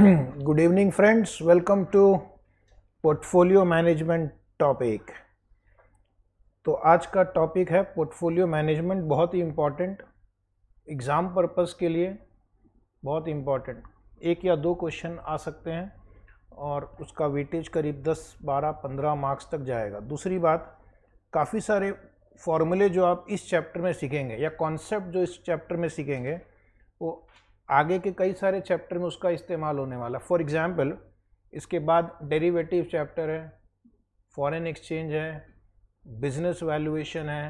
Good evening friends welcome to portfolio management topic तो आज का टॉपिक है पोर्टफोलियो मैनेजमेंट बहुत ही इम्पॉर्टेंट एग्ज़ाम पर्पस के लिए बहुत इम्पॉर्टेंट एक या दो क्वेश्चन आ सकते हैं और उसका वेटेज करीब 10, 12, 15 मार्क्स तक जाएगा दूसरी बात काफ़ी सारे फॉर्मूले जो आप इस चैप्टर में सीखेंगे या कॉन्सेप्ट जो इस चैप्टर में सीखेंगे वो आगे के कई सारे चैप्टर में उसका इस्तेमाल होने वाला फॉर एग्ज़ाम्पल इसके बाद डेरिवेटिव चैप्टर है फॉरेन एक्सचेंज है बिजनेस वैल्यूएशन है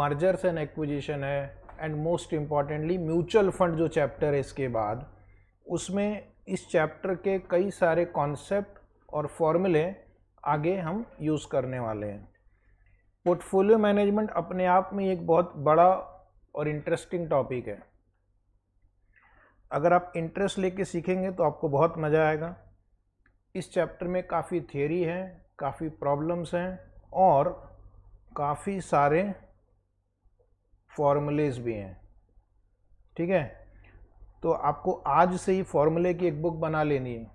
मर्जर्स एंड एक्विजिशन है and most importantly mutual fund जो चैप्टर है इसके बाद उसमें इस चैप्टर के कई सारे कॉन्सेप्ट और फॉर्मूले आगे हम यूज़ करने वाले हैं पोर्टफोलियो मैनेजमेंट अपने आप में एक बहुत बड़ा और इंटरेस्टिंग टॉपिक है अगर आप इंटरेस्ट लेके सीखेंगे तो आपको बहुत मज़ा आएगा इस चैप्टर में काफ़ी थियोरी है काफ़ी प्रॉब्लम्स हैं और काफ़ी सारे फॉर्मूलेज भी हैं ठीक है तो आपको आज से ही फॉर्मूले की एक बुक बना लेनी है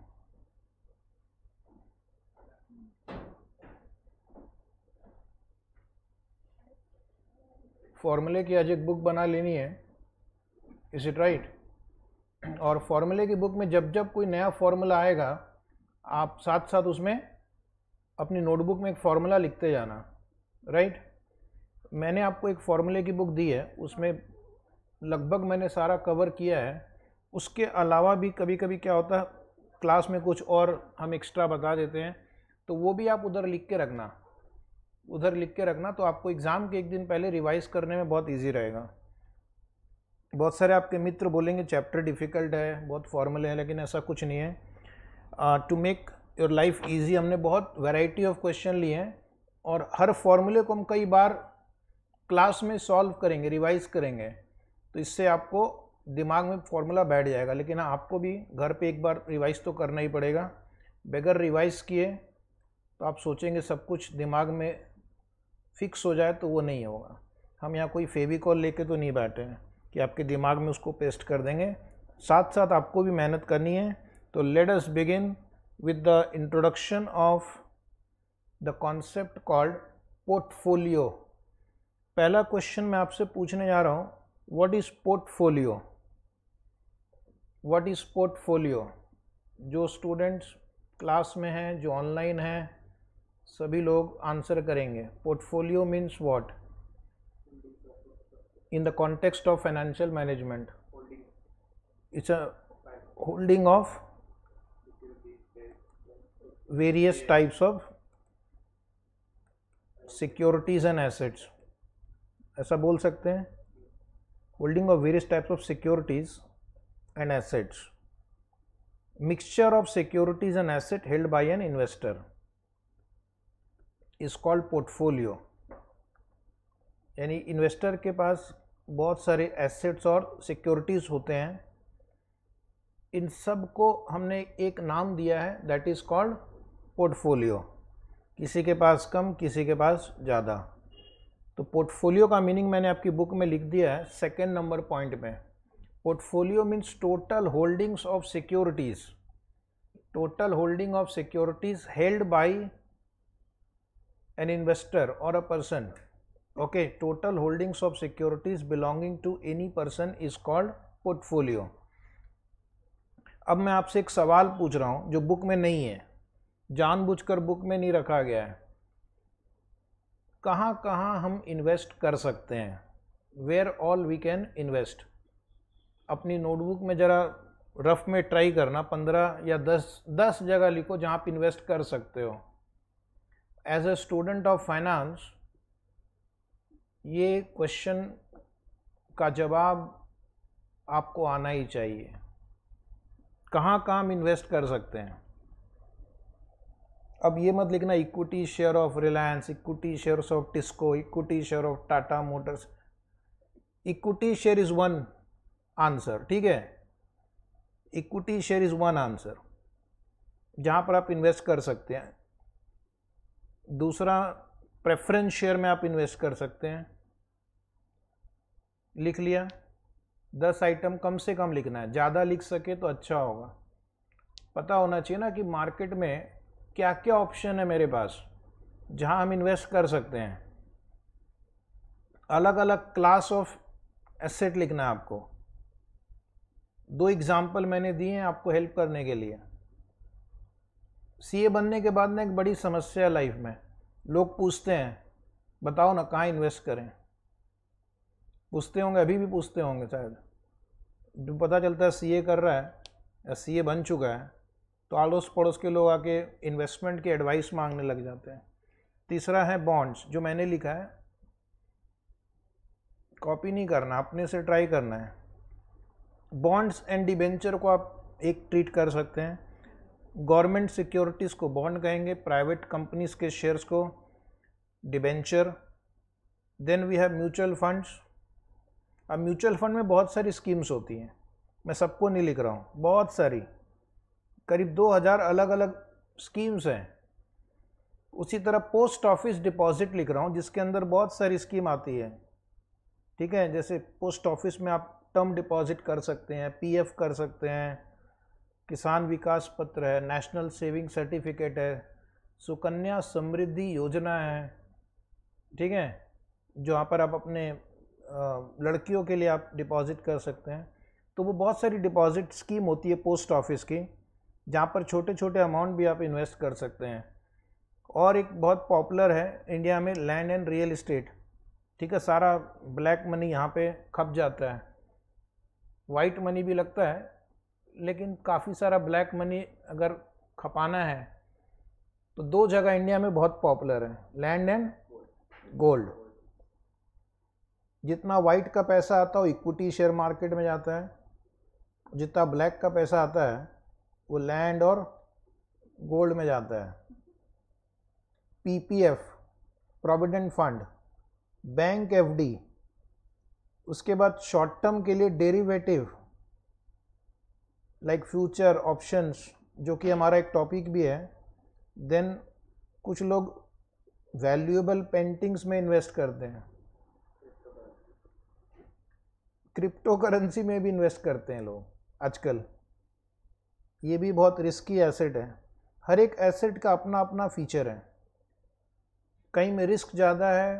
फॉर्मूले की आज एक बुक बना लेनी है इज इट राइट और फॉर्मूले की बुक में जब जब कोई नया फॉर्मूला आएगा आप साथ साथ उसमें अपनी नोटबुक में एक फार्मूला लिखते जाना राइट मैंने आपको एक फार्मूले की बुक दी है उसमें लगभग मैंने सारा कवर किया है उसके अलावा भी कभी कभी क्या होता है क्लास में कुछ और हम एक्स्ट्रा बता देते हैं तो वो भी आप उधर लिख के रखना उधर लिख के रखना तो आपको एग्ज़ाम के एक दिन पहले रिवाइज़ करने में बहुत ईजी रहेगा बहुत सारे आपके मित्र बोलेंगे चैप्टर डिफ़िकल्ट है बहुत फॉर्मल है लेकिन ऐसा कुछ नहीं है to make your life easy हमने बहुत वैरायटी ऑफ क्वेश्चन लिए हैं और हर फॉर्मूले को हम कई बार क्लास में सॉल्व करेंगे रिवाइज करेंगे तो इससे आपको दिमाग में फॉर्मूला बैठ जाएगा लेकिन हाँ, आपको भी घर पे एक बार रिवाइज तो करना ही पड़ेगा बगैर रिवाइज किए तो आप सोचेंगे सब कुछ दिमाग में फिक्स हो जाए तो वो नहीं होगा हम यहाँ कोई फेविकॉल लेके तो नहीं बैठे हैं कि आपके दिमाग में उसको पेस्ट कर देंगे साथ साथ आपको भी मेहनत करनी है तो let us begin with the introduction of the concept called portfolio पहला क्वेश्चन मैं आपसे पूछने जा रहा हूँ what is portfolio what is portfolio जो स्टूडेंट्स क्लास में हैं जो ऑनलाइन हैं सभी लोग आंसर करेंगे portfolio means what in the context of financial management. Holding. It's a holding of various types of securities and assets ऐसा बोल सकते हैं holding of various types of securities and assets mixture of securities and asset held by an investor is called portfolio यानी investor के पास बहुत सारे assets और सिक्योरिटीज़ होते हैं इन सब को हमने एक नाम दिया है दैट इज़ कॉल्ड पोर्टफोलियो किसी के पास कम किसी के पास ज़्यादा तो पोर्टफोलियो का मीनिंग मैंने आपकी बुक में लिख दिया है सेकेंड नंबर पॉइंट में portfolio means total holdings of securities total holding of securities held by an investor और a person okay total holdings of securities belonging to any person is called portfolio अब मैं आपसे एक सवाल पूछ रहा हूं जो बुक में नहीं है जानबूझकर बुक में नहीं रखा गया है कहाँ कहाँ हम इन्वेस्ट कर सकते हैं where all we can invest अपनी नोटबुक में ज़रा रफ में ट्राई करना पंद्रह या दस दस जगह लिखो जहाँ आप इन्वेस्ट कर सकते हो as a student of finance ये क्वेश्चन का जवाब आपको आना ही चाहिए कहाँ कहाँ हम इन्वेस्ट कर सकते हैं अब ये मत लिखना equity share of Reliance equity share of Tisco equity share of Tata Motors equity share is one answer ठीक है equity share is one answer जहाँ पर आप इन्वेस्ट कर सकते हैं दूसरा प्रेफरेंस शेयर में आप इन्वेस्ट कर सकते हैं लिख लिया दस आइटम कम से कम लिखना है ज़्यादा लिख सके तो अच्छा होगा पता होना चाहिए ना कि मार्केट में क्या क्या ऑप्शन है मेरे पास जहाँ हम इन्वेस्ट कर सकते हैं अलग अलग क्लास ऑफ एसेट लिखना है आपको दो एग्जाम्पल मैंने दिए हैं आपको हेल्प करने के लिए सीए बनने के बाद ना एक बड़ी समस्या है लाइफ में लोग पूछते हैं बताओ ना कहाँ इन्वेस्ट करें पूछते होंगे अभी भी पूछते होंगे शायद जो पता चलता है सीए कर रहा है या सीए बन चुका है तो आड़ोस पड़ोस के लोग आके इन्वेस्टमेंट की एडवाइस मांगने लग जाते हैं तीसरा है बॉन्ड्स जो मैंने लिखा है कॉपी नहीं करना अपने से ट्राई करना है बॉन्ड्स एंड डिबेंचर को आप एक ट्रीट कर सकते हैं गवर्नमेंट सिक्योरिटीज़ को बॉन्ड कहेंगे प्राइवेट कंपनीज़ के शेयर्स को debenture then we have mutual funds अब म्यूचुअल फंड में बहुत सारी स्कीम्स होती हैं मैं सबको नहीं लिख रहा हूँ बहुत सारी करीब 2000 अलग अलग स्कीम्स हैं उसी तरह पोस्ट ऑफिस डिपॉजिट लिख रहा हूँ जिसके अंदर बहुत सारी स्कीम आती है ठीक है जैसे पोस्ट ऑफिस में आप टर्म डिपॉजिट कर सकते हैं पीएफ कर सकते हैं किसान विकास पत्र है नेशनल सेविंग सर्टिफिकेट है सुकन्या समृद्धि योजना है ठीक है जहाँ पर आप अपने लड़कियों के लिए आप डिपॉज़िट कर सकते हैं तो वो बहुत सारी डिपॉज़िट स्कीम होती है पोस्ट ऑफिस की जहाँ पर छोटे छोटे अमाउंट भी आप इन्वेस्ट कर सकते हैं और एक बहुत पॉपुलर है इंडिया में लैंड एंड रियल इस्टेट ठीक है सारा ब्लैक मनी यहाँ पे खप जाता है वाइट मनी भी लगता है लेकिन काफ़ी सारा ब्लैक मनी अगर खपाना है तो दो जगह इंडिया में बहुत पॉपुलर है लैंड एंड गोल्ड जितना वाइट का पैसा आता है वो इक्विटी शेयर मार्केट में जाता है जितना ब्लैक का पैसा आता है वो लैंड और गोल्ड में जाता है PPF provident fund bank FD उसके बाद शॉर्ट टर्म के लिए डेरिवेटिव लाइक फ्यूचर ऑप्शंस जो कि हमारा एक टॉपिक भी है देन कुछ लोग वैल्यूएबल पेंटिंग्स में इन्वेस्ट करते हैं क्रिप्टो करेंसी में भी इन्वेस्ट करते हैं लोग आजकल ये भी बहुत रिस्की एसेट है हर एक एसेट का अपना अपना फीचर है कहीं में रिस्क ज़्यादा है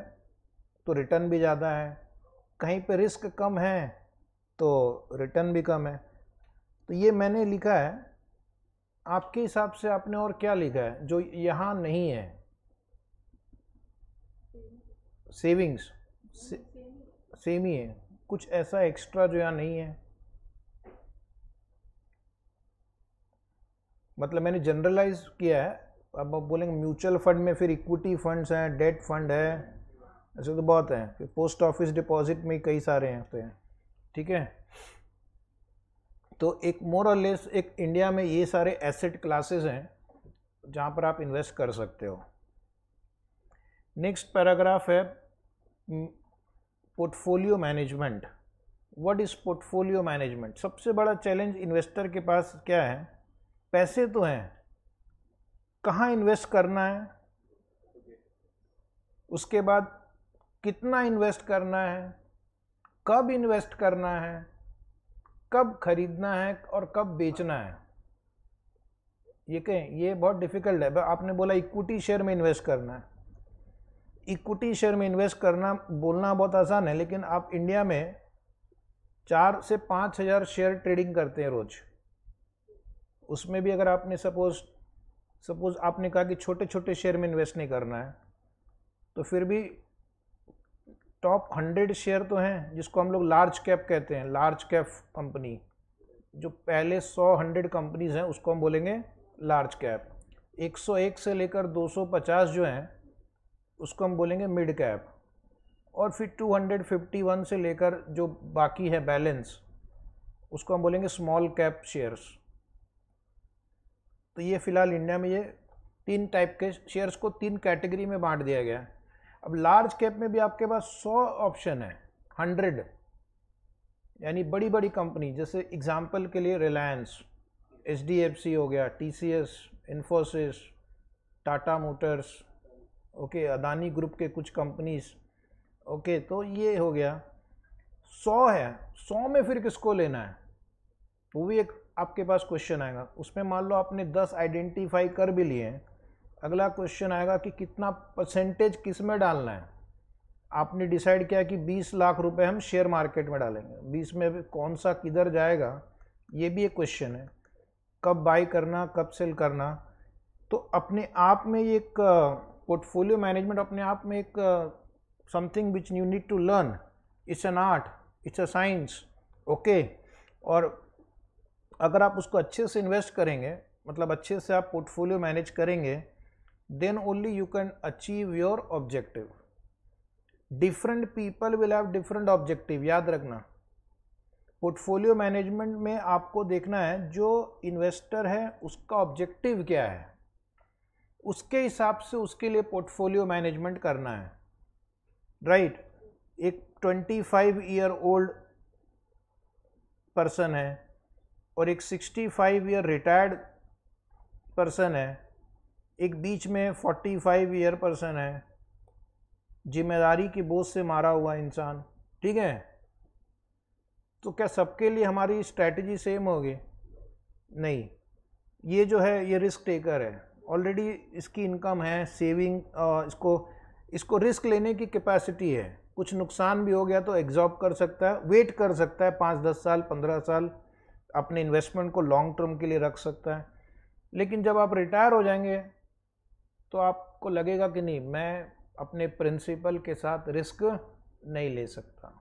तो रिटर्न भी ज़्यादा है कहीं पे रिस्क कम है तो रिटर्न भी कम है तो ये मैंने लिखा है आपके हिसाब से आपने और क्या लिखा है जो यहाँ नहीं है सेविंग्स सेम सेमी है कुछ ऐसा एक्स्ट्रा जो यहाँ नहीं है मतलब मैंने जनरलाइज किया है अब आप बोलेंगे म्यूचुअल फंड में फिर इक्विटी फंड्स हैं डेट फंड है ऐसे तो बहुत हैं फिर पोस्ट ऑफिस डिपॉजिट में कई सारे हैं तो ठीक है तो एक मोर और लेस एक इंडिया में ये सारे एसेट क्लासेस हैं जहाँ पर आप इन्वेस्ट कर सकते हो नेक्स्ट पैराग्राफ है portfolio management what is portfolio management सबसे बड़ा चैलेंज इन्वेस्टर के पास क्या है पैसे तो हैं कहाँ इन्वेस्ट करना है उसके बाद कितना इन्वेस्ट करना है कब इन्वेस्ट करना है कब खरीदना है और कब बेचना है ये कहें ये बहुत डिफ़िकल्ट है आपने बोला इक्विटी शेयर में इन्वेस्ट करना है इक्विटी शेयर में इन्वेस्ट करना बोलना बहुत आसान है लेकिन आप इंडिया में चार से पाँच हज़ार शेयर ट्रेडिंग करते हैं रोज़ उसमें भी अगर आपने सपोज सपोज आपने कहा कि छोटे छोटे शेयर में इन्वेस्ट नहीं करना है तो फिर भी टॉप हंड्रेड शेयर तो हैं जिसको हम लोग लार्ज कैप कहते हैं लार्ज कैप कंपनी जो पहले सौ हंड्रेड कंपनीज हैं उसको हम बोलेंगे लार्ज कैप 101 से लेकर 250 जो हैं उसको हम बोलेंगे मिड कैप और फिर 251 से लेकर जो बाकी है बैलेंस उसको हम बोलेंगे स्मॉल कैप शेयर्स तो ये फ़िलहाल इंडिया में ये तीन टाइप के शेयर्स को तीन कैटेगरी में बांट दिया गया है अब लार्ज कैप में भी आपके पास सौ ऑप्शन है हंड्रेड यानी बड़ी बड़ी कंपनी जैसे एग्जाम्पल के लिए रिलायंस एच हो गया T C S Infosys Tata Motors okay Adani group के कुछ कंपनीज ओके तो ये हो गया सौ है सौ में फिर किसको लेना है वो भी एक आपके पास क्वेश्चन आएगा उसमें मान लो आपने दस आइडेंटिफाई कर भी लिए हैं अगला क्वेश्चन आएगा कि कितना परसेंटेज किस में डालना है आपने डिसाइड किया कि 20 लाख रुपए हम शेयर मार्केट में डालेंगे 20 में कौन सा किधर जाएगा ये भी एक क्वेश्चन है कब बाई करना कब सेल करना तो अपने आप में एक पोर्टफोलियो मैनेजमेंट अपने आप में एक something which you need to learn it's an art it's a science okay और अगर आप उसको अच्छे से इन्वेस्ट करेंगे मतलब अच्छे से आप पोर्टफोलियो मैनेज करेंगे then only you can achieve your objective different people will have different objective याद रखना पोर्टफोलियो मैनेजमेंट में आपको देखना है जो इन्वेस्टर है उसका ऑब्जेक्टिव क्या है उसके हिसाब से उसके लिए पोर्टफोलियो मैनेजमेंट करना है राइट right? एक 25 ईयर ओल्ड पर्सन है और एक 65 ईयर रिटायर्ड पर्सन है एक बीच में 45 ईयर पर्सन है जिम्मेदारी की बोझ से मारा हुआ इंसान ठीक है तो क्या सबके लिए हमारी स्ट्रैटेजी सेम होगी नहीं ये जो है ये रिस्क टेकर है ऑलरेडी इसकी इनकम है सेविंग इसको इसको रिस्क लेने की कैपेसिटी है कुछ नुकसान भी हो गया तो एग्जॉर्ब कर सकता है वेट कर सकता है पाँच दस साल पंद्रह साल अपने इन्वेस्टमेंट को लॉन्ग टर्म के लिए रख सकता है लेकिन जब आप रिटायर हो जाएंगे तो आपको लगेगा कि नहीं मैं अपने प्रिंसिपल के साथ रिस्क नहीं ले सकता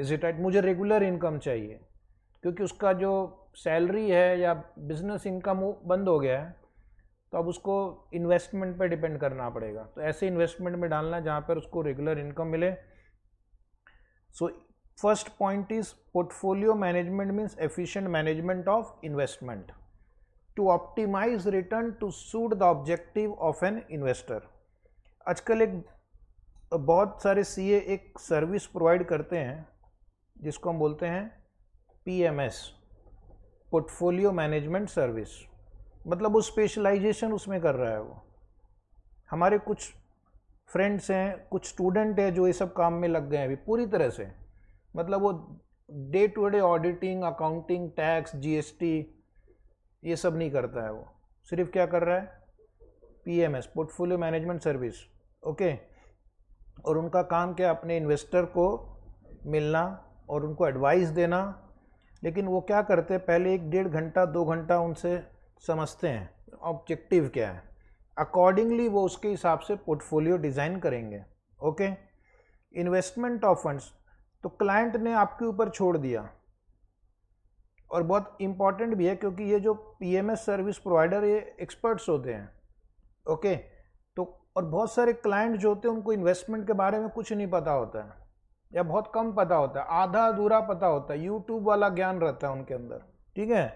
इज इट राइट मुझे रेगुलर इनकम चाहिए क्योंकि उसका जो सैलरी है या बिजनेस इनकम वो बंद हो गया है तो अब उसको इन्वेस्टमेंट पे डिपेंड करना पड़ेगा तो ऐसे इन्वेस्टमेंट में डालना जहाँ पर उसको रेगुलर इनकम मिले so first point is portfolio management means efficient management of investment to optimise return to suit the objective of an investor आजकल एक बहुत सारे ए एक सर्विस प्रोवाइड करते हैं जिसको हम बोलते हैं P S portfolio management service मतलब वो स्पेशलाइजेशन उसमें कर रहा है वो हमारे कुछ फ्रेंड्स हैं कुछ स्टूडेंट हैं जो ये सब काम में लग गए हैं अभी पूरी तरह से मतलब वो day to day auditing accounting tax GST ये सब नहीं करता है वो सिर्फ क्या कर रहा है PMS portfolio management service okay और उनका काम क्या अपने इन्वेस्टर को मिलना और उनको एडवाइस देना लेकिन वो क्या करते पहले एक डेढ़ घंटा दो घंटा उनसे समझते हैं ऑब्जेक्टिव क्या है अकॉर्डिंगली वो उसके हिसाब से पोर्टफोलियो डिज़ाइन करेंगे ओके इन्वेस्टमेंट ऑफ फंड्स तो क्लाइंट ने आपके ऊपर छोड़ दिया और बहुत इम्पॉर्टेंट भी है क्योंकि ये जो पीएमएस सर्विस प्रोवाइडर ये एक्सपर्ट्स होते हैं ओके तो और बहुत सारे क्लाइंट जो होते हैं उनको इन्वेस्टमेंट के बारे में कुछ नहीं पता होता है या बहुत कम पता होता है आधा अधूरा पता होता है यूट्यूब वाला ज्ञान रहता है उनके अंदर ठीक है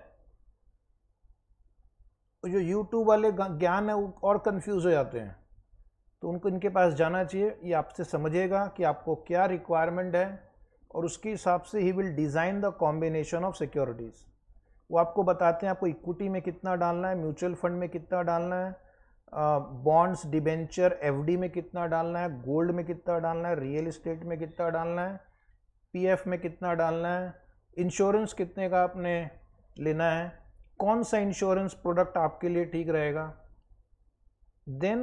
जो यूट्यूब वाले ज्ञान है वो और कंफ्यूज हो जाते हैं तो उनको इनके पास जाना चाहिए ये आपसे समझेगा कि आपको क्या रिक्वायरमेंट है और उसके हिसाब से ही will design the combination of securities वो आपको बताते हैं आपको इक्विटी में कितना डालना है म्यूचुअल फंड में कितना डालना है बॉन्ड्स डिबेंचर एफ में कितना डालना है गोल्ड में कितना डालना है रियल इस्टेट में कितना डालना है पी में कितना डालना है इंश्योरेंस कितने का आपने लेना है कौन सा इंश्योरेंस प्रोडक्ट आपके लिए ठीक रहेगा then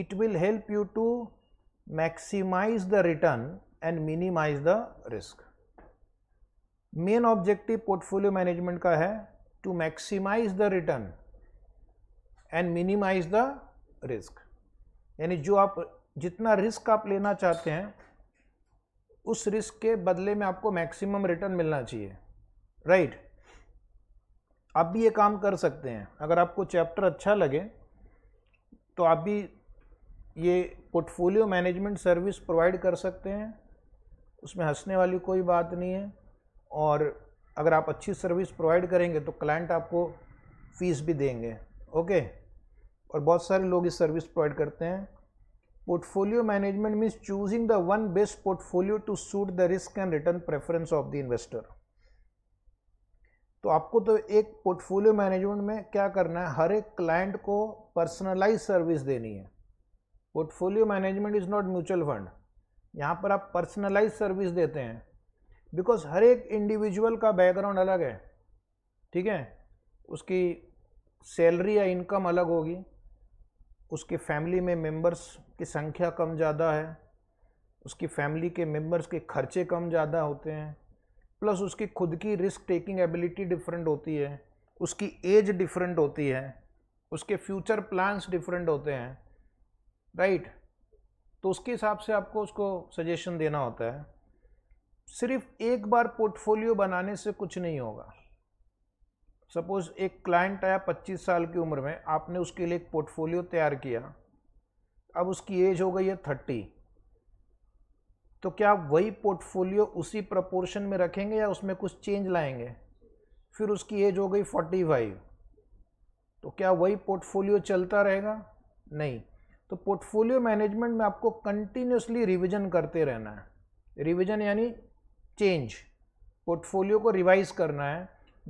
it will help you to maximise the return and minimise the risk main objective portfolio management का है to maximise the return and minimise the risk यानी जो आप जितना रिस्क आप लेना चाहते हैं उस रिस्क के बदले में आपको मैक्सिमम रिटर्न मिलना चाहिए राइट right? आप भी ये काम कर सकते हैं अगर आपको चैप्टर अच्छा लगे तो आप भी ये पोर्टफोलियो मैनेजमेंट सर्विस प्रोवाइड कर सकते हैं उसमें हंसने वाली कोई बात नहीं है और अगर आप अच्छी सर्विस प्रोवाइड करेंगे तो क्लाइंट आपको फ़ीस भी देंगे ओके और बहुत सारे लोग इस सर्विस प्रोवाइड करते हैं portfolio management means choosing the one best portfolio to suit the risk and return preference of the investor तो आपको तो एक पोर्टफोलियो मैनेजमेंट में क्या करना है हर एक क्लाइंट को पर्सनलाइज सर्विस देनी है portfolio management is not mutual fund यहाँ पर आप पर्सनलाइज सर्विस देते हैं बिकॉज हर एक इंडिविजुअल का बैकग्राउंड अलग है ठीक है उसकी सैलरी या इनकम अलग होगी उसकी फैमिली में मेंबर्स की संख्या कम ज़्यादा है उसकी फैमिली के मेंबर्स के खर्चे कम ज़्यादा होते हैं प्लस उसकी खुद की रिस्क टेकिंग एबिलिटी डिफरेंट होती है उसकी एज डिफरेंट होती है उसके फ्यूचर प्लान्स डिफरेंट होते हैं राइट right? तो उसके हिसाब से आपको उसको सजेशन देना होता है सिर्फ एक बार पोर्टफोलियो बनाने से कुछ नहीं होगा सपोज़ एक क्लाइंट आया 25 साल की उम्र में आपने उसके लिए एक पोर्टफोलियो तैयार किया अब उसकी एज हो गई है थर्टी तो क्या आप वही पोर्टफोलियो उसी प्रपोर्शन में रखेंगे या उसमें कुछ चेंज लाएंगे फिर उसकी एज हो गई फोर्टी फाइव तो क्या वही पोर्टफोलियो चलता रहेगा नहीं तो पोर्टफोलियो मैनेजमेंट में आपको कंटिन्यूसली रिविजन करते रहना है रिविजन यानी चेंज पोर्टफोलियो को रिवाइज करना है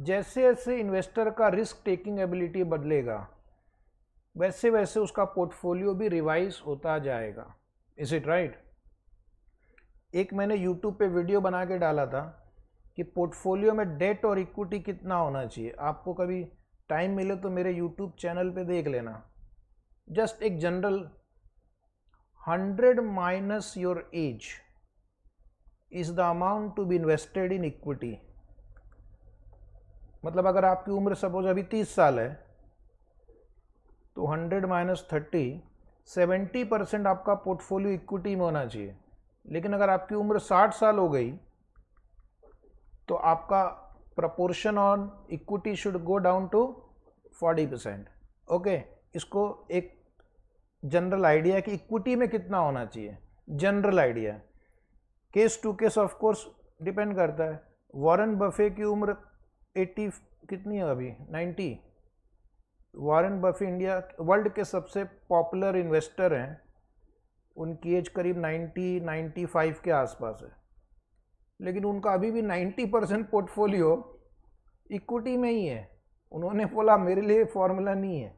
जैसे जैसे इन्वेस्टर का रिस्क टेकिंग एबिलिटी बदलेगा वैसे वैसे उसका पोर्टफोलियो भी रिवाइज होता जाएगा इज इट राइट एक मैंने यूट्यूब पे वीडियो बना के डाला था कि पोर्टफोलियो में डेट और इक्विटी कितना होना चाहिए आपको कभी टाइम मिले तो मेरे यूट्यूब चैनल पे देख लेना जस्ट एक general hundred minus your age is the amount to be invested in equity मतलब अगर आपकी उम्र सपोज अभी तीस साल है तो hundred minus thirty seventy percent आपका पोर्टफोलियो इक्विटी में होना चाहिए लेकिन अगर आपकी उम्र 60 साल हो गई तो आपका proportion on equity should go down to 40 percent okay इसको एक जनरल आइडिया कि इक्विटी में कितना होना चाहिए general idea case to case of course depend करता है वॉरेन बफे की उम्र 80 कितनी है अभी 90 वॉरेन बफे इंडिया वर्ल्ड के सबसे पॉपुलर इन्वेस्टर हैं उनकी एज करीब 90 95 के आसपास है लेकिन उनका अभी भी 90 परसेंट पोर्टफोलियो इक्विटी में ही है उन्होंने बोला मेरे लिए फॉर्मूला नहीं है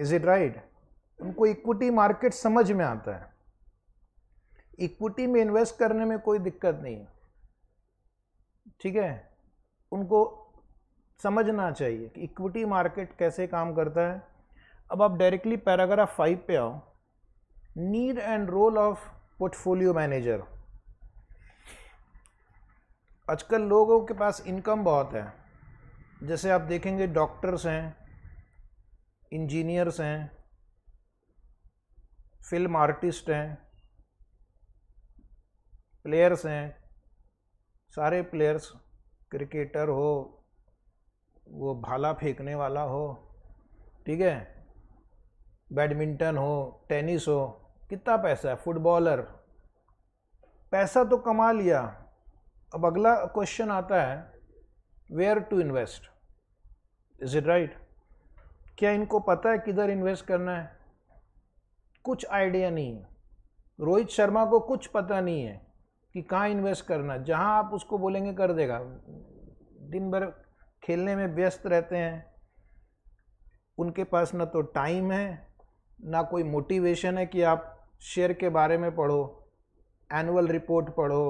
इज़ इट राइट उनको इक्विटी मार्केट समझ में आता है इक्विटी में इन्वेस्ट करने में कोई दिक्कत नहीं है ठीक है उनको समझना चाहिए कि इक्विटी मार्केट कैसे काम करता है अब आप डायरेक्टली पैराग्राफ फाइव पे आओ need and role of portfolio manager आजकल लोगों के पास इनकम बहुत है जैसे आप देखेंगे डॉक्टर्स हैं इंजीनियर्स हैं फिल्म आर्टिस्ट हैं प्लेयर्स हैं सारे प्लेयर्स क्रिकेटर हो वो भाला फेंकने वाला हो ठीक है बैडमिंटन हो टेनिस हो कितना पैसा है फुटबॉलर पैसा तो कमा लिया अब अगला क्वेश्चन आता है where to invest is it right क्या इनको पता है किधर इन्वेस्ट करना है कुछ आइडिया नहीं है रोहित शर्मा को कुछ पता नहीं है कि कहाँ इन्वेस्ट करना है जहाँ आप उसको बोलेंगे कर देगा दिन भर खेलने में व्यस्त रहते हैं उनके पास ना तो टाइम है ना कोई मोटिवेशन है कि आप शेयर के बारे में पढ़ो एनुअल रिपोर्ट पढ़ो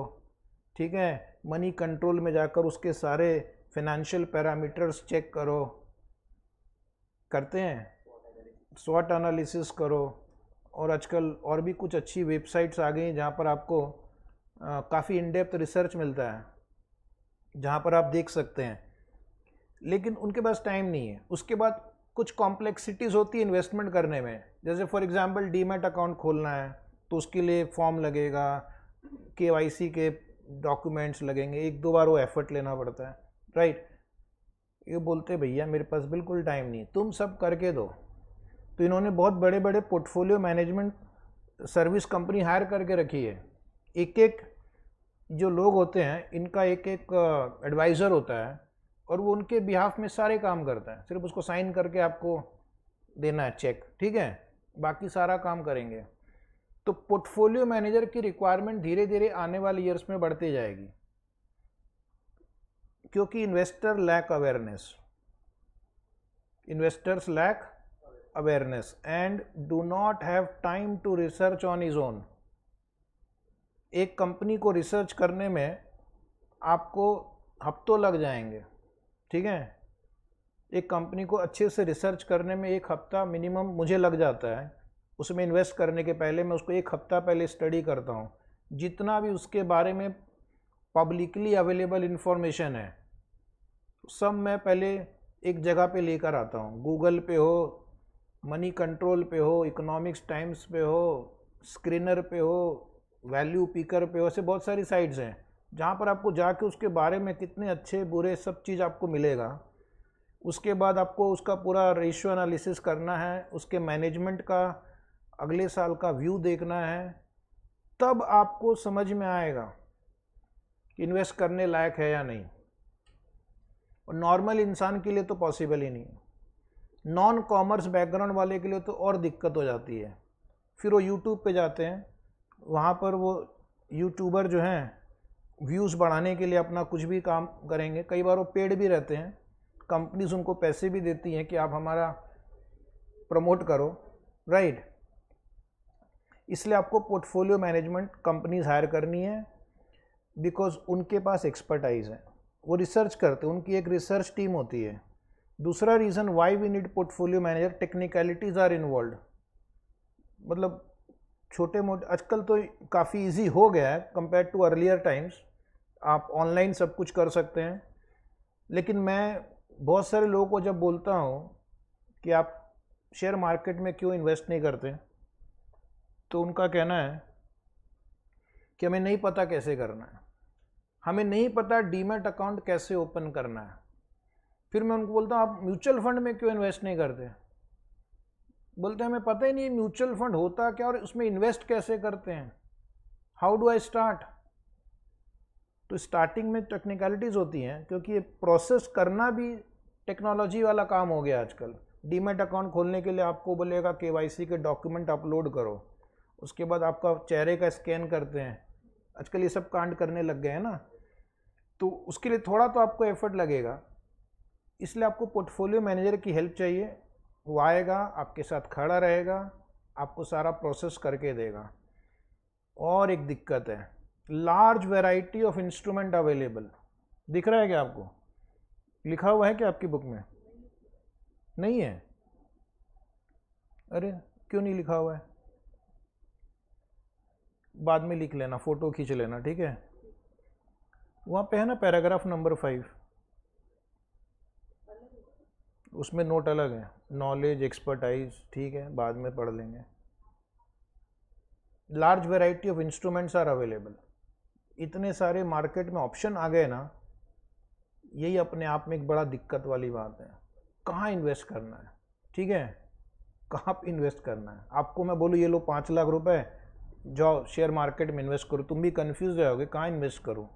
ठीक है मनी कंट्रोल में जाकर उसके सारे फिनेंशियल पैरामीटर्स चेक करो करते हैं स्वॉट एनालिसिस करो और आजकल और भी कुछ अच्छी वेबसाइट्स आ गई हैं जहाँ पर आपको काफ़ी इनडेप्थ रिसर्च मिलता है जहाँ पर आप देख सकते हैं लेकिन उनके पास टाइम नहीं है उसके बाद कुछ कॉम्प्लेक्सिटीज़ होती है इन्वेस्टमेंट करने में जैसे फॉर एग्जांपल डीमेट अकाउंट खोलना है तो उसके लिए फॉर्म लगेगा के के डॉक्यूमेंट्स लगेंगे एक दो बार वो एफर्ट लेना पड़ता है राइट ये बोलते भैया मेरे पास बिल्कुल टाइम नहीं तुम सब करके दो तो इन्होंने बहुत बड़े बड़े portfolio management service company hire करके रखी है एक एक जो लोग होते हैं इनका एक एक एडवाइज़र होता है और वो उनके बिहाफ में सारे काम करता है सिर्फ उसको साइन करके आपको देना है चेक ठीक है बाकी सारा काम करेंगे तो पोर्टफोलियो मैनेजर की रिक्वायरमेंट धीरे धीरे आने वाले ईयर्स में बढ़ती जाएगी क्योंकि investor lack awareness investors lack awareness and do not have time to research on his own एक कंपनी को रिसर्च करने में आपको हफ्तों लग जाएंगे ठीक है एक कंपनी को अच्छे से रिसर्च करने में एक हफ्ता मिनिमम मुझे लग जाता है उसमें इन्वेस्ट करने के पहले मैं उसको एक हफ्ता पहले स्टडी करता हूँ जितना भी उसके बारे में पब्लिकली अवेलेबल इन्फॉर्मेशन है सब मैं पहले एक जगह पे लेकर आता हूँ गूगल पे हो मनी कंट्रोल पे हो इकोनॉमिक्स टाइम्स पे हो स्क्रीनर पे हो वैल्यू पिकर पे हो ऐसे बहुत सारी साइट्स हैं जहाँ पर आपको जाके उसके बारे में कितने अच्छे बुरे सब चीज़ आपको मिलेगा उसके बाद आपको उसका पूरा रेशियो एनालिसिस करना है उसके मैनेजमेंट का अगले साल का व्यू देखना है तब आपको समझ में आएगा कि इन्वेस्ट करने लायक है या नहीं और नॉर्मल इंसान के लिए तो पॉसिबल ही नहीं है नॉन कॉमर्स बैकग्राउंड वाले के लिए तो और दिक्कत हो जाती है फिर वो यूट्यूब पे जाते हैं वहाँ पर वो यूट्यूबर जो हैं व्यूज़ बढ़ाने के लिए अपना कुछ भी काम करेंगे कई बार वो पेड भी रहते हैं कंपनीज उनको पैसे भी देती हैं कि आप हमारा प्रमोट करो राइट इसलिए आपको पोर्टफोलियो मैनेजमेंट कंपनीज हायर करनी है बिकॉज उनके पास एक्सपर्टाइज है वो रिसर्च करते हैं उनकी एक रिसर्च टीम होती है दूसरा reason why we need portfolio manager technicalities are involve मतलब छोटे मोटे आजकल तो काफ़ी इजी हो गया है कंपेयर टू अर्लियर टाइम्स आप ऑनलाइन सब कुछ कर सकते हैं लेकिन मैं बहुत सारे लोगों को जब बोलता हूँ कि आप शेयर मार्केट में क्यों इन्वेस्ट नहीं करते तो उनका कहना है कि हमें नहीं पता कैसे करना है हमें नहीं पता डीमेट अकाउंट कैसे ओपन करना है फिर मैं उनको बोलता हूँ आप म्यूचुअल फंड में क्यों इन्वेस्ट नहीं करते बोलते हैं हमें पता ही नहीं म्यूचुअल फंड होता क्या और उसमें इन्वेस्ट कैसे करते हैं हाउ डू आई स्टार्ट तो स्टार्टिंग में टेक्निकलिटीज़ होती हैं क्योंकि ये प्रोसेस करना भी टेक्नोलॉजी वाला काम हो गया आजकल डीमेट अकाउंट खोलने के लिए आपको बोलेगा के के डॉक्यूमेंट अपलोड करो उसके बाद आपका चेहरे का स्कैन करते हैं आजकल ये सब कांड करने लग गए हैं ना तो उसके लिए थोड़ा तो आपको एफर्ट लगेगा इसलिए आपको पोर्टफोलियो मैनेजर की हेल्प चाहिए वो आएगा आपके साथ खड़ा रहेगा आपको सारा प्रोसेस करके देगा और एक दिक्कत है large variety of instrument available दिख रहा है क्या आपको लिखा हुआ है क्या आपकी बुक में नहीं है अरे क्यों नहीं लिखा हुआ है बाद में लिख लेना फ़ोटो खींच लेना ठीक है वहाँ पे है ना पैराग्राफ नंबर फाइव उसमें नोट अलग है नॉलेज एक्सपर्टाइज ठीक है बाद में पढ़ लेंगे large variety of instruments are available इतने सारे मार्केट में ऑप्शन आ गए ना यही अपने आप में एक बड़ा दिक्कत वाली बात है कहाँ इन्वेस्ट करना है ठीक है कहाँ इन्वेस्ट करना है आपको मैं बोलूँ ये लो पाँच लाख रुपए जाओ शेयर मार्केट में इन्वेस्ट करो तुम भी कन्फ्यूज रहोगे कहाँ इन्वेस्ट करूँ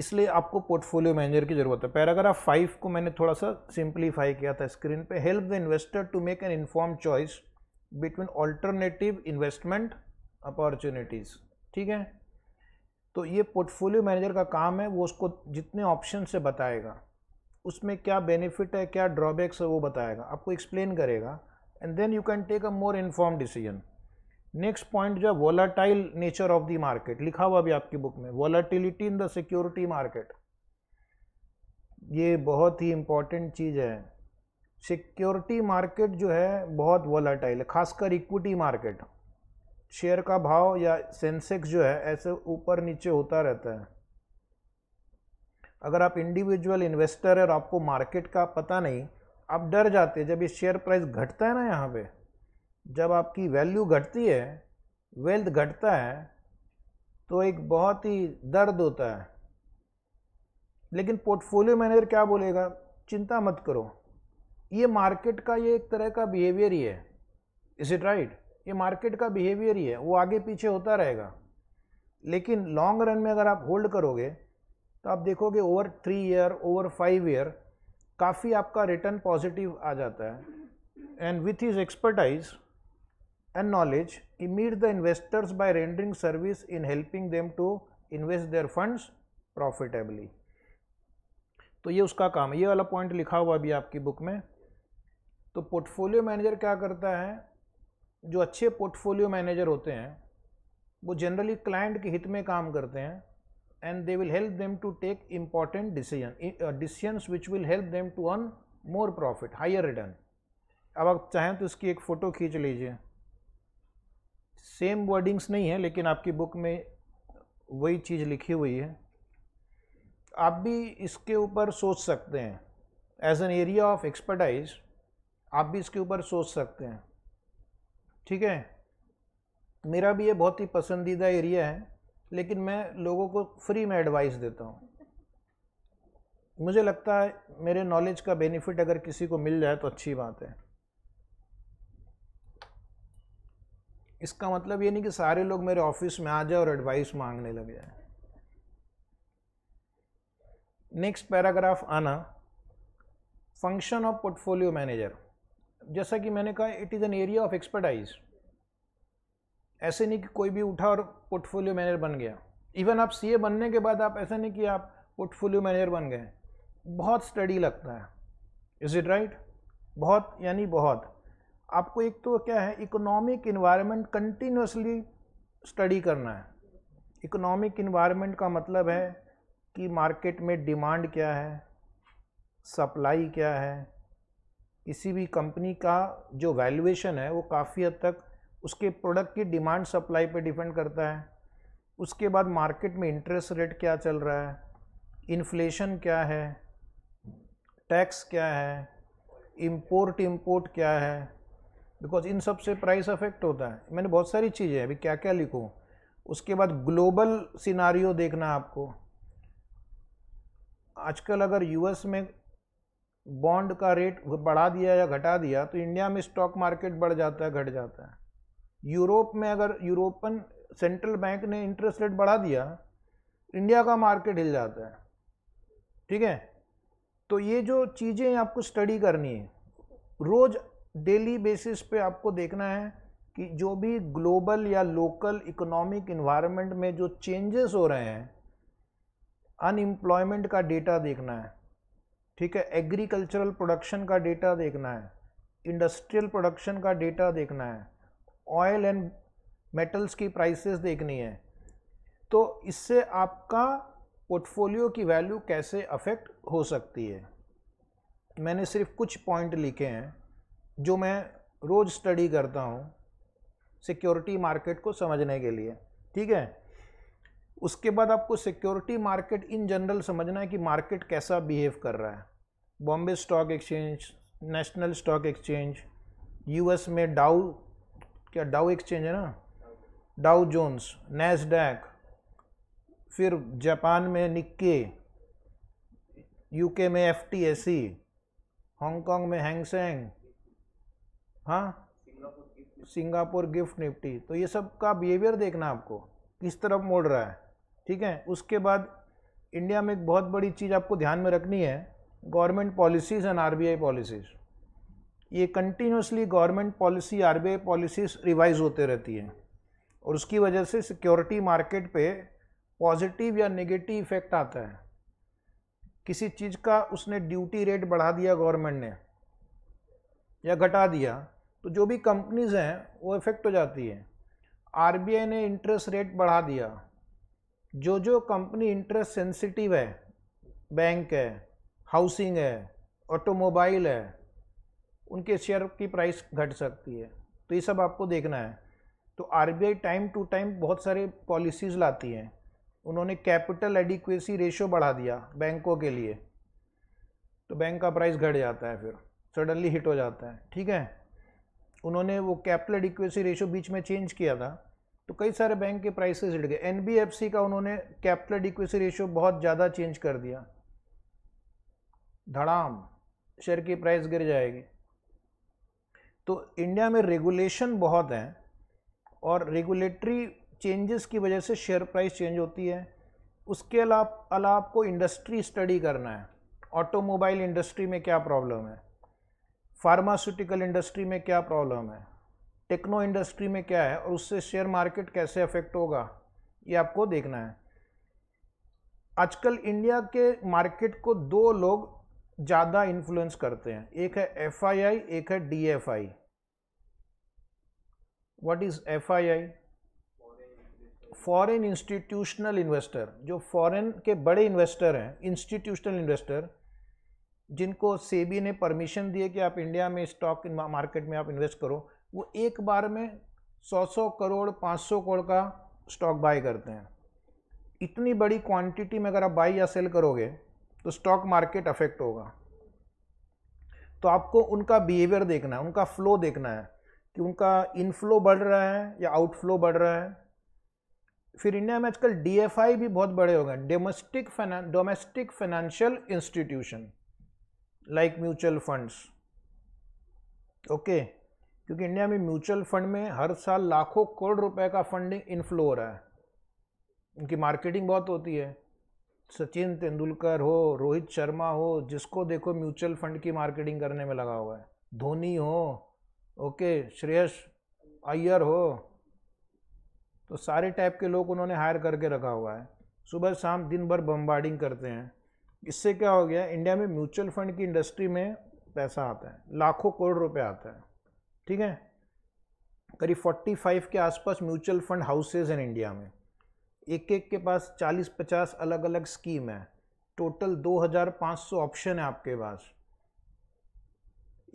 इसलिए आपको पोर्टफोलियो मैनेजर की ज़रूरत है पैराग्राफ फाइव को मैंने थोड़ा सा सिंप्लीफाई किया था स्क्रीन पे help the investor to make an inform choice between alternative investment opportunities ठीक है तो ये पोर्टफोलियो मैनेजर का काम है वो उसको जितने ऑप्शन से बताएगा उसमें क्या बेनिफिट है क्या ड्रॉबैक्स है वो बताएगा आपको एक्सप्लेन करेगा and then you can take a more inform decision next point जो है volatile nature of the market लिखा हुआ भी आपकी बुक में volatility in the security market ये बहुत ही इंपॉर्टेंट चीज़ है सिक्योरिटी मार्केट जो है बहुत वॉलाटाइल है खासकर इक्विटी मार्केट शेयर का भाव या सेंसेक्स जो है ऐसे ऊपर नीचे होता रहता है अगर आप इंडिविजुअल इन्वेस्टर है और आपको मार्केट का पता नहीं आप डर जाते हैं जब ये शेयर प्राइस घटता है ना यहाँ पे जब आपकी वैल्यू घटती है वेल्थ घटता है तो एक बहुत ही दर्द होता है लेकिन पोर्टफोलियो मैनेजर क्या बोलेगा चिंता मत करो ये मार्केट का ये एक तरह का बिहेवियर ही है इज इट राइट ये मार्केट का बिहेवियर ही है वो आगे पीछे होता रहेगा लेकिन लॉन्ग रन में अगर आप होल्ड करोगे तो आप देखोगे over three year over five year काफ़ी आपका रिटर्न पॉजिटिव आ जाता है and with his expertise and knowledge he meets the investors by rendering service in helping them to invest their funds profitably तो ये उसका काम है ये वाला पॉइंट लिखा हुआ अभी आपकी बुक में तो पोर्टफोलियो मैनेजर क्या करता है जो अच्छे पोर्टफोलियो मैनेजर होते हैं वो जनरली क्लाइंट के हित में काम करते हैं and they will help them to take important decision decisions which will help them to earn more profit higher return अब आप चाहें तो इसकी एक फ़ोटो खींच लीजिए सेम वर्डिंग्स नहीं है लेकिन आपकी बुक में वही चीज़ लिखी हुई है आप भी इसके ऊपर सोच सकते हैं as an area of expertise आप भी इसके ऊपर सोच सकते हैं ठीक है मेरा भी ये बहुत ही पसंदीदा एरिया है लेकिन मैं लोगों को फ्री में एडवाइस देता हूँ मुझे लगता है मेरे नॉलेज का बेनिफिट अगर किसी को मिल जाए तो अच्छी बात है इसका मतलब ये नहीं कि सारे लोग मेरे ऑफिस में आ जाए और एडवाइस मांगने लग जाए नेक्स्ट पैराग्राफ आना फंक्शन ऑफ पोर्टफोलियो मैनेजर जैसा कि मैंने कहा it is an area of expertise ऐसे नहीं कि कोई भी उठा और पोर्टफोलियो मैनेजर बन गया इवन आप सीए बनने के बाद आप ऐसा नहीं कि आप पोर्टफोलियो मैनेजर बन गए बहुत स्टडी लगता है इज़ इट राइट बहुत यानी बहुत आपको एक तो क्या है इकोनॉमिक इन्वायरमेंट कंटिन्यूसली स्टडी करना है इकोनॉमिक इन्वायरमेंट का मतलब है कि मार्केट में डिमांड क्या है सप्लाई क्या है किसी भी कंपनी का जो वैल्यूएशन है वो काफ़ी हद तक उसके प्रोडक्ट की डिमांड सप्लाई पे डिपेंड करता है उसके बाद मार्केट में इंटरेस्ट रेट क्या चल रहा है इन्फ्लेशन क्या है टैक्स क्या है इम्पोर्ट इम्पोर्ट क्या है बिकॉज इन सब से प्राइस अफेक्ट होता है मैंने बहुत सारी चीज़ें अभी क्या क्या लिखूँ उसके बाद ग्लोबल सिनारियो देखना आपको आजकल अगर यूएस में बॉन्ड का रेट बढ़ा दिया या घटा दिया तो इंडिया में स्टॉक मार्केट बढ़ जाता है घट जाता है यूरोप में अगर यूरोपन सेंट्रल बैंक ने इंटरेस्ट रेट बढ़ा दिया इंडिया का मार्केट हिल जाता है ठीक है तो ये जो चीज़ें आपको स्टडी करनी है रोज़ डेली बेसिस पे आपको देखना है कि जो भी ग्लोबल या लोकल इकोनॉमिक इन्वायरमेंट में जो चेंजेस हो रहे हैं अनएम्प्लॉयमेंट का डेटा देखना है ठीक है एग्रीकल्चरल प्रोडक्शन का डेटा देखना है इंडस्ट्रियल प्रोडक्शन का डेटा देखना है ऑयल एंड मेटल्स की प्राइसेस देखनी है तो इससे आपका पोर्टफोलियो की वैल्यू कैसे अफेक्ट हो सकती है मैंने सिर्फ कुछ पॉइंट लिखे हैं जो मैं रोज़ स्टडी करता हूँ सिक्योरिटी मार्केट को समझने के लिए ठीक है उसके बाद आपको सिक्योरिटी मार्केट इन जनरल समझना है कि मार्केट कैसा बिहेव कर रहा है Bombay stock exchange national stock exchange US में डाउ क्या डाउ एक्सचेंज है ना डाउ जोन्स नैसडैक फिर जापान में निक्के यूके में एफ टी हांगकांग में हैंगसेंग हाँ सिंगापुर गिफ्ट निफ्टी तो ये सब का बिहेवियर देखना आपको किस तरफ मोड़ रहा है ठीक है उसके बाद इंडिया में एक बहुत बड़ी चीज़ आपको ध्यान में रखनी है government policies and RBI policies ये continuously government policy RBI policies revise होते रहती है और उसकी वजह से सिक्योरिटी मार्केट पे पॉजिटिव या नेगेटिव इफेक्ट आता है किसी चीज़ का उसने ड्यूटी रेट बढ़ा दिया गवर्नमेंट ने या घटा दिया तो जो भी कंपनीज़ हैं वो इफ़ेक्ट हो जाती है आर ने इंटरेस्ट रेट बढ़ा दिया जो जो कंपनी इंटरेस्ट सेंसिटिव है बैंक है हाउसिंग है ऑटोमोबाइल है उनके शेयर की प्राइस घट सकती है तो ये सब आपको देखना है तो आर टाइम टू टाइम बहुत सारे पॉलिसीज़ लाती हैं उन्होंने कैपिटल एडिक्वेसी रेशो बढ़ा दिया बैंकों के लिए तो बैंक का प्राइस घट जाता है फिर सडनली हिट हो जाता है ठीक है उन्होंने वो कैपिटल एडिक्वेसी रेशियो बीच में चेंज किया था तो कई सारे बैंक के प्राइसेस हिट गए एन का उन्होंने कैपिटल एडिक्वेसी रेशियो बहुत ज़्यादा चेंज कर दिया धड़ाम शेयर की प्राइस गिर जाएगी तो इंडिया में रेगुलेशन बहुत है और रेगुलेटरी चेंजेस की वजह से शेयर प्राइस चेंज होती है उसके अलावा आपको इंडस्ट्री स्टडी करना है ऑटोमोबाइल इंडस्ट्री में क्या प्रॉब्लम है फार्मास्यूटिकल इंडस्ट्री में क्या प्रॉब्लम है टेक्नो इंडस्ट्री में क्या है और उससे शेयर मार्केट कैसे अफेक्ट होगा ये आपको देखना है आजकल इंडिया के मार्केट को दो लोग ज़्यादा इन्फ्लुएंस करते हैं एक है एफ एक है D F I what is F I I foreign institutional investor जो फॉरेन के बड़े इन्वेस्टर हैं इंस्टीट्यूशनल इन्वेस्टर जिनको सेबी ने परमिशन दिए कि आप इंडिया में स्टॉक मार्केट में आप इन्वेस्ट करो वो एक बार में 100-100 करोड़ 500 करोड़ का स्टॉक बाय करते हैं इतनी बड़ी क्वांटिटी में अगर आप बाई या सेल करोगे तो स्टॉक मार्केट अफेक्ट होगा तो आपको उनका बिहेवियर देखना है उनका फ्लो देखना है कि उनका इनफ्लो बढ़ रहा है या आउटफ्लो बढ़ रहा है फिर इंडिया में आजकल डी भी बहुत बड़े हो गए domestic domestic financial institution like mutual funds okay क्योंकि इंडिया में म्यूचुअल फंड में हर साल लाखों करोड़ रुपए का फंडिंग इनफ्लो हो रहा है उनकी मार्केटिंग बहुत होती है सचिन तेंदुलकर हो रोहित शर्मा हो जिसको देखो म्यूचुअल फंड की मार्केटिंग करने में लगा हुआ है धोनी हो ओके श्रेयस अय्यर हो तो सारे टाइप के लोग उन्होंने हायर करके रखा हुआ है सुबह शाम दिन भर बम्बार्डिंग करते हैं इससे क्या हो गया इंडिया में म्यूचुअल फंड की इंडस्ट्री में पैसा आता है लाखों करोड़ रुपए आता है ठीक है करीब 45 के आसपास म्यूचुअल फंड हाउसेज हैं इंडिया में एक एक के पास 40-50 अलग अलग स्कीम है टोटल 2500 ऑप्शन है आपके पास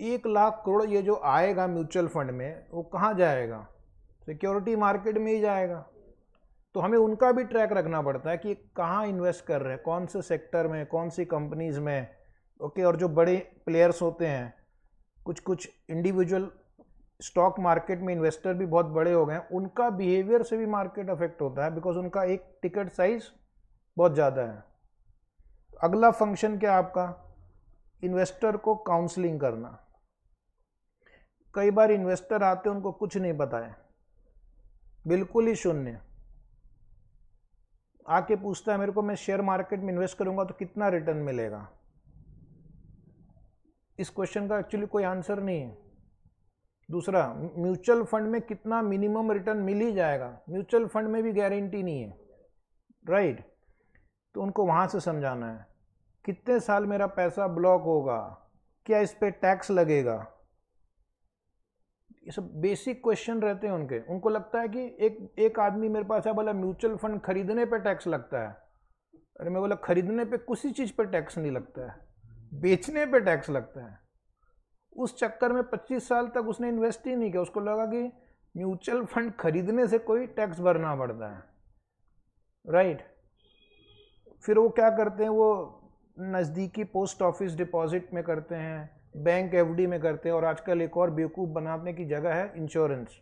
एक लाख करोड़ ये जो आएगा म्यूचुअल फंड में वो कहाँ जाएगा सिक्योरिटी मार्केट में ही जाएगा तो हमें उनका भी ट्रैक रखना पड़ता है कि कहाँ इन्वेस्ट कर रहे हैं कौन से सेक्टर में कौन सी कंपनीज़ में ओके और जो बड़े प्लेयर्स होते हैं कुछ कुछ इंडिविजुअल स्टॉक मार्केट में इन्वेस्टर भी बहुत बड़े हो गए हैं उनका बिहेवियर से भी मार्केट अफेक्ट होता है बिकॉज उनका एक टिकट साइज बहुत ज़्यादा है अगला फंक्शन क्या आपका इन्वेस्टर को काउंसलिंग करना कई बार इन्वेस्टर आते हैं उनको कुछ नहीं पता है बिल्कुल ही शून्य आके पूछता है मेरे को मैं शेयर मार्केट में इन्वेस्ट करूंगा तो कितना रिटर्न मिलेगा इस क्वेश्चन का एक्चुअली कोई आंसर नहीं है दूसरा म्यूचुअल फंड में कितना मिनिमम रिटर्न मिल ही जाएगा म्यूचुअल फंड में भी गारंटी नहीं है राइट right? तो उनको वहाँ से समझाना है कितने साल मेरा पैसा ब्लॉक होगा क्या इस पर टैक्स लगेगा ये सब बेसिक क्वेश्चन रहते हैं उनके उनको लगता है कि एक एक आदमी मेरे पास है बोला म्यूचुअल फंड खरीदने पे टैक्स लगता है अरे मैं बोला खरीदने पे किसी चीज़ पे टैक्स नहीं लगता है बेचने पे टैक्स लगता है उस चक्कर में 25 साल तक उसने इन्वेस्ट ही नहीं किया उसको लगा कि म्यूचुअल फंड खरीदने से कोई टैक्स भरना पड़ता है राइट फिर वो क्या करते हैं वो नज़दीकी पोस्ट ऑफिस डिपॉजिट में करते हैं बैंक एफडी में करते हैं और आजकल एक और बेवकूफ़ बनाने की जगह है इंश्योरेंस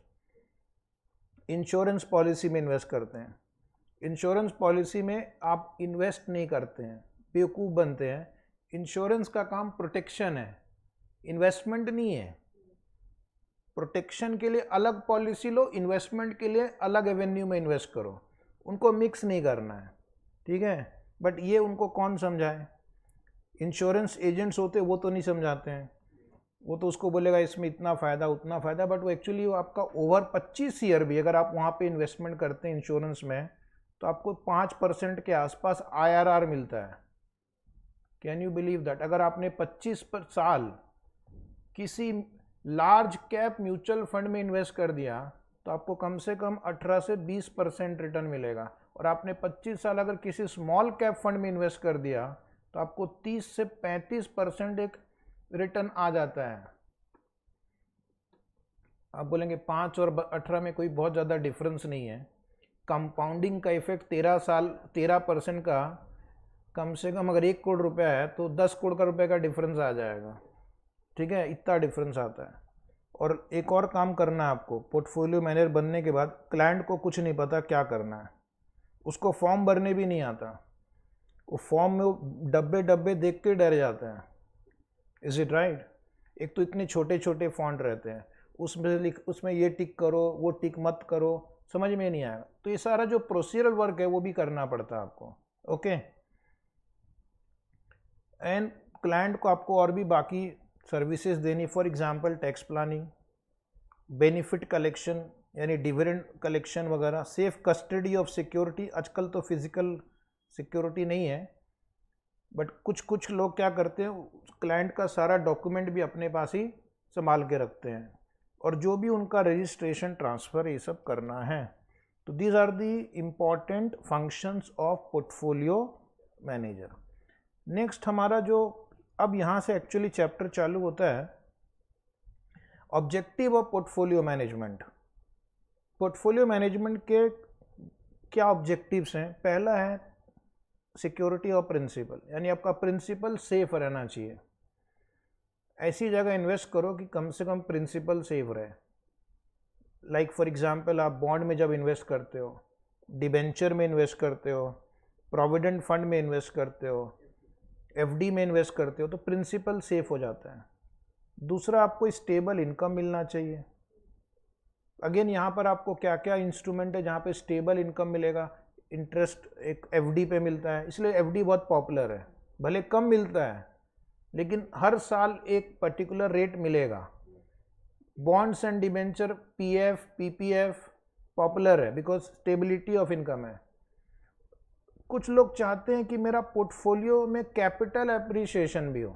इंश्योरेंस पॉलिसी में इन्वेस्ट करते हैं इंश्योरेंस पॉलिसी में आप इन्वेस्ट नहीं करते हैं बेवकूफ़ बनते हैं इंश्योरेंस का काम प्रोटेक्शन है इन्वेस्टमेंट नहीं है प्रोटेक्शन के लिए अलग पॉलिसी लो इन्वेस्टमेंट के लिए अलग एवेन्यू में इन्वेस्ट करो उनको मिक्स नहीं करना है ठीक है बट ये उनको कौन समझाए इंश्योरेंस एजेंट्स होते वो तो नहीं समझाते हैं वो तो उसको बोलेगा इसमें इतना फ़ायदा उतना फ़ायदा बट वो एक्चुअली आपका ओवर 25 ईयर भी अगर आप वहाँ पे इन्वेस्टमेंट करते हैं इंश्योरेंस में तो आपको पाँच परसेंट के आसपास आईआरआर मिलता है कैन यू बिलीव दैट अगर आपने पच्चीस पर साल किसी लार्ज कैप म्यूचुअल फंड में इन्वेस्ट कर दिया तो आपको कम से कम अठारह से बीस परसेंट रिटर्न मिलेगा और आपने पच्चीस साल अगर किसी स्मॉल कैप फंड में इन्वेस्ट कर दिया तो आपको 30 से 35 परसेंट एक रिटर्न आ जाता है आप बोलेंगे पाँच और अठारह में कोई बहुत ज़्यादा डिफरेंस नहीं है कंपाउंडिंग का इफेक्ट तेरह साल तेरह परसेंट का कम से कम अगर एक करोड़ रुपया है तो दस करोड़ का रुपये का डिफरेंस आ जाएगा ठीक है इतना डिफरेंस आता है और एक और काम करना है आपको पोर्टफोलियो मैनेजर बनने के बाद क्लाइंट को कुछ नहीं पता क्या करना है उसको फॉर्म भरने भी नहीं आता वो फॉर्म में वो डब्बे डब्बे देख के डर जाते हैं इज़ इट राइट एक तो इतने छोटे छोटे फॉन्ट रहते हैं उसमें लिख उसमें ये टिक करो वो टिक मत करो समझ में नहीं आएगा तो ये सारा जो प्रोसीजरल वर्क है वो भी करना पड़ता है आपको ओके एंड क्लाइंट को आपको और भी बाकी सर्विसेज देनी for example tax planning benefit collection यानी डिविडेंड कलेक्शन वगैरह सेफ कस्टडी ऑफ सिक्योरिटी आजकल तो फिज़िकल सिक्योरिटी नहीं है बट कुछ कुछ लोग क्या करते हैं क्लाइंट का सारा डॉक्यूमेंट भी अपने पास ही संभाल के रखते हैं और जो भी उनका रजिस्ट्रेशन ट्रांसफ़र ये सब करना है तो these are the important functions of portfolio manager next हमारा जो अब यहाँ से एक्चुअली चैप्टर चालू होता है objective of portfolio management portfolio management के क्या ऑब्जेक्टिव्स हैं पहला है सिक्योरिटी ऑफ प्रिंसिपल यानी आपका प्रिंसिपल सेफ रहना चाहिए ऐसी जगह इन्वेस्ट करो कि कम से कम प्रिंसिपल सेफ रहे लाइक फॉर एग्जांपल आप बॉन्ड में जब इन्वेस्ट करते हो डिबेंचर में इन्वेस्ट करते हो प्रोविडेंट फंड में इन्वेस्ट करते हो एफडी में इन्वेस्ट करते हो तो प्रिंसिपल सेफ हो जाता है दूसरा आपको स्टेबल इनकम मिलना चाहिए अगेन यहाँ पर आपको क्या क्या इंस्ट्रूमेंट है जहाँ पे स्टेबल इनकम मिलेगा इंटरेस्ट एक एफडी पे मिलता है इसलिए एफडी बहुत पॉपुलर है भले कम मिलता है लेकिन हर साल एक पर्टिकुलर रेट मिलेगा bonds and debenture PF PPF popular है बिकॉज स्टेबिलिटी ऑफ इनकम है कुछ लोग चाहते हैं कि मेरा पोर्टफोलियो में कैपिटल अप्रिशिएशन भी हो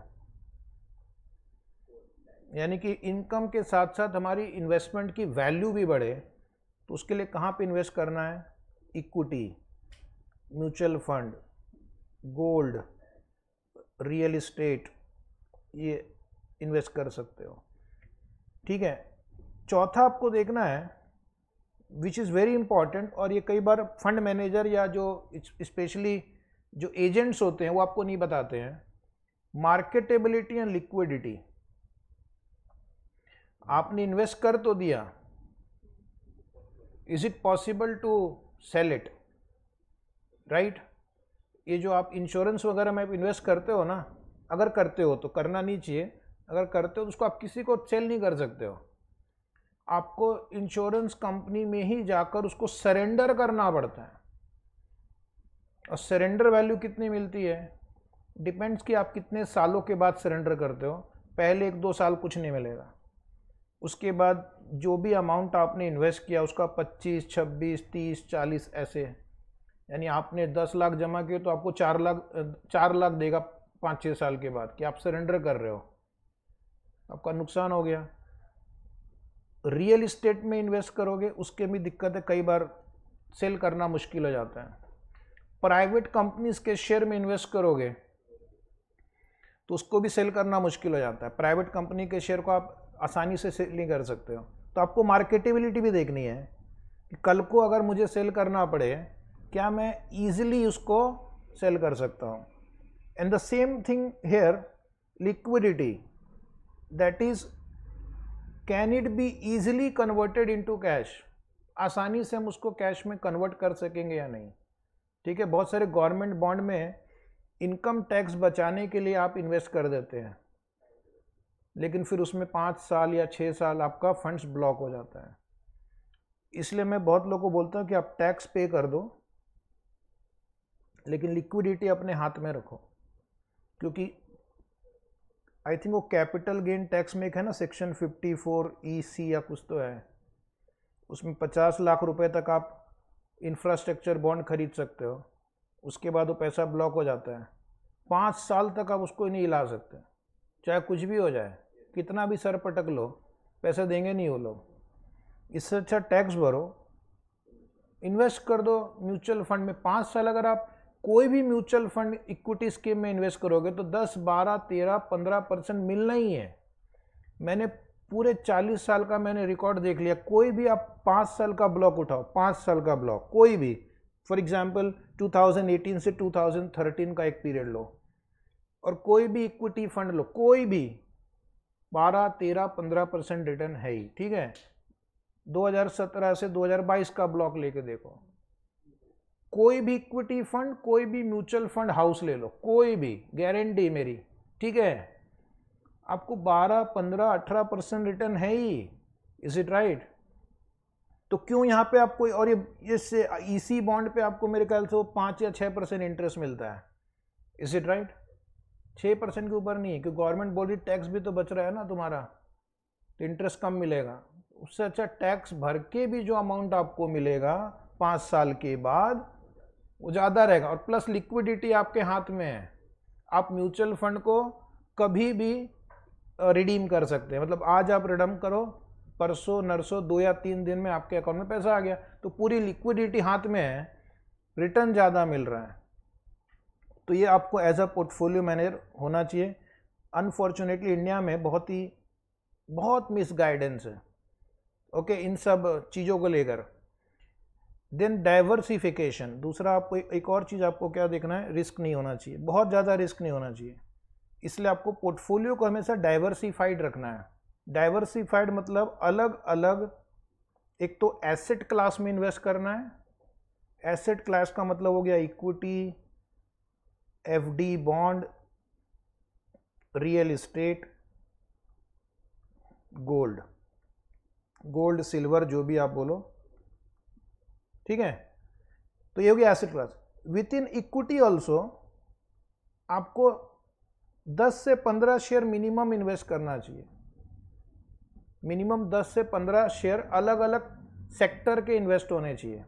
यानी कि इनकम के साथ साथ हमारी इन्वेस्टमेंट की वैल्यू भी बढ़े तो उसके लिए कहाँ पे इन्वेस्ट करना है equity mutual fund gold real estate ये इन्वेस्ट कर सकते हो ठीक है चौथा आपको देखना है विच इज़ वेरी इंपॉर्टेंट और ये कई बार फंड मैनेजर या जो स्पेशली जो एजेंट्स होते हैं वो आपको नहीं बताते हैं मार्केटेबिलिटी एंड लिक्विडिटी आपने इन्वेस्ट कर तो दिया is it possible to sell it right ये जो आप इंश्योरेंस वगैरह में इन्वेस्ट करते हो ना अगर करते हो तो करना नहीं चाहिए अगर करते हो तो उसको आप किसी को सेल नहीं कर सकते हो आपको इंश्योरेंस कंपनी में ही जाकर उसको सरेंडर करना पड़ता है और सरेंडर वैल्यू कितनी मिलती है डिपेंड्स कि आप कितने सालों के बाद सरेंडर करते हो पहले एक दो साल कुछ नहीं मिलेगा उसके बाद जो भी अमाउंट आपने इन्वेस्ट किया उसका 25, 26, 30, 40 ऐसे यानी आपने दस लाख जमा किए तो आपको चार लाख चार लाख देगा पाँच छः साल के बाद कि आप सरेंडर कर रहे हो आपका नुकसान हो गया रियल इस्टेट में इन्वेस्ट करोगे उसके भी दिक्कत है कई बार सेल करना मुश्किल हो जाता है प्राइवेट कंपनीज के शेयर में इन्वेस्ट करोगे तो उसको भी सेल करना मुश्किल हो जाता है प्राइवेट कंपनी के शेयर को आप आसानी से सेल नहीं कर सकते हो तो आपको मार्केटेबिलिटी भी देखनी है कि कल को अगर मुझे सेल करना पड़े क्या मैं ईजिली उसको सेल कर सकता हूँ and the same thing here liquidity that is can it be easily converted into cash आसानी से हम उसको कैश में कन्वर्ट कर सकेंगे या नहीं ठीक है बहुत सारे गवर्नमेंट बॉन्ड में इनकम टैक्स बचाने के लिए आप इन्वेस्ट कर देते हैं लेकिन फिर उसमें पाँच साल या छः साल आपका फंड्स ब्लॉक हो जाता है इसलिए मैं बहुत लोगों को बोलता हूँ कि आप टैक्स पे कर दो लेकिन लिक्विडिटी अपने हाथ में रखो क्योंकि आई थिंक वो कैपिटल गेन टैक्स में एक है ना सेक्शन 54 ईसी या कुछ तो है उसमें 50 लाख रुपए तक आप इंफ्रास्ट्रक्चर बॉन्ड खरीद सकते हो उसके बाद वो पैसा ब्लॉक हो जाता है पाँच साल तक आप उसको नहीं हिला सकते चाहे कुछ भी हो जाए कितना भी सर पटक लो पैसे देंगे नहीं वो लोग इससे अच्छा टैक्स भरो इन्वेस्ट कर दो म्यूचुअल फंड में पाँच साल अगर आप कोई भी म्यूचुअल फंड इक्विटी स्कीम में इन्वेस्ट करोगे तो 10, 12, 13, 15 परसेंट मिलना ही है मैंने पूरे 40 साल का मैंने रिकॉर्ड देख लिया कोई भी आप पाँच साल का ब्लॉक उठाओ पाँच साल का ब्लॉक कोई भी फॉर एग्जाम्पल 2018 से 2013 का एक पीरियड लो और कोई भी इक्विटी फंड लो कोई भी 12, 13, 15 परसेंट रिटर्न है ही ठीक है 2017 से 2022 का ब्लॉक लेके देखो कोई भी इक्विटी फंड कोई भी म्यूचुअल फंड हाउस ले लो कोई भी गारंटी मेरी ठीक है आपको 12, 15, 18 परसेंट रिटर्न है ही इज इट राइट तो क्यों यहाँ पे आपको और ये इससे इसी बॉन्ड पे आपको मेरे ख्याल से वो पाँच या छः परसेंट इंटरेस्ट मिलता है इज इट राइट छः परसेंट के ऊपर नहीं है क्योंकि गवर्नमेंट बोल रही टैक्स भी तो बच रहा है ना तुम्हारा तो इंटरेस्ट कम मिलेगा उससे अच्छा टैक्स भर के भी जो अमाउंट आपको मिलेगा पाँच साल के बाद वो ज़्यादा रहेगा और प्लस लिक्विडिटी आपके हाथ में है आप म्यूचुअल फंड को कभी भी रिडीम कर सकते हैं मतलब आज आप रिडम करो परसों नरसों दो या तीन दिन में आपके अकाउंट में पैसा आ गया तो पूरी लिक्विडिटी हाथ में है रिटर्न ज़्यादा मिल रहा है तो ये आपको एज अ पोर्टफोलियो मैनेजर होना चाहिए अनफॉर्चुनेटली इंडिया में बहुत ही बहुत मिस गाइडेंस है ओके इन सब चीज़ों को लेकर देन डाइवर्सिफिकेशन दूसरा आपको एक और चीज़ आपको क्या देखना है रिस्क नहीं होना चाहिए बहुत ज़्यादा रिस्क नहीं होना चाहिए इसलिए आपको पोर्टफोलियो को हमेशा डाइवर्सिफाइड रखना है डाइवर्सिफाइड मतलब अलग अलग एक तो एसेट क्लास में इन्वेस्ट करना है एसेट क्लास का मतलब हो गया equity F D bond real estate gold gold silver जो भी आप बोलो ठीक है तो ये हो गया asset class within equity also आपको 10 से 15 शेयर मिनिमम इन्वेस्ट करना चाहिए मिनिमम 10 से 15 शेयर अलग अलग सेक्टर के इन्वेस्ट होने चाहिए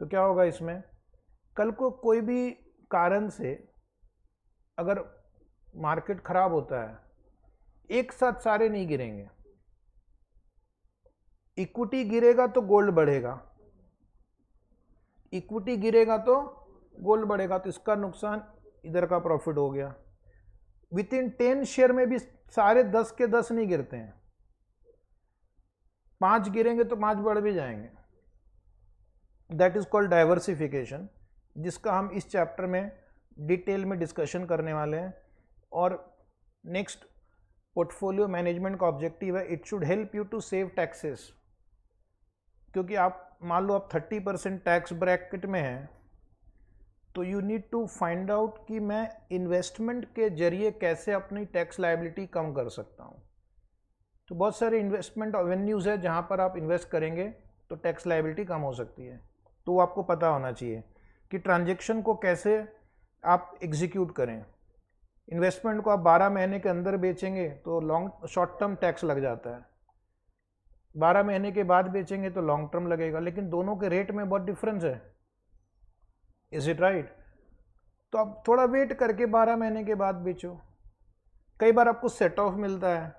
तो क्या होगा इसमें कल को कोई भी कारण से अगर मार्केट ख़राब होता है एक साथ सारे नहीं गिरेंगे इक्विटी गिरेगा तो गोल्ड बढ़ेगा इक्विटी गिरेगा तो गोल्ड बढ़ेगा तो इसका नुकसान इधर का प्रॉफिट हो गया विद इन टेन शेयर में भी सारे दस के दस नहीं गिरते हैं पांच गिरेंगे तो पांच बढ़ भी जाएंगे दैट इज़ कॉल्ड डाइवर्सिफिकेशन जिसका हम इस चैप्टर में डिटेल में डिस्कशन करने वाले हैं और नेक्स्ट पोर्टफोलियो मैनेजमेंट का ऑब्जेक्टिव है it should help you to save taxes क्योंकि आप मान लो आप थर्टी परसेंट टैक्स ब्रैकेट में हैं तो you need to find out कि मैं इन्वेस्टमेंट के जरिए कैसे अपनी टैक्स लाइबिलिटी कम कर सकता हूँ तो बहुत सारे इन्वेस्टमेंट एवेन्यूज़ है जहाँ पर आप इन्वेस्ट करेंगे तो टैक्स लाइबिलिटी कम हो सकती है तो वो आपको पता होना चाहिए कि ट्रांजेक्शन को कैसे आप एग्जीक्यूट करें इन्वेस्टमेंट को आप 12 महीने के अंदर बेचेंगे तो लॉन्ग शॉर्ट टर्म टैक्स लग जाता है बारह महीने के बाद बेचेंगे तो लॉन्ग टर्म लगेगा लेकिन दोनों के रेट में बहुत डिफरेंस है इज इट राइट तो आप थोड़ा वेट करके बारह महीने के बाद बेचो कई बार आपको सेट ऑफ मिलता है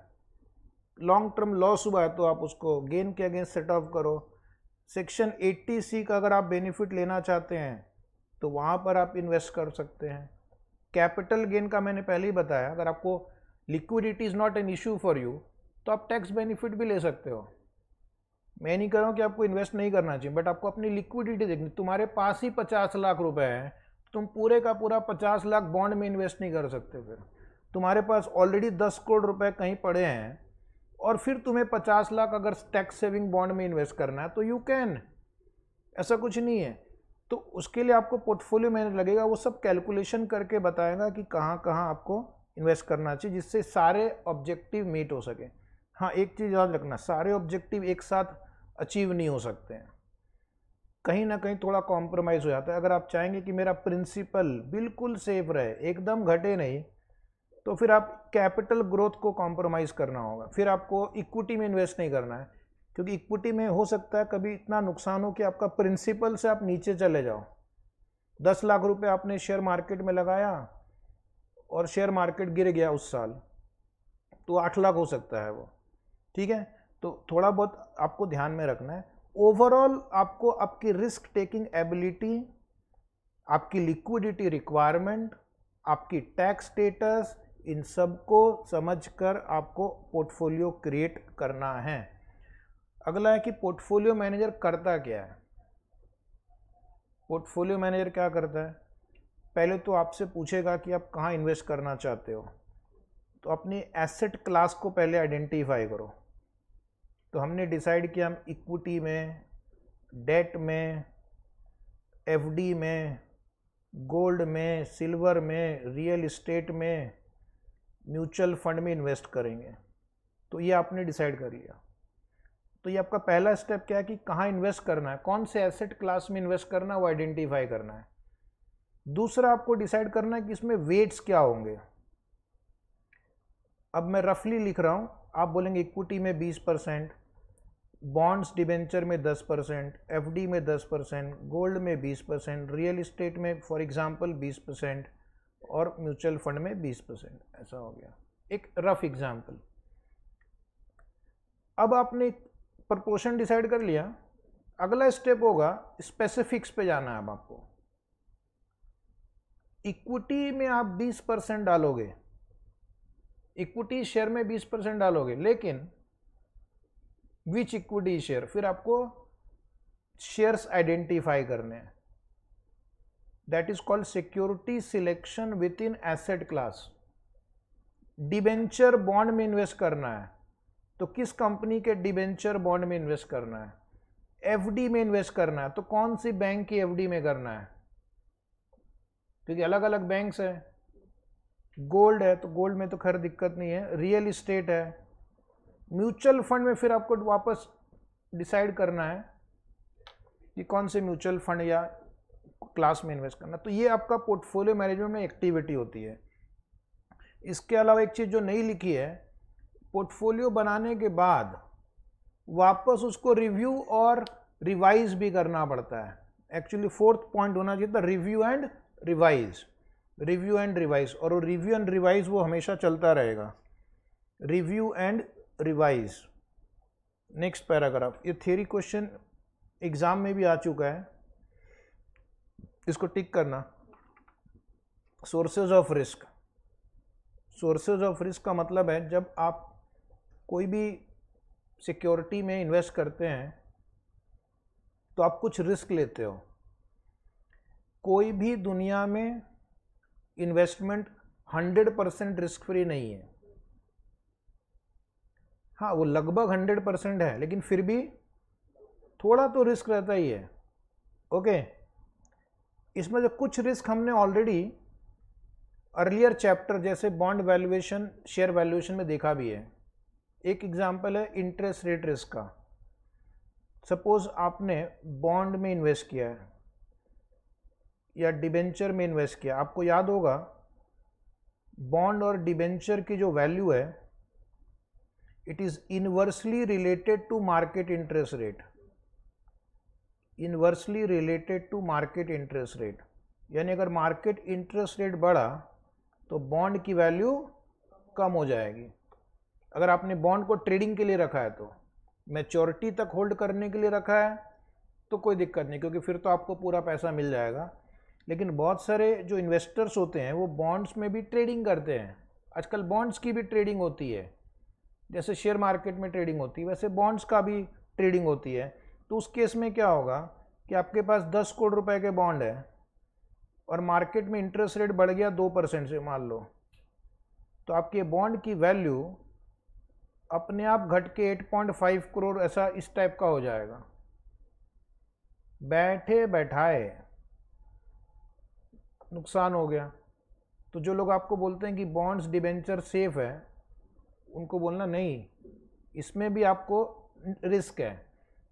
लॉन्ग टर्म लॉस हुआ है तो आप उसको गेन के अगेंस्ट सेट ऑफ करो सेक्शन 80 सी का अगर आप बेनिफिट लेना चाहते हैं तो वहाँ पर आप इन्वेस्ट कर सकते हैं कैपिटल गेन का मैंने पहले ही बताया अगर आपको liquidity is not an issue for you तो आप टैक्स बेनिफिट भी ले सकते हो मैं नहीं कह रहा हूँ कि आपको इन्वेस्ट नहीं करना चाहिए बट आपको अपनी लिक्विडिटी देखनी तुम्हारे पास ही पचास लाख रुपए हैं तुम पूरे का पूरा पचास लाख बॉन्ड में इन्वेस्ट नहीं कर सकते फिर तुम्हारे पास ऑलरेडी दस करोड़ रुपए कहीं पड़े हैं और फिर तुम्हें पचास लाख अगर टैक्स सेविंग बॉन्ड में इन्वेस्ट करना है तो यू कैन ऐसा कुछ नहीं है तो उसके लिए आपको पोर्टफोलियो मैनेज लगेगा वो सब कैलकुलेशन करके बताएगा कि कहाँ कहाँ आपको इन्वेस्ट करना चाहिए जिससे सारे ऑब्जेक्टिव मीट हो सके हाँ एक चीज़ याद रखना सारे ऑब्जेक्टिव एक साथ अचीव नहीं हो सकते हैं कहीं ना कहीं थोड़ा कॉम्प्रोमाइज़ हो जाता है अगर आप चाहेंगे कि मेरा प्रिंसिपल बिल्कुल सेफ रहे एकदम घटे नहीं तो फिर आप कैपिटल ग्रोथ को कॉम्प्रोमाइज़ करना होगा फिर आपको इक्विटी में इन्वेस्ट नहीं करना है क्योंकि इक्विटी में हो सकता है कभी इतना नुकसान हो कि आपका प्रिंसिपल से आप नीचे चले जाओ दस लाख रुपए आपने शेयर मार्केट में लगाया और शेयर मार्केट गिर गया उस साल तो आठ लाख हो सकता है वो ठीक है तो थोड़ा बहुत आपको ध्यान में रखना है ओवरऑल आपको आपकी रिस्क टेकिंग एबिलिटी आपकी लिक्विडिटी रिक्वायरमेंट आपकी टैक्स स्टेटस इन सब को कर आपको पोर्टफोलियो क्रिएट करना है अगला है कि पोर्टफोलियो मैनेजर करता क्या है पोर्टफोलियो मैनेजर क्या करता है पहले तो आपसे पूछेगा कि आप कहाँ इन्वेस्ट करना चाहते हो तो अपनी एसेट क्लास को पहले आइडेंटिफाई करो तो हमने डिसाइड किया हम इक्विटी में डेट में एफडी में गोल्ड में सिल्वर में रियल इस्टेट में म्यूचुअल फंड में इन्वेस्ट करेंगे तो ये आपने डिसाइड कर लिया तो ये आपका पहला स्टेप क्या है कि कहाँ इन्वेस्ट करना है कौन से एसेट क्लास में इन्वेस्ट करना है वो आइडेंटिफाई करना है दूसरा आपको डिसाइड करना है कि इसमें वेट्स क्या होंगे अब मैं रफली लिख रहा हूँ आप बोलेंगे इक्विटी में 20 परसेंट बॉन्ड्स डिबेंचर में 10 परसेंट एफ में 10 परसेंट गोल्ड में 20 परसेंट रियल इस्टेट में फॉर एग्ज़ाम्पल 20 परसेंट और म्यूचुअल फंड में 20 परसेंट ऐसा हो गया एक रफ एग्ज़ाम्पल अब आपने प्रपोर्शन डिसाइड कर लिया अगला स्टेप होगा स्पेसिफिक्स पे जाना है अब आपको इक्विटी में आप 20 परसेंट डालोगे इक्विटी शेयर में 20 परसेंट डालोगे लेकिन विच इक्विटी शेयर फिर आपको शेयर्स आइडेंटिफाई करने हैं that is called security selection within asset class debenture bond में इन्वेस्ट करना है तो किस कंपनी के डिबेंचर बॉन्ड में इन्वेस्ट करना है एफडी में इन्वेस्ट करना है तो कौन सी बैंक की एफडी में करना है क्योंकि अलग अलग बैंक्स हैं गोल्ड है तो गोल्ड में तो खैर दिक्कत नहीं है रियल इस्टेट है म्यूचुअल फंड में फिर आपको वापस डिसाइड करना है कि कौन से म्यूचुअल फंड या क्लास में इन्वेस्ट करना तो ये आपका पोर्टफोलियो मैनेजमेंट में एक्टिविटी होती है इसके अलावा एक चीज़ जो नहीं लिखी है पोर्टफोलियो बनाने के बाद वापस उसको रिव्यू और रिवाइज भी करना पड़ता है एक्चुअली फोर्थ पॉइंट होना चाहिए था review and revise review and revise और वो रिव्यू एंड रिवाइज वो हमेशा चलता रहेगा review and revise next paragraph ये थेरी क्वेश्चन एग्ज़ाम में भी आ चुका है इसको टिक करना sources of risk sources of risk का मतलब है जब आप कोई भी सिक्योरिटी में इन्वेस्ट करते हैं तो आप कुछ रिस्क लेते हो कोई भी दुनिया में इन्वेस्टमेंट 100 परसेंट रिस्क फ्री नहीं है हाँ वो लगभग हंड्रेड परसेंट है लेकिन फिर भी थोड़ा तो रिस्क रहता ही है ओके इसमें जो कुछ रिस्क हमने ऑलरेडी अर्लियर चैप्टर जैसे बॉन्ड वैल्यूएशन शेयर वैल्यूएशन में देखा भी है एक एग्जांपल है इंटरेस्ट रेट रिस्क का सपोज आपने बॉन्ड में इन्वेस्ट किया है या डिबेंचर में इन्वेस्ट किया आपको याद होगा बॉन्ड और डिबेंचर की जो वैल्यू है it is inversely related to market interest rate inversely related to market interest rate यानी अगर मार्केट इंटरेस्ट रेट बढ़ा तो बॉन्ड की वैल्यू कम हो जाएगी अगर आपने बॉन्ड को ट्रेडिंग के लिए रखा है तो मैच्योरिटी तक होल्ड करने के लिए रखा है तो कोई दिक्कत नहीं क्योंकि फिर तो आपको पूरा पैसा मिल जाएगा लेकिन बहुत सारे जो इन्वेस्टर्स होते हैं वो बॉन्ड्स में भी ट्रेडिंग करते हैं आजकल बॉन्ड्स की भी ट्रेडिंग होती है जैसे शेयर मार्केट में ट्रेडिंग होती है वैसे बॉन्ड्स का भी ट्रेडिंग होती है तो उस केस में क्या होगा कि आपके पास दस करोड़ रुपए के बॉन्ड है और मार्केट में इंटरेस्ट रेट बढ़ गया दो परसेंट से मान लो तो आपके बॉन्ड की वैल्यू अपने आप घट के एट पॉइंट फाइव करोड़ ऐसा इस टाइप का हो जाएगा बैठे बैठाए नुकसान हो गया तो जो लोग आपको बोलते हैं कि बॉन्ड्स डिबेंचर सेफ है उनको बोलना नहीं इसमें भी आपको रिस्क है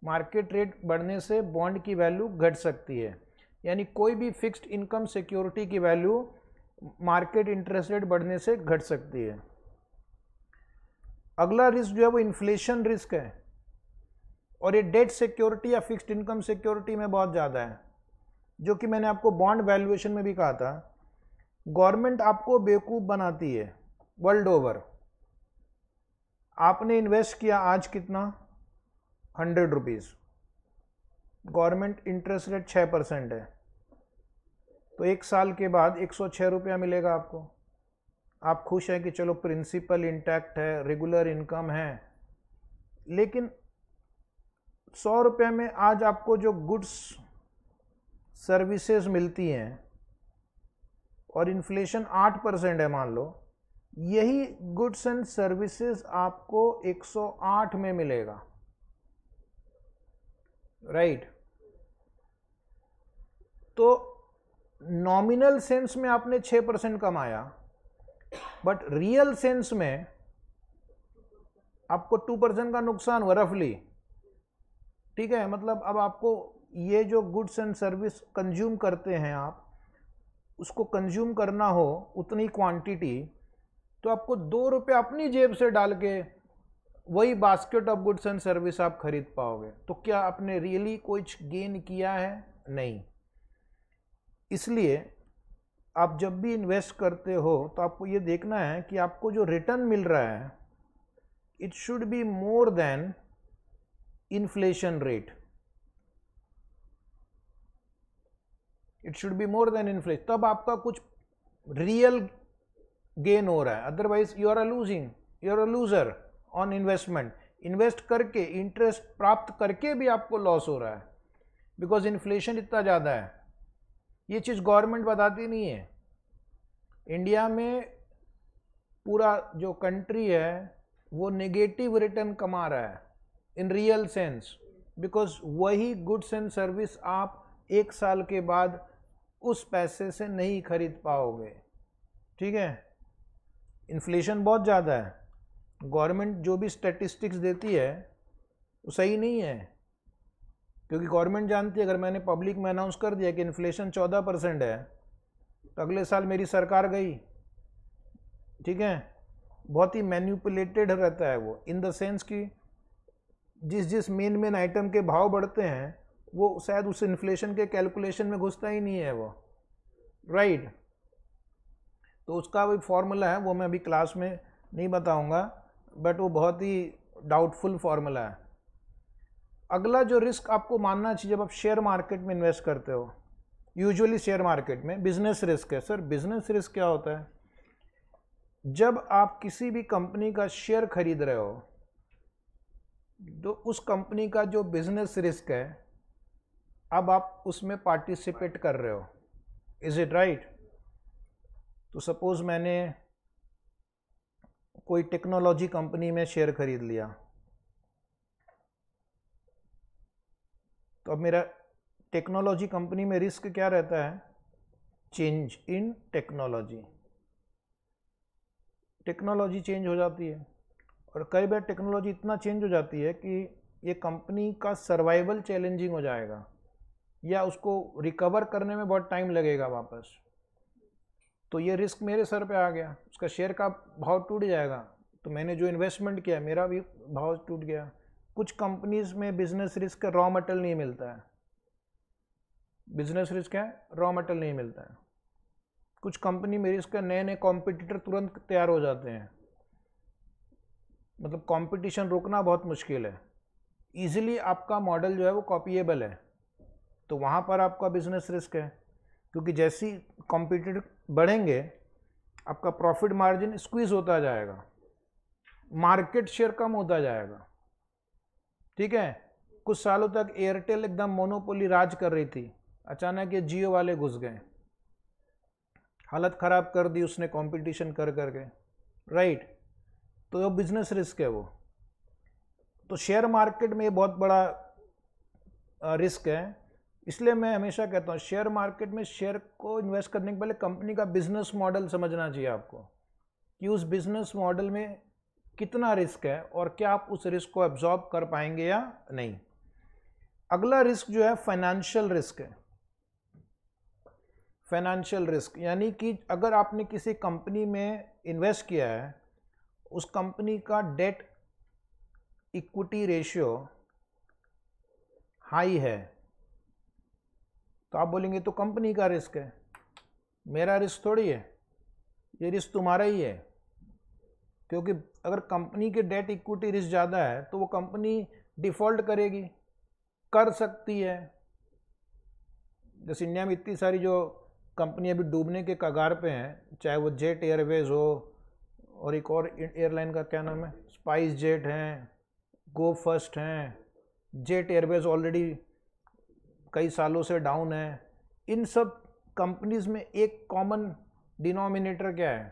मार्केट रेट बढ़ने से बॉन्ड की वैल्यू घट सकती है यानी कोई भी फिक्स्ड इनकम सिक्योरिटी की वैल्यू मार्केट इंटरेस्ट रेट बढ़ने से घट सकती है अगला रिस्क जो है वो इन्फ्लेशन रिस्क है और ये डेट सिक्योरिटी या फिक्स्ड इनकम सिक्योरिटी में बहुत ज़्यादा है जो कि मैंने आपको बॉन्ड वैल्यूएशन में भी कहा था गवर्नमेंट आपको बेवकूफ़ बनाती है वर्ल्ड ओवर आपने इन्वेस्ट किया आज कितना hundred rupees government interest rate छः परसेंट है तो एक साल के बाद एक सौ छः रुपया मिलेगा आपको आप खुश हैं कि चलो प्रिंसिपल इंटैक्ट है रेगुलर इनकम है लेकिन सौ रुपये में आज आपको जो गुड्स सर्विसेज मिलती हैं और इन्फ्लेशन आठ परसेंट है मान लो यही गुड्स एंड सर्विसेज आपको 108 में मिलेगा राइट right. तो नॉमिनल सेंस में आपने 6 परसेंट कमाया बट रियल सेंस में आपको 2 परसेंट का नुकसान हुआ रफली ठीक है मतलब अब आपको ये जो गुड्स एंड सर्विस कंज्यूम करते हैं आप उसको कंज्यूम करना हो उतनी क्वांटिटी तो आपको दो रुपये अपनी जेब से डाल के वही basket of goods and service आप खरीद पाओगे तो क्या आपने रियली कुछ गेन किया है नहीं इसलिए आप जब भी इन्वेस्ट करते हो तो आपको ये देखना है कि आपको जो रिटर्न मिल रहा है it should be more than inflation rate it should be more than inflation तब आपका कुछ रियल गेन हो रहा है otherwise you are a losing you are a loser on investment invest करके इंटरेस्ट प्राप्त करके भी आपको लॉस हो रहा है बिकॉज इन्फ्लेशन इतना ज़्यादा है ये चीज़ गवर्नमेंट बताती नहीं है इंडिया में पूरा जो कंट्री है वो नेगेटिव रिटर्न कमा रहा है इन रियल सेंस बिकॉज वही गुड्स एंड सर्विस आप एक साल के बाद उस पैसे से नहीं खरीद पाओगे ठीक है इन्फ्लेशन बहुत ज़्यादा है गवर्नमेंट जो भी स्टेटिस्टिक्स देती है वो सही नहीं है क्योंकि गवर्नमेंट जानती है अगर मैंने पब्लिक में अनाउंस कर दिया कि इन्फ्लेशन चौदह परसेंट है तो अगले साल मेरी सरकार गई ठीक है बहुत ही मैन्यूपुलेटेड रहता है वो इन द सेंस कि जिस जिस मेन मेन आइटम के भाव बढ़ते हैं वो शायद उस इन्फ्लेशन के कैलकुलेशन में घुसता ही नहीं है वो राइट right. तो उसका भी फार्मूला है वो मैं अभी क्लास में नहीं बताऊंगा बट वो बहुत ही डाउटफुल फार्मूला है अगला जो रिस्क आपको मानना चाहिए जब आप शेयर मार्केट में इन्वेस्ट करते हो यूजुअली शेयर मार्केट में बिजनेस रिस्क है सर बिजनेस रिस्क क्या होता है जब आप किसी भी कंपनी का शेयर खरीद रहे हो तो उस कंपनी का जो बिजनेस रिस्क है अब आप उसमें पार्टिसिपेट कर रहे हो इज़ इट राइट तो सपोज़ मैंने कोई टेक्नोलॉजी कंपनी में शेयर खरीद लिया तो अब मेरा टेक्नोलॉजी कंपनी में रिस्क क्या रहता है change in technology technology change हो जाती है और कई बार टेक्नोलॉजी इतना चेंज हो जाती है कि ये कंपनी का सर्वाइवल चैलेंजिंग हो जाएगा या उसको रिकवर करने में बहुत टाइम लगेगा वापस तो ये रिस्क मेरे सर पे आ गया उसका शेयर का भाव टूट जाएगा तो मैंने जो इन्वेस्टमेंट किया मेरा भी भाव टूट गया कुछ कंपनीज में बिजनेस रिस्क का रॉ मटेरियल नहीं मिलता है बिजनेस रिस्क है रॉ मटेरियल नहीं मिलता है कुछ कंपनी में रिस्क नए नए कॉम्पिटिटर तुरंत तैयार हो जाते हैं मतलब कंपटीशन रोकना बहुत मुश्किल है ईजिली आपका मॉडल जो है वो कॉपीएबल है तो वहाँ पर आपका बिजनेस रिस्क है क्योंकि जैसी कॉम्पिटिटर बढ़ेंगे आपका प्रॉफिट मार्जिन स्क्वीज होता जाएगा मार्केट शेयर कम होता जाएगा ठीक है कुछ सालों तक एयरटेल एकदम मोनोपोली राज कर रही थी अचानक ये जियो वाले घुस गए हालत ख़राब कर दी उसने कंपटीशन कर कर के राइट तो वो बिजनेस रिस्क है वो तो शेयर मार्केट में ये बहुत बड़ा रिस्क है इसलिए मैं हमेशा कहता हूँ शेयर मार्केट में शेयर को इन्वेस्ट करने के पहले कंपनी का बिजनेस मॉडल समझना चाहिए आपको कि उस बिजनेस मॉडल में कितना रिस्क है और क्या आप उस रिस्क को एब्जॉर्ब कर पाएंगे या नहीं अगला रिस्क जो है फाइनेंशियल रिस्क है फाइनेंशियल रिस्क यानी कि अगर आपने किसी कंपनी में इन्वेस्ट किया है उस कंपनी का डेट इक्विटी रेशियो हाई है तो आप बोलेंगे तो कंपनी का रिस्क है मेरा रिस्क थोड़ी है ये रिस्क तुम्हारा ही है क्योंकि अगर कंपनी के डेट इक्विटी रिस्क ज़्यादा है तो वो कंपनी डिफ़ॉल्ट करेगी कर सकती है जैसे इंडिया में इतनी सारी जो कंपनी अभी डूबने के कगार पे हैं चाहे वो जेट एयरवेज हो और एक और एयरलाइन का क्या नाम है स्पाइस जेट हैं गो फर्स्ट हैं जेट एयरवेज ऑलरेडी कई सालों से डाउन है इन सब कंपनीज में एक कॉमन डिनोमिनेटर क्या है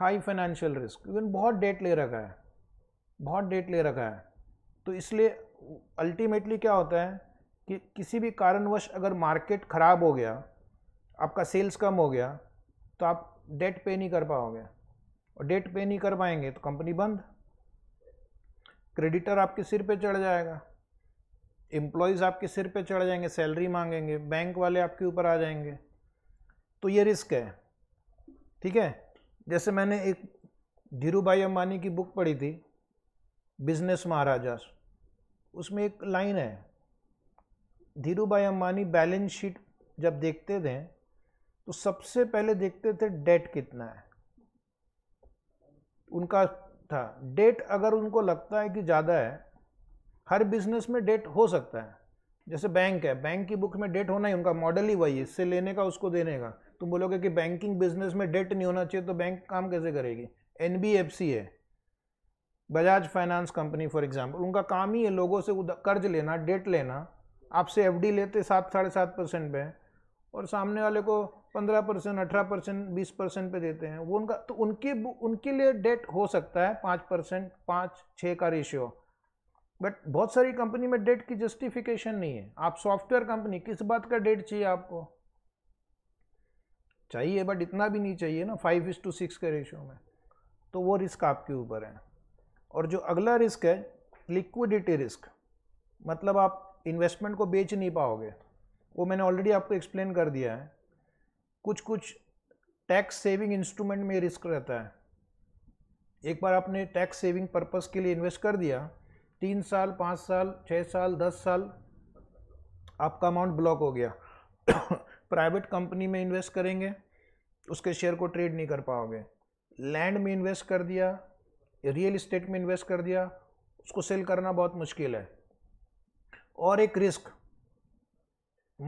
हाई फाइनेंशियल रिस्क इवन बहुत डेट ले रखा है बहुत डेट ले रखा है तो इसलिए अल्टीमेटली क्या होता है कि किसी भी कारणवश अगर मार्केट ख़राब हो गया आपका सेल्स कम हो गया तो आप डेट पे नहीं कर पाओगे और डेट पे नहीं कर पाएंगे तो कंपनी बंद क्रेडिटर आपके सिर पे चढ़ जाएगा एम्प्लॉयज़ आपके सिर पे चढ़ जाएंगे सैलरी मांगेंगे बैंक वाले आपके ऊपर आ जाएंगे तो ये रिस्क है ठीक है जैसे मैंने एक धीरू भाई अम्बानी की बुक पढ़ी थी बिजनेस महाराजा उसमें एक लाइन है धीरू भाई अम्बानी बैलेंस शीट जब देखते थे तो सबसे पहले देखते थे डेट कितना है उनका था डेट अगर उनको लगता है कि ज़्यादा है हर बिजनेस में डेट हो सकता है जैसे बैंक है बैंक की बुक में डेट होना ही उनका मॉडल ही वही है इससे लेने का उसको देने का तुम बोलोगे कि बैंकिंग बिजनेस में डेट नहीं होना चाहिए तो बैंक काम कैसे करेगी एन है Bajaj Finance company for example उनका काम ही है लोगों से कर्ज लेना डेट लेना आपसे एफ लेते सात साढ़े सात परसेंट पे और सामने वाले को पंद्रह परसेंट अठारह परसेंट बीस परसेंट पे देते हैं वो उनका तो उनके उनके लिए डेट हो सकता है पाँच परसेंट पाँच छः का रेशियो बट बहुत सारी कंपनी में डेट की जस्टिफिकेशन नहीं है आप सॉफ्टवेयर कंपनी किस बात का डेट चाहिए आपको चाहिए बट इतना भी नहीं चाहिए ना फाइव इज टू सिक्स के रेशियो में तो वो रिस्क आपके ऊपर है और जो अगला रिस्क है लिक्विडिटी रिस्क मतलब आप इन्वेस्टमेंट को बेच नहीं पाओगे वो मैंने ऑलरेडी आपको एक्सप्लेन कर दिया है कुछ कुछ टैक्स सेविंग इंस्ट्रूमेंट में रिस्क रहता है एक बार आपने टैक्स सेविंग पर्पस के लिए इन्वेस्ट कर दिया तीन साल पाँच साल छः साल दस साल आपका अमाउंट ब्लॉक हो गया प्राइवेट कंपनी में इन्वेस्ट करेंगे उसके शेयर को ट्रेड नहीं कर पाओगे लैंड में इन्वेस्ट कर दिया रियल इस्टेट में इन्वेस्ट कर दिया उसको सेल करना बहुत मुश्किल है और एक रिस्क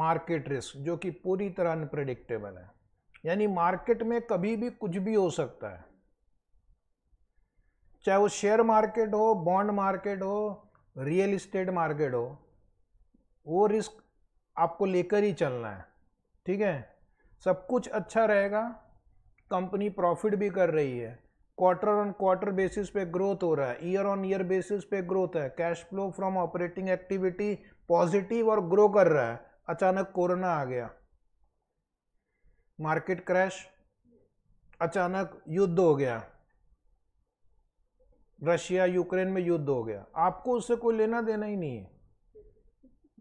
मार्केट रिस्क जो कि पूरी तरह अनप्रडिक्टेबल है यानी मार्केट में कभी भी कुछ भी हो सकता है चाहे वो शेयर मार्केट हो बॉन्ड मार्केट हो रियल इस्टेट मार्केट हो वो रिस्क आपको लेकर ही चलना है ठीक है सब कुछ अच्छा रहेगा कंपनी प्रॉफिट भी कर रही है क्वार्टर ऑन क्वार्टर बेसिस पे ग्रोथ हो रहा है ईयर ऑन ईयर बेसिस पे ग्रोथ है cash flow from operating activity positive और ग्रो कर रहा है अचानक कोरोना आ गया मार्केट क्रैश अचानक युद्ध हो गया रशिया यूक्रेन में युद्ध हो गया आपको उससे कोई लेना देना ही नहीं है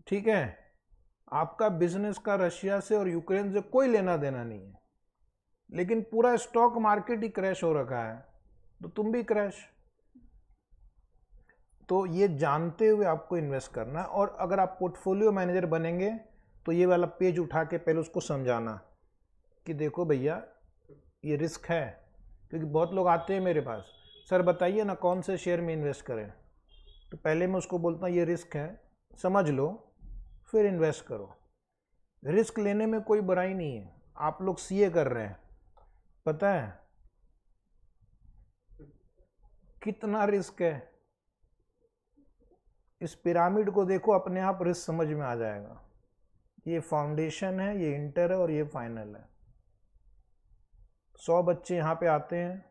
ठीक है आपका बिजनेस का रशिया से और यूक्रेन से कोई लेना देना नहीं है लेकिन पूरा स्टॉक मार्केट ही क्रैश हो रखा है तो तुम भी क्रैश तो ये जानते हुए आपको इन्वेस्ट करना और अगर आप पोर्टफोलियो मैनेजर बनेंगे तो ये वाला पेज उठा के पहले उसको समझाना कि देखो भैया ये रिस्क है क्योंकि बहुत लोग आते हैं मेरे पास सर बताइए ना कौन से शेयर में इन्वेस्ट करें तो पहले मैं उसको बोलता हूँ ये रिस्क है समझ लो फिर इन्वेस्ट करो रिस्क लेने में कोई बुराई नहीं है आप लोग ए कर रहे हैं पता है कितना रिस्क है इस पिरामिड को देखो अपने आप रिस्क समझ में आ जाएगा ये फाउंडेशन है ये इंटर है और ये फाइनल है सौ बच्चे यहाँ पे आते हैं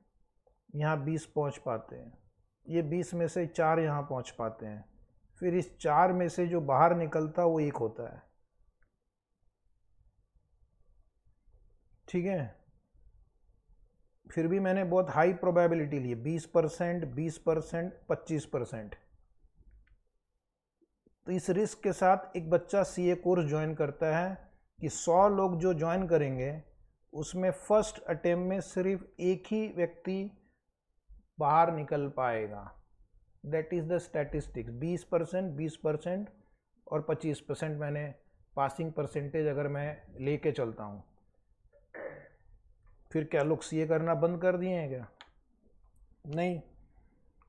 यहाँ बीस पहुँच पाते हैं ये बीस में से चार यहाँ पहुँच पाते हैं फिर इस चार में से जो बाहर निकलता वो एक होता है ठीक है फिर भी मैंने बहुत हाई प्रोबेबिलिटी ली बीस परसेंट बीस परसेंट पच्चीस परसेंट तो इस रिस्क के साथ एक बच्चा सीए कोर्स ज्वाइन करता है कि सौ लोग जो ज्वाइन करेंगे उसमें फर्स्ट अटेम्प्ट में सिर्फ एक ही व्यक्ति बाहर निकल पाएगा दैट इज़ द स्टैटिस्टिक्स बीस परसेंट बीस परसेंट और पच्चीस परसेंट मैंने पासिंग परसेंटेज अगर मैं लेके चलता हूँ फिर क्या लोग सी करना बंद कर दिए हैं क्या नहीं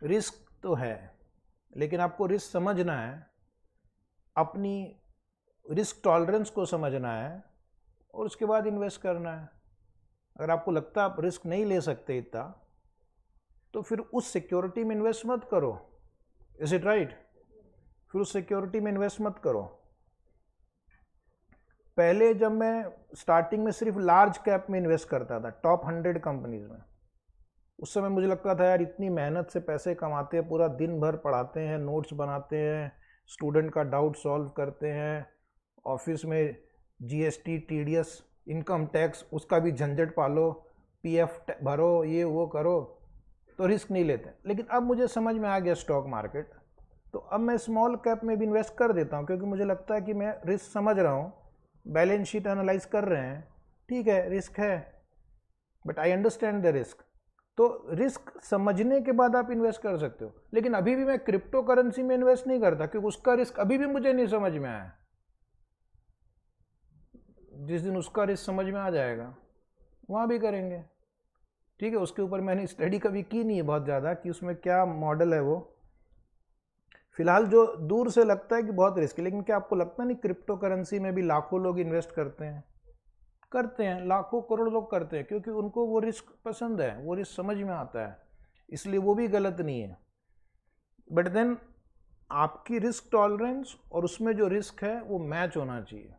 रिस्क तो है लेकिन आपको रिस्क समझना है अपनी रिस्क टॉलरेंस को समझना है और उसके बाद इन्वेस्ट करना है अगर आपको लगता है आप रिस्क नहीं ले सकते इतना तो फिर उस सिक्योरिटी में इन्वेस्ट मत करो इज इट राइट फिर उस सिक्योरिटी में इन्वेस्ट मत करो पहले जब मैं स्टार्टिंग में सिर्फ लार्ज कैप में इन्वेस्ट करता था टॉप हंड्रेड कंपनीज में उस समय मुझे लगता था यार इतनी मेहनत से पैसे कमाते हैं पूरा दिन भर पढ़ाते हैं नोट्स बनाते हैं स्टूडेंट का डाउट सॉल्व करते हैं ऑफिस में जीएसटी टीडीएस इनकम टैक्स उसका भी झंझट पालो पीएफ भरो ये वो करो तो रिस्क नहीं लेते लेकिन अब मुझे समझ में आ गया स्टॉक मार्केट तो अब मैं स्मॉल कैप में भी इन्वेस्ट कर देता हूँ क्योंकि मुझे लगता है कि मैं रिस्क समझ रहा हूँ बैलेंस शीट एनालाइज कर रहे हैं ठीक है रिस्क है but I understand the risk तो रिस्क समझने के बाद आप इन्वेस्ट कर सकते हो लेकिन अभी भी मैं क्रिप्टो करेंसी में इन्वेस्ट नहीं करता क्योंकि उसका रिस्क अभी भी मुझे नहीं समझ में आया जिस दिन उसका रिस्क समझ में आ जाएगा वहाँ भी करेंगे ठीक है उसके ऊपर मैंने स्टडी कभी की नहीं है बहुत ज़्यादा कि उसमें क्या मॉडल है वो फिलहाल जो दूर से लगता है कि बहुत रिस्क है लेकिन क्या आपको लगता नहीं क्रिप्टो करेंसी में भी लाखों लोग इन्वेस्ट करते हैं करते हैं लाखों करोड़ लोग करते हैं क्योंकि उनको वो रिस्क पसंद है वो रिस्क समझ में आता है इसलिए वो भी गलत नहीं है बट देन आपकी रिस्क टॉलरेंस और उसमें जो रिस्क है वो मैच होना चाहिए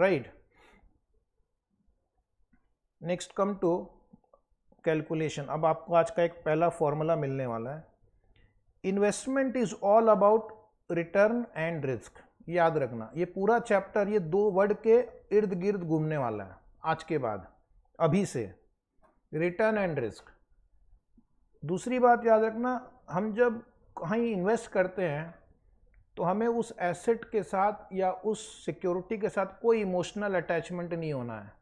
right next come to calculation अब आपको आज का एक पहला फॉर्मूला मिलने वाला है investment is all about return and risk याद रखना ये पूरा चैप्टर ये दो वर्ड के इर्द गिर्द घूमने वाला है आज के बाद अभी से रिटर्न एंड रिस्क दूसरी बात याद रखना हम जब कहीं इन्वेस्ट करते हैं तो हमें उस एसेट के साथ या उस सिक्योरिटी के साथ कोई इमोशनल अटैचमेंट नहीं होना है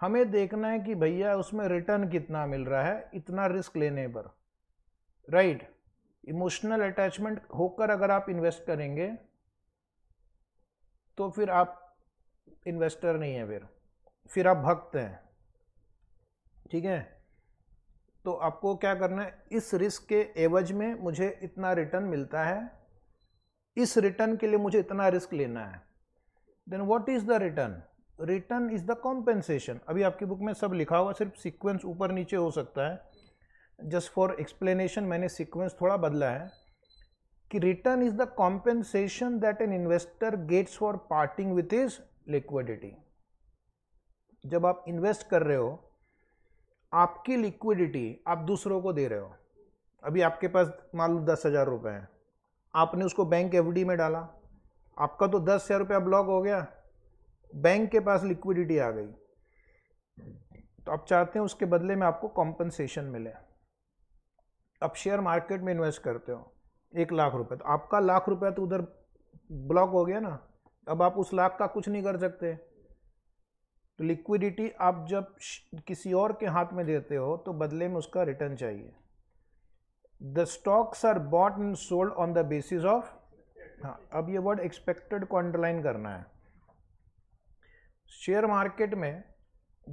हमें देखना है कि भैया उसमें रिटर्न कितना मिल रहा है इतना रिस्क लेने पर राइट इमोशनल अटैचमेंट होकर अगर आप इन्वेस्ट करेंगे तो फिर आप इन्वेस्टर नहीं है फिर फिर आप भक्त हैं ठीक है तो आपको क्या करना है इस रिस्क के एवज में मुझे इतना रिटर्न मिलता है इस रिटर्न के लिए मुझे इतना रिस्क लेना है then what is the return return is the compensation अभी आपकी बुक में सब लिखा हुआ सिर्फ सीक्वेंस ऊपर नीचे हो सकता है जस्ट फॉर एक्सप्लेनेशन मैंने सीक्वेंस थोड़ा बदला है कि return is the compensation that an investor gets for parting with is liquidity जब आप इन्वेस्ट कर रहे हो आपकी लिक्विडिटी आप दूसरों को दे रहे हो अभी आपके पास मान लो दस हज़ार रुपये हैं आपने उसको बैंक एफडी में डाला आपका तो दस हज़ार रुपया ब्लॉक हो गया बैंक के पास लिक्विडिटी आ गई तो आप चाहते हैं उसके बदले में आपको कॉम्पनसेशन मिले आप शेयर मार्केट में इन्वेस्ट करते हो एक लाख रुपए तो आपका लाख रुपया तो उधर ब्लॉक हो गया ना अब आप उस लाख का कुछ नहीं कर सकते तो लिक्विडिटी आप जब किसी और के हाथ में देते हो तो बदले में उसका रिटर्न चाहिए the stocks are bought and sold on the basis of हाँ अब ये वर्ड एक्सपेक्टेड को अंडरलाइन करना है शेयर मार्केट में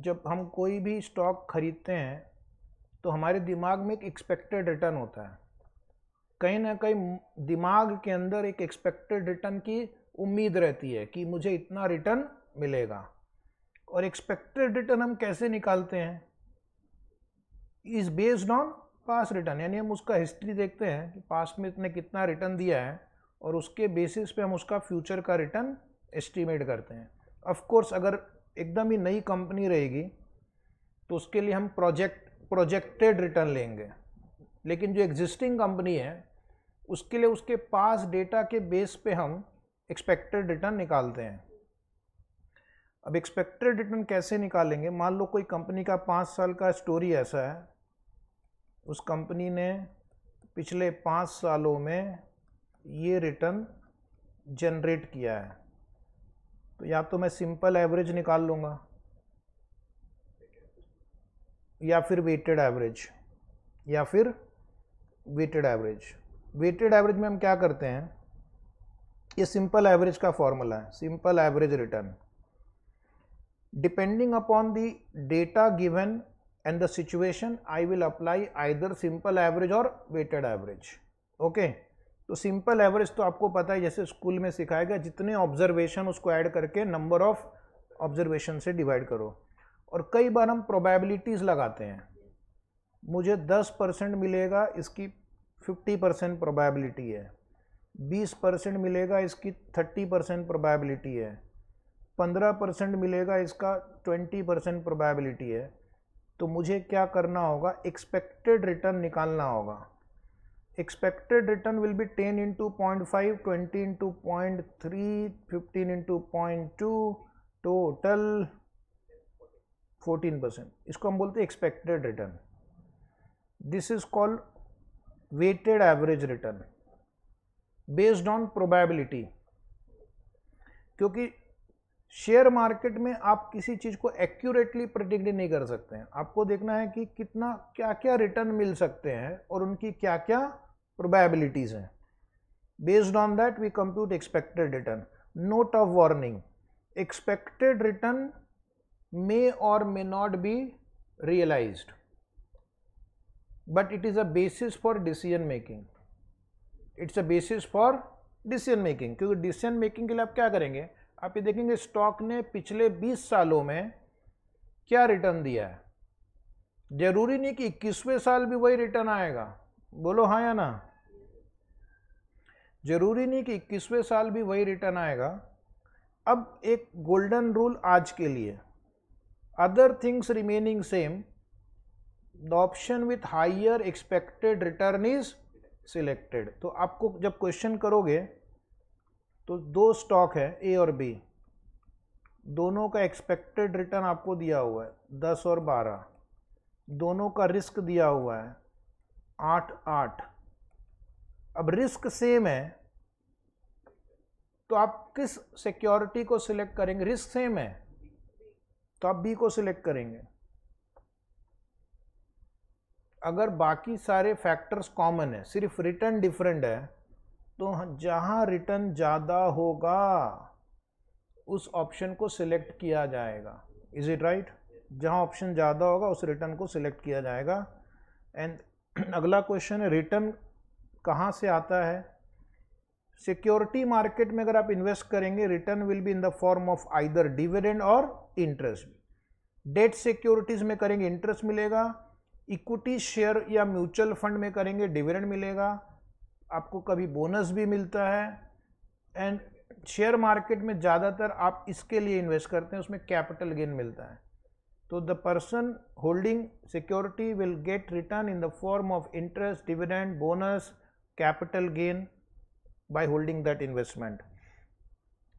जब हम कोई भी स्टॉक खरीदते हैं तो हमारे दिमाग में एक एक्सपेक्टेड रिटर्न होता है कहीं ना कहीं दिमाग के अंदर एक एक्सपेक्टेड रिटर्न की उम्मीद रहती है कि मुझे इतना रिटर्न मिलेगा और एक्सपेक्टेड रिटर्न हम कैसे निकालते हैं is based on past return यानी हम उसका हिस्ट्री देखते हैं कि पास्ट में इतने कितना रिटर्न दिया है और उसके बेसिस पे हम उसका फ्यूचर का रिटर्न एस्टिमेट करते हैं ऑफकोर्स अगर एकदम ही नई कंपनी रहेगी तो उसके लिए हम प्रोजेक्ट प्रोजेक्टेड रिटर्न लेंगे लेकिन जो एग्जिस्टिंग कंपनी है उसके लिए उसके पास डेटा के बेस पे हम एक्सपेक्टेड रिटर्न निकालते हैं अब एक्सपेक्टेड रिटर्न कैसे निकालेंगे मान लो कोई कंपनी का पाँच साल का स्टोरी ऐसा है उस कंपनी ने पिछले पाँच सालों में ये रिटर्न जनरेट किया है तो या तो मैं सिंपल एवरेज निकाल लूँगा या फिर वेटेड एवरेज या फिर वेटेड एवरेज वेटेड एवरेज में हम क्या करते हैं ये सिंपल एवरेज का फॉर्मूला है simple average return depending upon the data given and the situation I will apply either simple average or weighted average okay तो सिंपल एवरेज तो आपको पता है जैसे स्कूल में सिखाया गया जितने ऑब्जर्वेशन उसको ऐड करके नंबर ऑफ ऑब्जर्वेशन से डिवाइड करो और कई बार हम प्रोबेबिलिटीज़ लगाते हैं मुझे 10 परसेंट मिलेगा इसकी 50 परसेंट प्रोबेबिलिटी है 20 परसेंट मिलेगा इसकी 30 परसेंट प्रोबेबिलिटी है 15 परसेंट मिलेगा इसका 20 परसेंट प्रोबेबिलिटी है तो मुझे क्या करना होगा एक्सपेक्टेड रिटर्न निकालना होगा expected return will be 10 into 0.5, 20 into 0.3, 15 into 0.2, total 14 percent. Is called bolte expected return. This is called weighted average return based on probability. क्योंकि शेयर मार्केट में आप किसी चीज़ को एक्यूरेटली प्रडिक्ट नहीं कर सकते हैं आपको देखना है कि कितना क्या क्या रिटर्न मिल सकते हैं और उनकी क्या क्या प्रोबेबिलिटीज़ हैं based on that we compute expected return note of warning expected return may or may not be realise but it is a basis for decision making it's a basis for decision making क्योंकि decision making के लिए आप क्या करेंगे आप ये देखेंगे stock ने पिछले 20 सालों में क्या रिटर्न दिया है जरूरी नहीं कि इक्कीसवें साल भी वही रिटर्न आएगा बोलो हाँ या ना जरूरी नहीं कि इक्कीसवें साल भी वही रिटर्न आएगा अब एक गोल्डन रूल आज के लिए other things remaining same the option with higher expected return is selected तो आपको जब क्वेश्चन करोगे तो दो स्टॉक है ए और बी दोनों का एक्सपेक्टेड रिटर्न आपको दिया हुआ है दस और बारह दोनों का रिस्क दिया हुआ है आठ आठ अब रिस्क सेम है तो आप किस सिक्योरिटी को सिलेक्ट करेंगे रिस्क सेम है तो आप बी को सिलेक्ट करेंगे अगर बाकी सारे फैक्टर्स कॉमन है सिर्फ रिटर्न डिफरेंट है तो जहाँ रिटर्न ज़्यादा होगा उस ऑप्शन को सिलेक्ट किया जाएगा इज़ इट राइट जहाँ ऑप्शन ज़्यादा होगा उस रिटर्न को सिलेक्ट किया जाएगा एंड अगला क्वेश्चन है रिटर्न कहाँ से आता है सिक्योरिटी मार्केट में अगर आप इन्वेस्ट करेंगे return will be in the form of either dividend or interest debt securities में करेंगे इंटरेस्ट मिलेगा इक्विटी शेयर या म्यूचुअल फंड में करेंगे डिविडेंड मिलेगा आपको कभी बोनस भी मिलता है एंड शेयर मार्केट में ज़्यादातर आप इसके लिए इन्वेस्ट करते हैं उसमें कैपिटल गेन मिलता है तो the person holding security will get return in the form of interest dividend bonus capital gain by holding that investment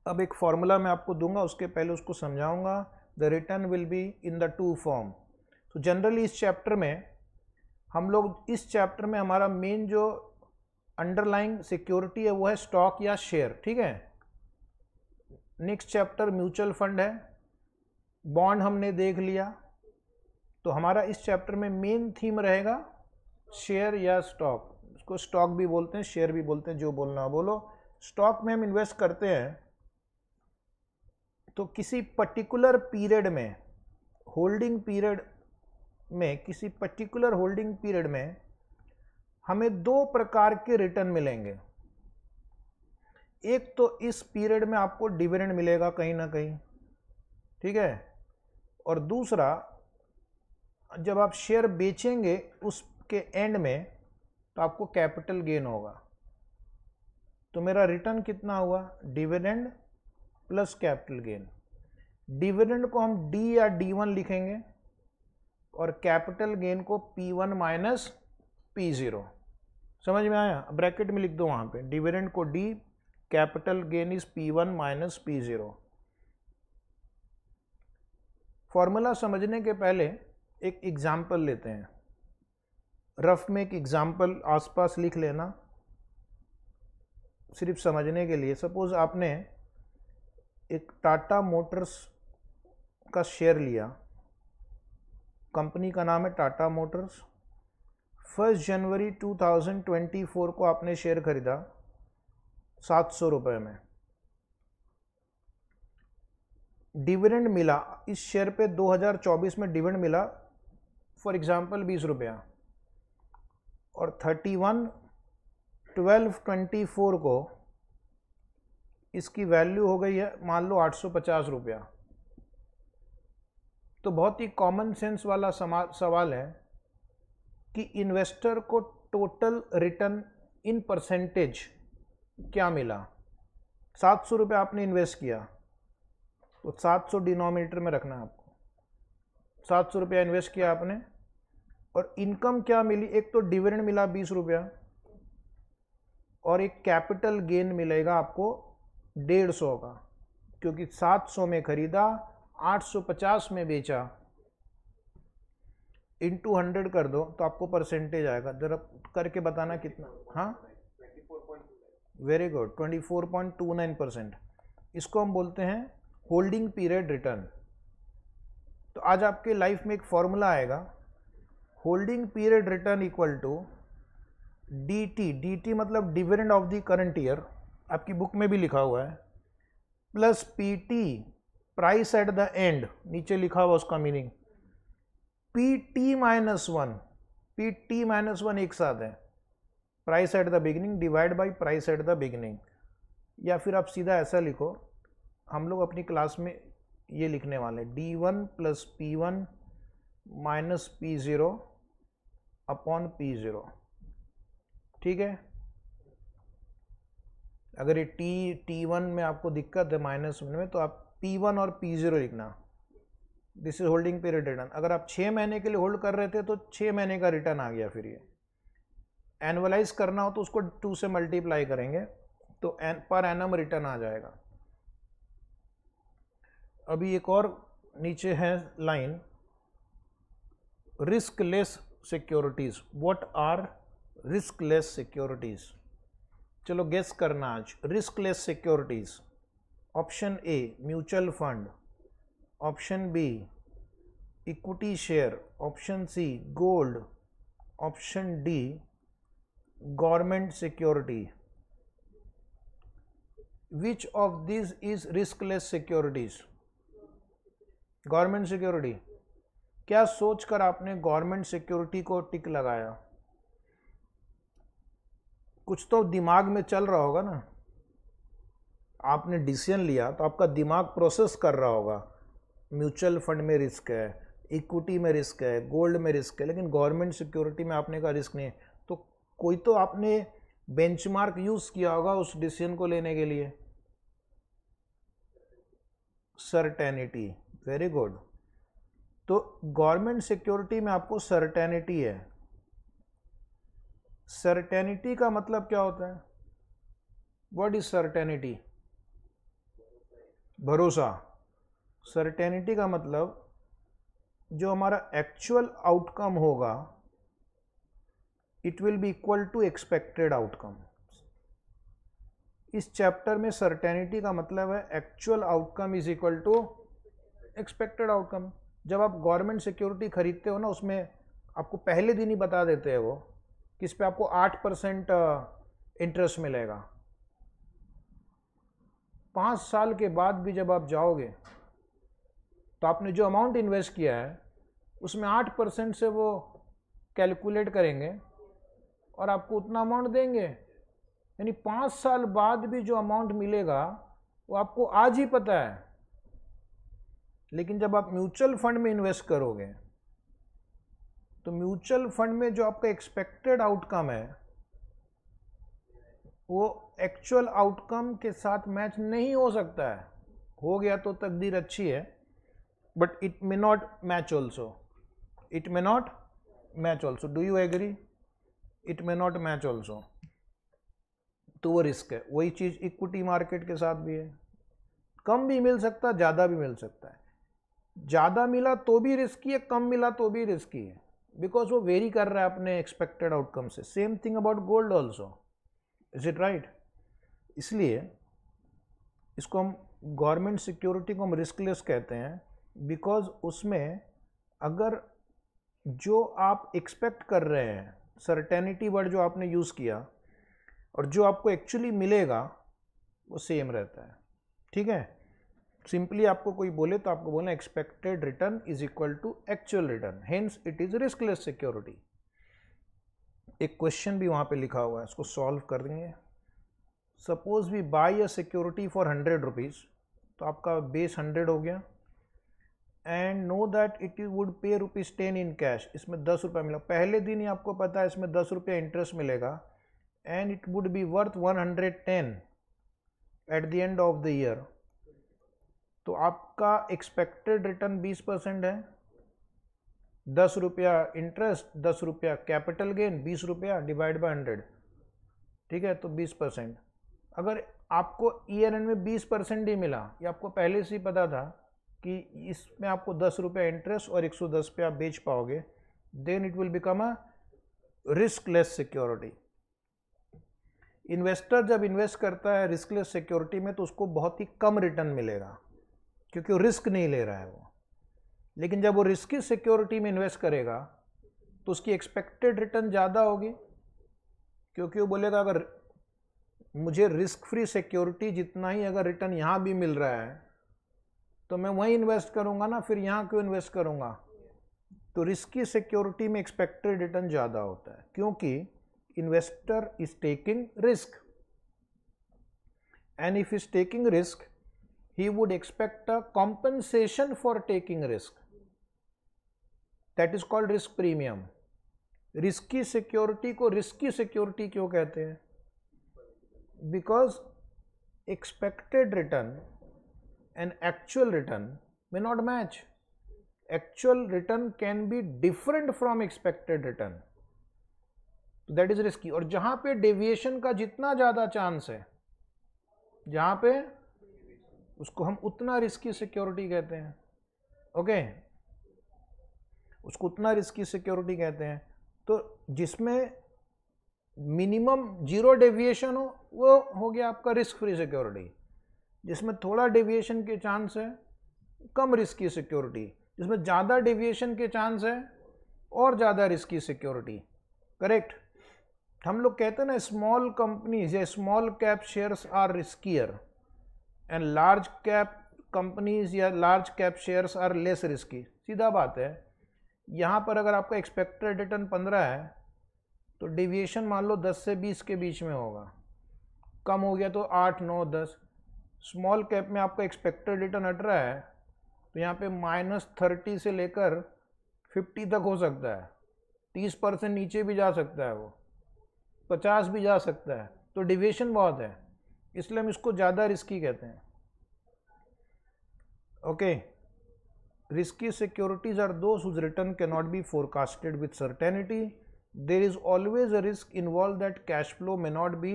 अब एक फार्मूला मैं आपको दूंगा उसके पहले उसको समझाऊंगा the return will be in the two form तो जनरली इस चैप्टर में हम लोग इस चैप्टर में हमारा मेन जो अंडरलाइंग सिक्योरिटी है वो है स्टॉक या शेयर ठीक है नेक्स्ट चैप्टर म्यूचुअल फंड है बॉन्ड हमने देख लिया तो हमारा इस चैप्टर में मेन थीम रहेगा शेयर या स्टॉक इसको स्टॉक भी बोलते हैं शेयर भी बोलते हैं जो बोलना बोलो स्टॉक में हम इन्वेस्ट करते हैं तो किसी पर्टिकुलर पीरियड में होल्डिंग पीरियड में किसी पर्टिकुलर होल्डिंग पीरियड में हमें दो प्रकार के रिटर्न मिलेंगे एक तो इस पीरियड में आपको डिविडेंड मिलेगा कहीं ना कहीं ठीक है और दूसरा जब आप शेयर बेचेंगे उसके एंड में तो आपको कैपिटल गेन होगा तो मेरा रिटर्न कितना हुआ dividend plus capital gain dividend को हम डी या डी वन लिखेंगे और कैपिटल गेन को P one minus P zero समझ में आया ब्रैकेट में लिख दो वहाँ पे डिविडेंड को D capital gain is P one minus P zero formula समझने के पहले एक एग्ज़ाम्पल लेते हैं रफ में एक एग्ज़ाम्पल आसपास लिख लेना सिर्फ समझने के लिए सपोज़ आपने एक टाटा मोटर्स का शेयर लिया कंपनी का नाम है टाटा मोटर्स फर्स्ट जनवरी 2024 को आपने शेयर खरीदा सात सौ रुपये में डिविडेंड मिला इस शेयर पे 2024 में डिविडेंड मिला फॉर एग्जांपल बीस रुपया और 31 12 24 को इसकी वैल्यू हो गई है मान लो आठ सौ पचास रुपया तो बहुत ही कॉमन सेंस वाला सवाल है कि इन्वेस्टर को टोटल रिटर्न इन परसेंटेज क्या मिला सात सौ रुपये आपने इन्वेस्ट किया तो सात सौ डिनोमिनेटर में रखना है आपको सात सौ रुपया इन्वेस्ट किया आपने और इनकम क्या मिली एक तो डिविडेंड मिला बीस रुपया और एक कैपिटल गेन मिलेगा आपको डेढ़ सौ का क्योंकि सात सौ में ख़रीदा आठ सौ पचास में बेचा इन टू हंड्रेड कर दो तो आपको परसेंटेज आएगा ज़रा करके बताना कितना हाँ very good twenty four point two nine percent इसको हम बोलते हैं होल्डिंग पीरियड रिटर्न तो आज आपके लाइफ में एक फॉर्मूला आएगा holding period return equal to D T D T मतलब dividend of the current year आपकी बुक में भी लिखा हुआ है plus P T price at the end नीचे लिखा हुआ उसका meaning P T minus one P T minus one एक साथ है price at the beginning divide by price at the beginning या फिर आप सीधा ऐसा लिखो हम लोग अपनी क्लास में ये लिखने वाले हैं D one plus P one minus P zero upon P zero ठीक है अगर ये टी टी वन में आपको दिक्कत है माइनस वन में तो आप पी वन और पी ज़ीरो लिखना this is holding period return अगर आप छः महीने के लिए होल्ड कर रहे थे तो छः महीने का रिटर्न आ गया फिर ये एनुअलाइज करना हो तो उसको टू से मल्टीप्लाई करेंगे तो एन पर एनम रिटर्न आ जाएगा अभी एक और नीचे है line riskless securities what are riskless securities चलो गेस करना आज riskless securities option A mutual fund option B equity share option C gold option D government security which of this is riskless securities government security क्या सोचकर आपने government security को टिक लगाया कुछ तो दिमाग में चल रहा होगा ना आपने डिसीजन लिया तो आपका दिमाग प्रोसेस कर रहा होगा म्यूचुअल फंड में रिस्क है इक्विटी में रिस्क है गोल्ड में रिस्क है लेकिन गवर्नमेंट सिक्योरिटी में आपने का रिस्क नहीं है तो कोई तो आपने बेंचमार्क यूज़ किया होगा उस डिसीजन को लेने के लिए सर्टेनिटी वेरी गुड तो गवर्नमेंट सिक्योरिटी में आपको सर्टेनिटी है सर्टेनिटी का मतलब क्या होता है वट इज सर्टेनिटी भरोसा सर्टेनिटी का मतलब जो हमारा एक्चुअल आउटकम होगा it will be equal to expected outcome इस चैप्टर में सर्टेनिटी का मतलब है actual outcome is equal to expected outcome जब आप गवर्नमेंट सिक्योरिटी खरीदते हो ना उसमें आपको पहले दिन ही बता देते हैं वो कि इस पर आपको आठ परसेंट इंटरेस्ट मिलेगा पाँच साल के बाद भी जब आप जाओगे तो आपने जो अमाउंट इन्वेस्ट किया है उसमें आठ परसेंट से वो कैलकुलेट करेंगे और आपको उतना अमाउंट देंगे यानी पाँच साल बाद भी जो अमाउंट मिलेगा वो आपको आज ही पता है लेकिन जब आप म्यूचुअल फंड में इन्वेस्ट करोगे तो म्यूचुअल फंड में जो आपका एक्सपेक्टेड आउटकम है वो एक्चुअल आउटकम के साथ मैच नहीं हो सकता है हो गया तो तकदीर अच्छी है but it may not match also it may not match also do you agree it may not match also तो वो रिस्क है वही चीज़ इक्विटी मार्केट के साथ भी है कम भी मिल सकता है ज़्यादा भी मिल सकता है ज़्यादा मिला तो भी रिस्की है कम मिला तो भी रिस्की है बिकॉज वो वेरी कर रहा है अपने एक्सपेक्टेड आउटकम से same thing about gold also is it right इसलिए इसको हम गवर्नमेंट सिक्योरिटी को हम रिस्कलेस कहते हैं बिकॉज उसमें अगर जो आप एक्सपेक्ट कर रहे हैं सर्टेनिटी वर्ड जो आपने यूज़ किया और जो आपको एक्चुअली मिलेगा वो सेम रहता है ठीक है सिंपली आपको कोई बोले तो आपको बोलना expected return is equal to actual return hence it is riskless security एक क्वेश्चन भी वहाँ पे लिखा हुआ है इसको सॉल्व कर देंगे suppose we buy a security for hundred rupees तो आपका बेस हंड्रेड हो गया and know that it would pay rupees ten in cash इसमें दस रुपये मिलेगा पहले दिन ही आपको पता है इसमें दस रुपये इंटरेस्ट मिलेगा and it would be worth one hundred ten at the end of the year तो आपका एक्सपेक्टेड रिटर्न बीस परसेंट है दस रुपया इंटरेस्ट दस रुपया कैपिटल गेन बीस रुपया डिवाइड बाई हंड्रेड ठीक है तो बीस परसेंट अगर आपको ईयर एंड में बीस परसेंट ही मिला ये आपको पहले से ही पता था कि इसमें आपको दस रुपया इंटरेस्ट और एक सौ दस पे आप बेच पाओगे then it will become a riskless security investor जब इन्वेस्ट करता है रिस्कलेस सिक्योरिटी में तो उसको बहुत ही कम रिटर्न मिलेगा क्योंकि वो रिस्क नहीं ले रहा है वो लेकिन जब वो रिस्की सिक्योरिटी में इन्वेस्ट करेगा तो उसकी एक्सपेक्टेड रिटर्न ज़्यादा होगी क्योंकि वो बोलेगा अगर मुझे रिस्क फ्री सिक्योरिटी जितना ही अगर रिटर्न यहाँ भी मिल रहा है तो मैं वहीं इन्वेस्ट करूंगा ना फिर यहाँ क्यों इन्वेस्ट करूंगा तो रिस्की सिक्योरिटी में एक्सपेक्टेड रिटर्न ज़्यादा होता है क्योंकि investor is taking risk and if is taking risk he would expect a compensation for taking risk that is called risk premium risky security को रिस्की सिक्योरिटी क्यों कहते हैं because expected return and actual return may not match actual return can be different from expected return तो that is risky और जहां पे deviation का जितना ज़्यादा चांस है जहां पे उसको हम उतना रिस्की सिक्योरिटी कहते हैं ओके okay? उसको उतना रिस्की सिक्योरिटी कहते हैं तो जिसमें मिनिमम जीरो डेविएशन हो वो हो गया आपका रिस्क फ्री सिक्योरिटी जिसमें थोड़ा डेविएशन के चांस है कम रिस्की सिक्योरिटी जिसमें ज़्यादा डेविएशन के चांस है और ज़्यादा रिस्की सिक्योरिटी करेक्ट हम लोग कहते हैं ना स्मॉल कंपनीज या small cap shares are riskier and large cap companies या large cap shares are less risky सीधा बात है यहाँ पर अगर आपका एक्सपेक्टेड रिटर्न पंद्रह है तो डिविएशन मान लो दस से बीस के बीच में होगा कम हो गया तो आठ नौ दस स्मॉल कैप में आपका एक्सपेक्टेड रिटर्न हट रहा है तो यहाँ पे माइनस थर्टी से लेकर फिफ्टी तक हो सकता है तीस परसेंट नीचे भी जा सकता है वो पचास भी जा सकता है तो डिवेशन बहुत है इसलिए हम इसको ज़्यादा रिस्की कहते हैं okay risky securities are those return can not be forecasted with certainty there is always a risk involve that cash flow may not be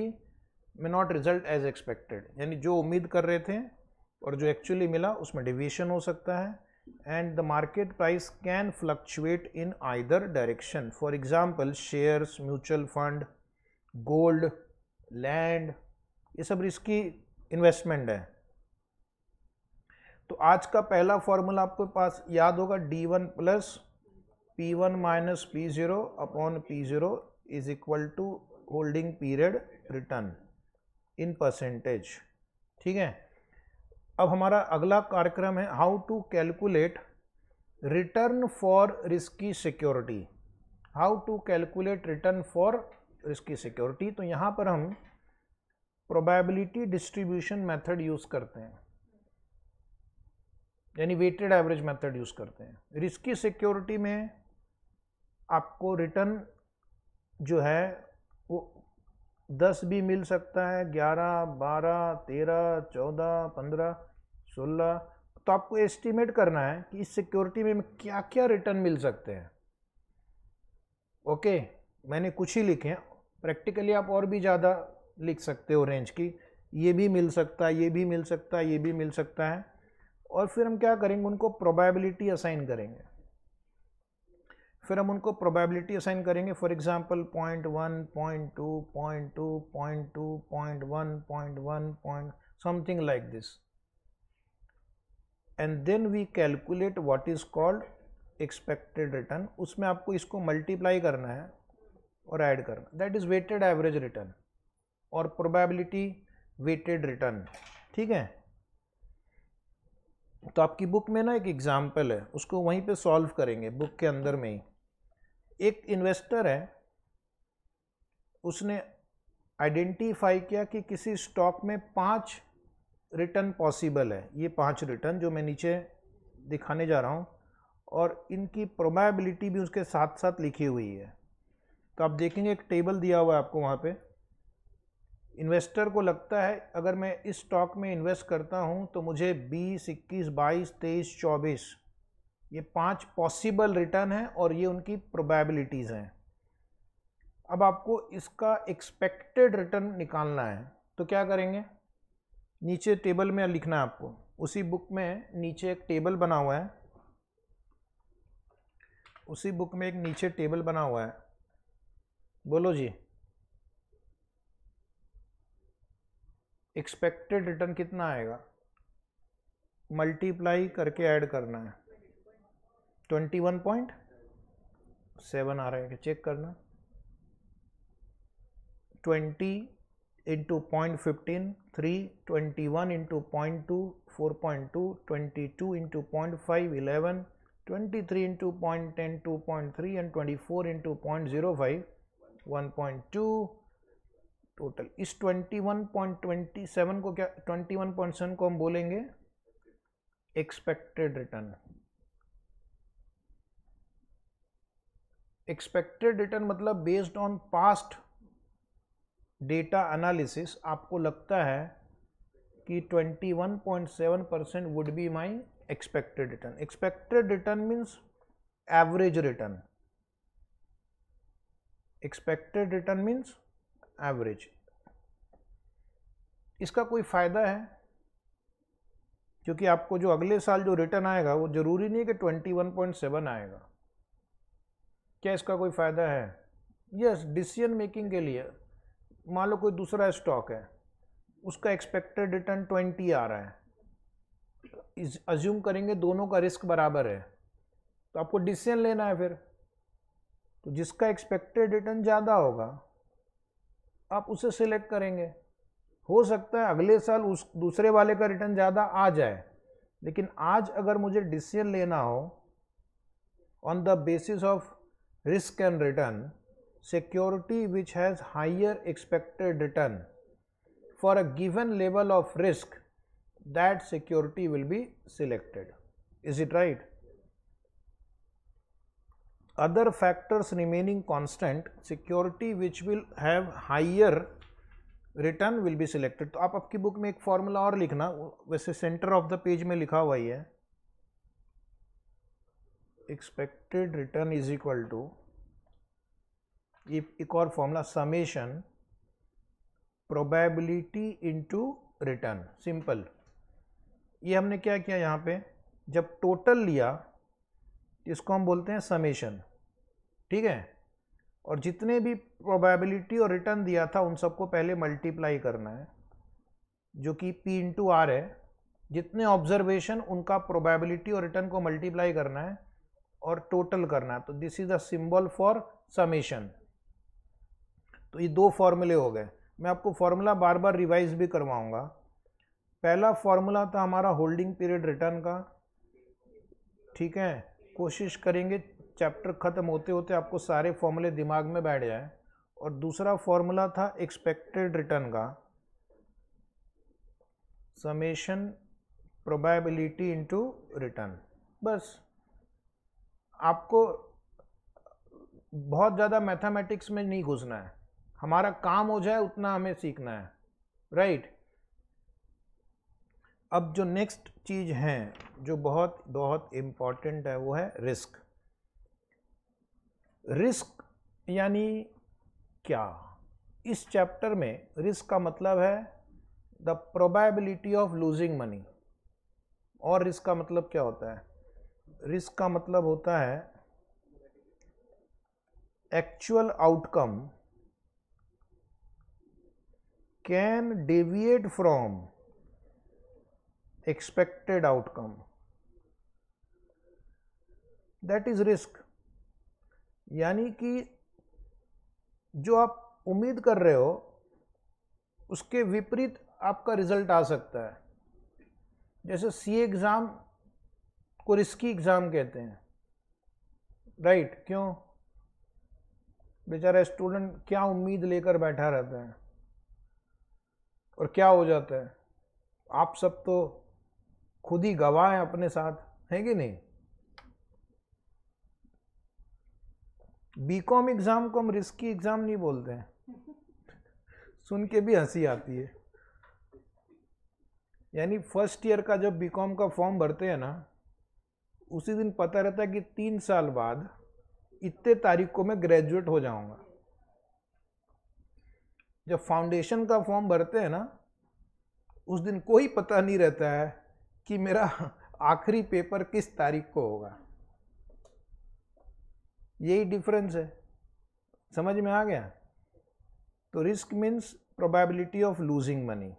may not result as expected यानी जो उम्मीद कर रहे थे और जो एक्चुअली मिला उसमें डिविएशन हो सकता है and the market price can fluctuate in either direction for example shares mutual fund gold land ये सब रिस्की इन्वेस्टमेंट है तो आज का पहला फॉर्मूला आपके पास याद होगा D one plus P one minus P zero upon P zero is equal to holding period return in percentage ठीक है अब हमारा अगला कार्यक्रम है how to calculate return for risky security how to calculate return for risky security तो यहाँ पर हम प्रोबेबिलिटी डिस्ट्रीब्यूशन मेथड यूज़ करते हैं यानी वेटेड एवरेज मेथड यूज़ करते हैं रिस्की सिक्योरिटी में आपको रिटर्न जो है दस भी मिल सकता है ग्यारह बारह तेरह चौदह पंद्रह सोलह तो आपको एस्टिमेट करना है कि इस सिक्योरिटी में क्या क्या रिटर्न मिल सकते हैं ओके मैंने कुछ ही लिखे हैं प्रैक्टिकली आप और भी ज़्यादा लिख सकते हो रेंज की ये भी मिल सकता है ये भी मिल सकता है ये भी मिल सकता है और फिर हम क्या करेंगे उनको प्रोबेबिलिटी असाइन करेंगे फिर हम उनको प्रोबेबिलिटी असाइन करेंगे for example point one point two point two point two point one point one point something like this and then we calculate what is called expected return उसमें आपको इसको multiply करना है और ऐड करना that is weighted average return or probability weighted return ठीक है तो आपकी बुक में ना एक एग्ज़ाम्पल है उसको वहीं पे सॉल्व करेंगे बुक के अंदर में ही एक इन्वेस्टर है उसने आइडेंटिफाई किया कि किसी स्टॉक में पांच रिटर्न पॉसिबल है ये पांच रिटर्न जो मैं नीचे दिखाने जा रहा हूँ और इनकी प्रोबेबिलिटी भी उसके साथ साथ लिखी हुई है तो आप देखेंगे एक टेबल दिया हुआ है आपको वहाँ पे इन्वेस्टर को लगता है अगर मैं इस स्टॉक में इन्वेस्ट करता हूँ तो मुझे बीस इक्कीस बाईस तेईस चौबीस ये पांच पॉसिबल रिटर्न हैं और ये उनकी प्रोबेबिलिटीज़ हैं अब आपको इसका एक्सपेक्टेड रिटर्न निकालना है तो क्या करेंगे नीचे टेबल में लिखना है आपको उसी बुक में नीचे एक टेबल बना हुआ है उसी बुक में एक नीचे टेबल बना हुआ है बोलो जी एक्सपेक्टेड रिटर्न कितना आएगा मल्टीप्लाई करके ऐड करना है ट्वेंटी वन पॉइंट सेवन आ रहा है चेक करना twenty into point fifteen three twenty one into point two four point two twenty two into point five eleven twenty three into point ten two point three and twenty four into point zero five one point two total is twenty one point twenty seven को क्या twenty one point seven को हम बोलेंगे expected return expected return मतलब based on past data analysis आपको लगता है कि 21.7 percent would be my expected return expected return means average return expected return means average इसका कोई फ़ायदा है क्योंकि आपको जो अगले साल जो रिटर्न आएगा वो ज़रूरी नहीं है कि 21.7 आएगा क्या इसका कोई फ़ायदा है यस डिसीजन मेकिंग के लिए मान लो कोई दूसरा स्टॉक है उसका एक्सपेक्टेड रिटर्न ट्वेंटी आ रहा है अज्यूम करेंगे दोनों का रिस्क बराबर है तो आपको डिसीजन लेना है फिर तो जिसका एक्सपेक्टेड रिटर्न ज़्यादा होगा आप उसे सिलेक्ट करेंगे हो सकता है अगले साल उस दूसरे वाले का रिटर्न ज़्यादा आ जाए लेकिन आज अगर मुझे डिसीजन लेना हो on the basis of risk and return, security which has higher expected return for a given level of risk, that security will be selected. Is it right? Other factors remaining constant, security which will have higher return will be selected to aap apki book mein ek formula aur likhna वैसे center of the page mein likha hua ही है expected return is equal to if एक और formula summation probability into return simple ये हमने क्या किया यहाँ पे जब टोटल लिया इसको हम बोलते हैं समेशन ठीक है और जितने भी प्रोबेबिलिटी और रिटर्न दिया था उन सबको पहले मल्टीप्लाई करना है जो कि पी इंटू आर है जितने ऑब्जर्वेशन उनका प्रोबेबिलिटी और रिटर्न को मल्टीप्लाई करना है और टोटल करना तो this is the symbol for summation तो ये दो फॉर्मूले हो गए मैं आपको फॉर्मूला बार बार रिवाइज भी करवाऊंगा पहला फॉर्मूला था हमारा होल्डिंग पीरियड रिटर्न का ठीक है कोशिश करेंगे चैप्टर ख़त्म होते होते आपको सारे फॉर्मूले दिमाग में बैठ जाए और दूसरा फॉर्मूला था एक्सपेक्टेड रिटर्न का समेशन प्रोबेबिलिटी इनटू रिटर्न बस आपको बहुत ज़्यादा मैथमेटिक्स में नहीं घुसना है हमारा काम हो जाए उतना हमें सीखना है राइट right? अब जो नेक्स्ट चीज़ है जो बहुत बहुत इम्पॉर्टेंट है वो है रिस्क रिस्क यानी क्या इस चैप्टर में रिस्क का मतलब है the probability of losing money और रिस्क का मतलब क्या होता है रिस्क का मतलब होता है actual outcome can deviate from expected outcome that is risk यानी कि जो आप उम्मीद कर रहे हो उसके विपरीत आपका रिजल्ट आ सकता है जैसे सी एग्ज़ाम को रिस्की एग्ज़ाम कहते हैं राइट right, क्यों बेचारा स्टूडेंट क्या उम्मीद लेकर बैठा रहता है और क्या हो जाता है आप सब तो खुद ही गवाह हैं अपने साथ हैं कि नहीं बीकॉम एग्ज़ाम को हम रिस्की एग्ज़ाम नहीं बोलते हैं सुन के भी हंसी आती है यानी फर्स्ट ईयर का जब बीकॉम का फॉर्म भरते हैं ना उसी दिन पता रहता कि तीन साल बाद इतने तारीख को मैं ग्रेजुएट हो जाऊंगा जब फाउंडेशन का फॉर्म भरते हैं ना उस दिन कोई पता नहीं रहता है कि मेरा आखिरी पेपर किस तारीख को होगा यही डिफरेंस है समझ में आ गया तो risk means probability of losing money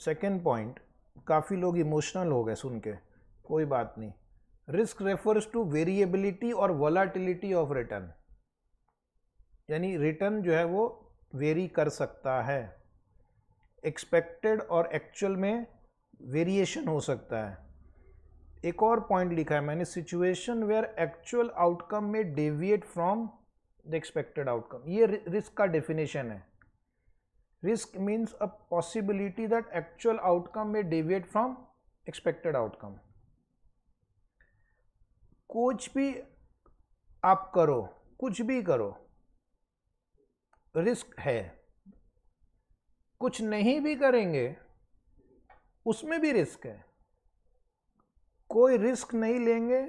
second point काफ़ी लोग इमोशनल हो गए सुन के कोई बात नहीं रिस्क रेफर्स टू वेरिएबिलिटी और वॉलाटिलिटी ऑफ रिटर्न यानी रिटर्न जो है वो वेरी कर सकता है एक्सपेक्टेड और एक्चुअल में वेरिएशन हो सकता है एक और पॉइंट लिखा है मैंने सिचुएशन वेयर एक्चुअल आउटकम में deviate from the expected outcome ये रिस्क का डेफिनेशन है risk means a possibility that actual outcome में डेविएट फ्रॉम एक्सपेक्टेड आउटकम कुछ भी आप करो कुछ भी करो रिस्क है कुछ नहीं भी करेंगे उसमें भी रिस्क है कोई रिस्क नहीं लेंगे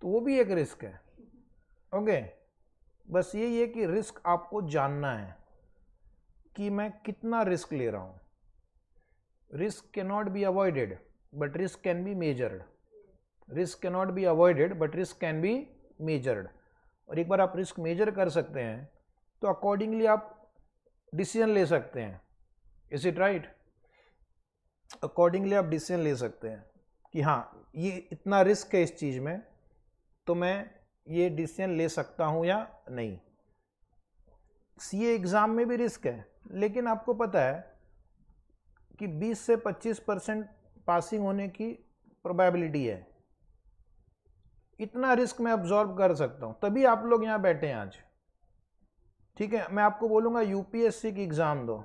तो वो भी एक रिस्क है ओके बस यही है कि रिस्क आपको जानना है कि मैं कितना रिस्क ले रहा हूँ risk can not be avoided but risk can be measured risk can not be avoided but risk can be measured और एक बार आप रिस्क मेजर कर सकते हैं तो अकॉर्डिंगली आप डिसीजन ले सकते हैं इज इट राइट अकॉर्डिंगली आप डिसीजन ले सकते हैं कि हाँ ये इतना रिस्क है इस चीज़ में तो मैं ये डिसीजन ले सकता हूँ या नहीं सी एग्ज़ाम में भी रिस्क है लेकिन आपको पता है कि 20 से 25 परसेंट पासिंग होने की प्रोबेबिलिटी है इतना रिस्क मैं ऑब्जॉर्व कर सकता हूँ तभी आप लोग यहाँ बैठे हैं आज ठीक है मैं आपको बोलूँगा यूपीएससी की एग्ज़ाम दो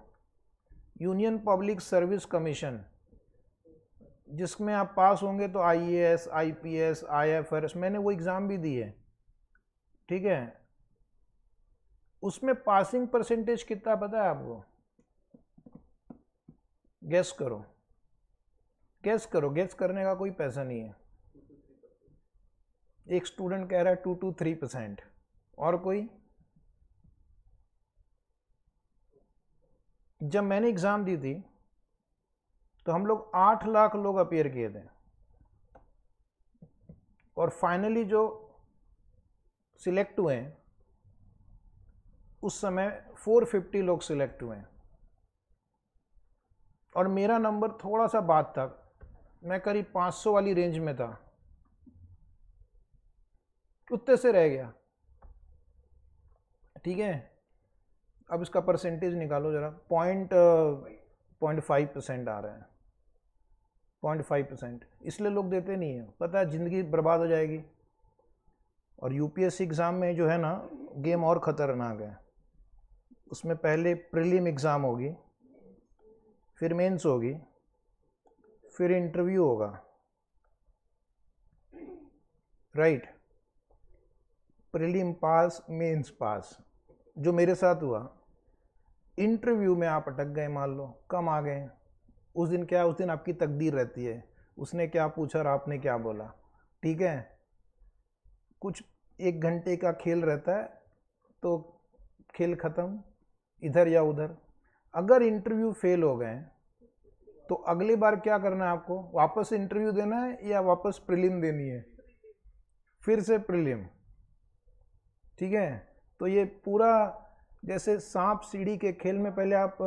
यूनियन पब्लिक सर्विस कमीशन जिसमें आप पास होंगे तो आईएएस, आईपीएस, आईएफआरएस मैंने वो एग्ज़ाम भी दी है ठीक है उसमें पासिंग परसेंटेज कितना पता है आपको गैस करो गैस करो गैस करने का कोई पैसा नहीं है एक स्टूडेंट कह रहा है टू टू थ्री परसेंट और कोई जब मैंने एग्ज़ाम दी थी तो हम लोग आठ लाख लोग अपेयर किए थे और फाइनली जो सिलेक्ट हुए हैं उस समय 450 लोग सिलेक्ट हुए और मेरा नंबर थोड़ा सा बाद तक मैं करीब 500 वाली रेंज में था उतने से रह गया ठीक है अब इसका परसेंटेज निकालो ज़रा पॉइंट पॉइंट फाइव परसेंट आ रहा है पॉइंट फाइव परसेंट इसलिए लोग देते नहीं हैं पता है ज़िंदगी बर्बाद हो जाएगी और यूपीएससी एग्ज़ाम में जो है ना गेम और ख़तरनाक है उसमें पहले प्रीलिम एग्ज़ाम होगी फिर मेंस होगी फिर इंटरव्यू होगा right prelim pass mains pass जो मेरे साथ हुआ इंटरव्यू में आप अटक गए मान लो कम आ गए उस दिन क्या उस दिन आपकी तकदीर रहती है उसने क्या पूछा और आपने क्या बोला ठीक है कुछ एक घंटे का खेल रहता है तो खेल ख़त्म इधर या उधर अगर इंटरव्यू फेल हो गए तो अगली बार क्या करना है आपको वापस इंटरव्यू देना है या वापस प्रीलिम देनी है फिर से प्रीलिम ठीक है तो ये पूरा जैसे सांप सीढ़ी के खेल में पहले आप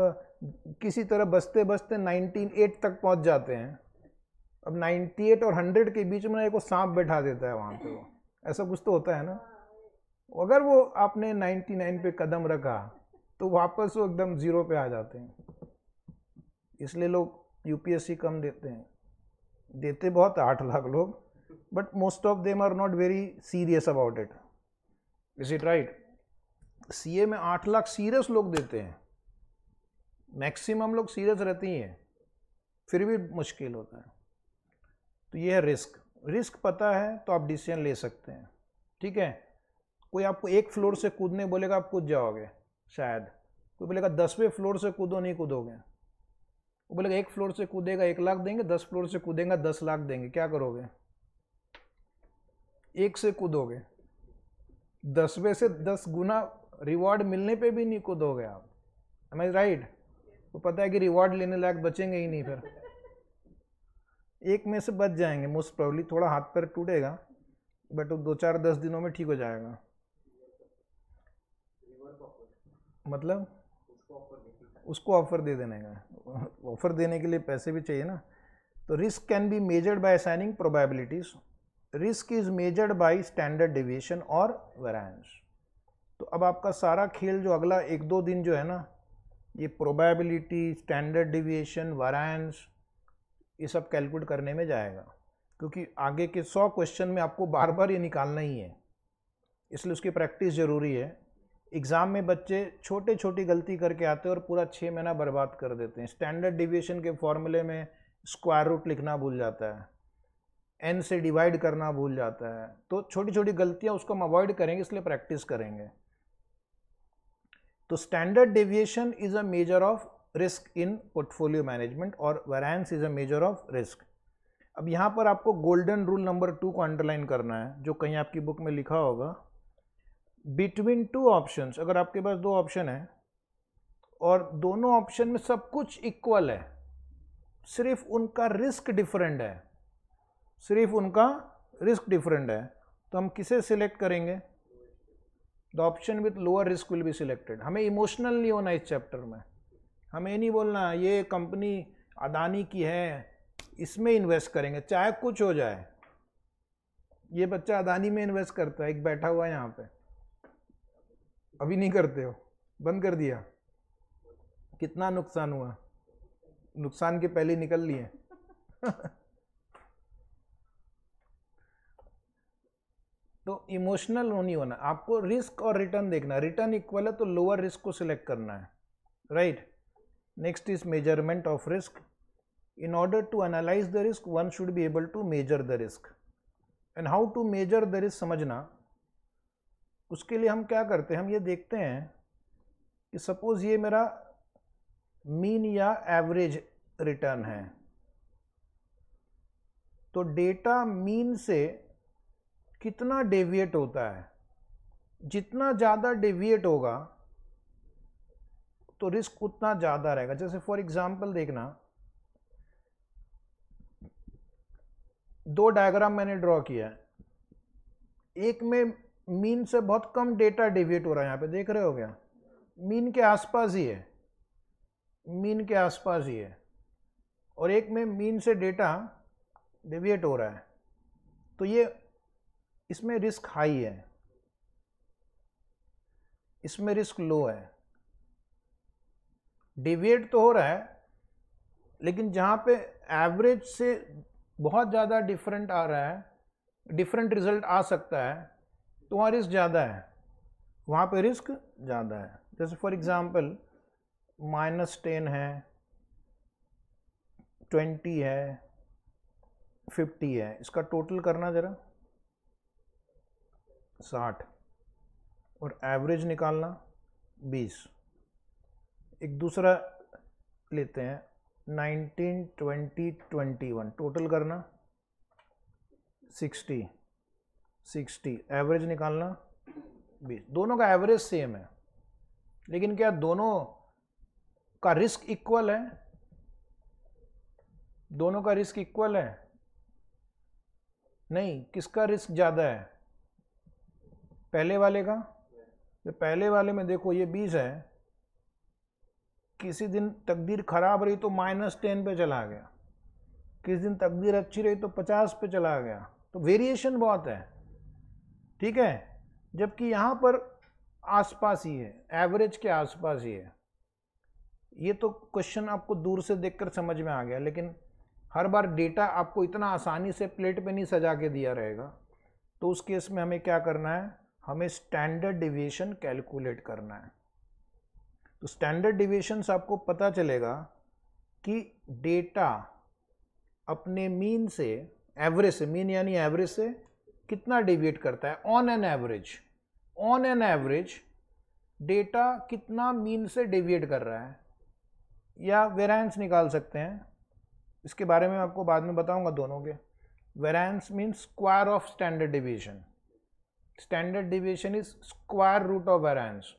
किसी तरह बसते बसते 198 तक पहुंच जाते हैं अब 98 और 100 के बीच में एक सांप बैठा देता है वहाँ पे वो ऐसा कुछ तो होता है ना अगर वो आपने 99 पे कदम रखा तो वापस वो एकदम ज़ीरो पे आ जाते हैं इसलिए लोग यूपीएससी कम देते हैं देते बहुत आठ लाख लोग but most of them are not very serious about it is it right CA में आठ लाख सीरियस लोग देते हैं मैक्सिमम लोग सीरियस रहती हैं फिर भी मुश्किल होता है तो ये है रिस्क रिस्क पता है तो आप डिसीजन ले सकते हैं ठीक है कोई आपको एक फ्लोर से कूदने बोलेगा आप कूद जाओगे शायद कोई बोलेगा दसवें फ्लोर से कूदो नहीं कूदोगे वो बोलेगा एक फ्लोर से कूदेगा एक लाख देंगे दस फ्लोर से कूदेगा दस लाख देंगे क्या करोगे एक से कूदोगे दसवें से दस गुना रिवॉर्ड मिलने पे भी नहीं कूदोगे आप एम आई राइट वो पता है कि रिवॉर्ड लेने लायक बचेंगे ही नहीं फिर एक में से बच जाएंगे मोस्ट प्रॉब्ली थोड़ा हाथ पैर टूटेगा बट वो दो चार दस दिनों में ठीक हो जाएगा मतलब उसको ऑफर दे देने का ऑफर देने के लिए पैसे भी चाहिए ना तो risk can be measured by assigning probabilities risk is measured by standard deviation और वेरायंस तो अब आपका सारा खेल जो अगला एक दो दिन जो है ना ये प्रोबेबिलिटी स्टैंडर्ड डिविएशन वारायंस ये सब कैलकुलेट करने में जाएगा क्योंकि आगे के सौ क्वेश्चन में आपको बार बार ये निकालना ही है इसलिए उसकी प्रैक्टिस ज़रूरी है एग्ज़ाम में बच्चे छोटे छोटी गलती करके आते हैं और पूरा छः महीना बर्बाद कर देते हैं स्टैंडर्ड डिविएशन के फॉर्मूले में स्क्वायर रूट लिखना भूल जाता है एन से डिवाइड करना भूल जाता है तो छोटी छोटी गलतियां उसको हम अवॉइड करेंगे इसलिए प्रैक्टिस करेंगे तो standard deviation is a measure of risk in portfolio management और variance is a measure of risk अब यहाँ पर आपको गोल्डन रूल नंबर टू को अंडरलाइन करना है जो कहीं आपकी बुक में लिखा होगा बिटवीन टू ऑप्शंस अगर आपके पास दो ऑप्शन है और दोनों ऑप्शन में सब कुछ इक्वल है सिर्फ उनका रिस्क डिफरेंट है सिर्फ उनका रिस्क डिफरेंट है तो हम किसे सिलेक्ट करेंगे the option with lower risk will be selected हमें इमोशनल नहीं होना इस चैप्टर में हमें नहीं बोलना ये कंपनी अदानी की है इसमें इन्वेस्ट करेंगे चाहे कुछ हो जाए ये बच्चा अदानी में इन्वेस्ट करता है एक बैठा हुआ है यहाँ पे अभी नहीं करते हो बंद कर दिया कितना नुकसान हुआ नुकसान के पहले निकल लिए तो इमोशनल नहीं होना आपको रिस्क और रिटर्न देखना रिटर्न इक्वल है तो लोअर रिस्क को सिलेक्ट करना है right next is measurement of risk in order to analyse the risk one should be able to measure the risk and how to measure the risk समझना उसके लिए हम क्या करते हैं हम ये देखते हैं कि सपोज़ ये मेरा मीन या एवरेज रिटर्न है तो डेटा मीन से कितना डेविएट होता है जितना ज़्यादा डेविएट होगा तो रिस्क उतना ज़्यादा रहेगा जैसे फॉर एग्ज़ाम्पल देखना दो डायग्राम मैंने ड्रॉ किया है एक में मीन से बहुत कम डेटा डिविएट हो रहा है यहाँ पे देख रहे हो क्या मीन के आसपास ही है मीन के आसपास ही है और एक में मीन से डेटा डिविएट हो रहा है तो ये इसमें रिस्क हाई है इसमें रिस्क लो है डिविएट तो हो रहा है लेकिन जहाँ पे एवरेज से बहुत ज़्यादा डिफरेंट आ रहा है डिफरेंट रिजल्ट आ सकता है तो वहाँ रिस्क ज़्यादा है वहाँ पे रिस्क ज़्यादा है जैसे फॉर एग्ज़ाम्पल माइनस टेन है ट्वेंटी है फिफ्टी है इसका टोटल करना ज़रा साठ और एवरेज निकालना बीस एक दूसरा लेते हैं nineteen twenty twenty one total करना सिक्सटी सिक्सटी एवरेज निकालना बीस दोनों का एवरेज सेम है लेकिन क्या दोनों का रिस्क इक्वल है दोनों का रिस्क इक्वल है नहीं किसका रिस्क ज़्यादा है पहले वाले का तो पहले वाले में देखो ये बीस है किसी दिन तकदीर ख़राब रही तो माइनस टेन पे चला गया किस दिन तकदीर अच्छी रही तो पचास पे चला गया तो वेरिएशन बहुत है ठीक है जबकि यहाँ पर आसपास ही है एवरेज के आसपास ही है ये तो क्वेश्चन आपको दूर से देखकर समझ में आ गया लेकिन हर बार डेटा आपको इतना आसानी से प्लेट पे नहीं सजा के दिया रहेगा तो उस केस में हमें क्या करना है हमें स्टैंडर्ड डिविएशन कैलकुलेट करना है तो स्टैंडर्ड से आपको पता चलेगा कि डेटा अपने मीन से एवरेज से मीन यानी एवरेज से कितना डेविएट करता है on an average on an average data कितना मीन से डेविएट कर रहा है या वेरांस निकाल सकते हैं इसके बारे में आपको बाद में बताऊंगा दोनों के variance means square of standard deviation standard deviation is square root of variance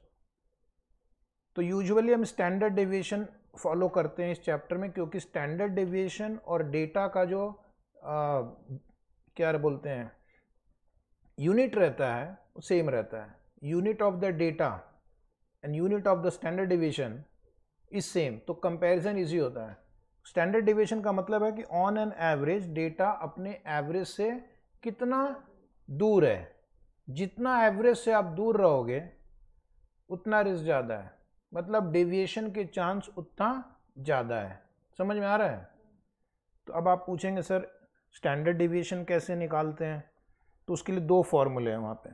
तो यूजुअली हम स्टैंडर्ड डिविएशन फॉलो करते हैं इस चैप्टर में क्योंकि स्टैंडर्ड डिविएशन और डेटा का जो आ, क्या बोलते हैं यूनिट रहता है वो सेम रहता है unit of the data and unit of the standard division is same तो कंपैरिजन इजी होता है स्टैंडर्ड डिवीजन का मतलब है कि ऑन एन एवरेज डेटा अपने एवरेज से कितना दूर है जितना एवरेज से आप दूर रहोगे उतना रिस्क ज़्यादा है मतलब डेविएशन के चांस उतना ज़्यादा है समझ में आ रहा है तो अब आप पूछेंगे सर स्टैंडर्ड डिविएशन कैसे निकालते हैं तो उसके लिए दो फॉर्मूले हैं वहाँ पे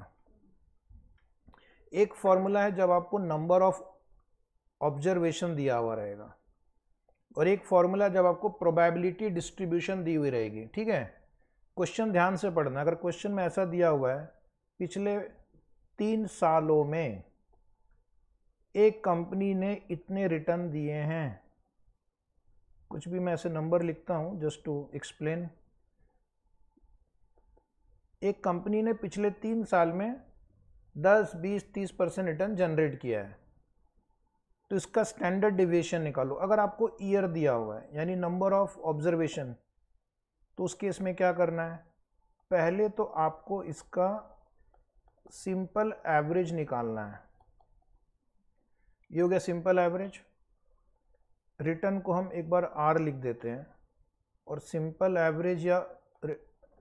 एक फॉर्मूला है जब आपको नंबर ऑफ ऑब्जर्वेशन दिया हुआ रहेगा और एक फॉर्मूला जब आपको प्रोबेबिलिटी डिस्ट्रीब्यूशन दी हुई रहेगी ठीक है क्वेश्चन ध्यान से पढ़ना अगर क्वेश्चन में ऐसा दिया हुआ है पिछले तीन सालों में एक कंपनी ने इतने रिटर्न दिए हैं कुछ भी मैं ऐसे नंबर लिखता हूँ जस्ट टू एक्सप्लेन एक कंपनी ने पिछले तीन साल में 10, 20, 30 परसेंट रिटर्न जनरेट किया है तो इसका स्टैंडर्ड डिविएशन निकालो अगर आपको ईयर दिया हुआ है यानी नंबर ऑफ ऑब्जर्वेशन तो उस केस में क्या करना है पहले तो आपको इसका सिंपल एवरेज निकालना है ये हो गया सिंपल एवरेज रिटर्न को हम एक बार आर लिख देते हैं और सिंपल एवरेज या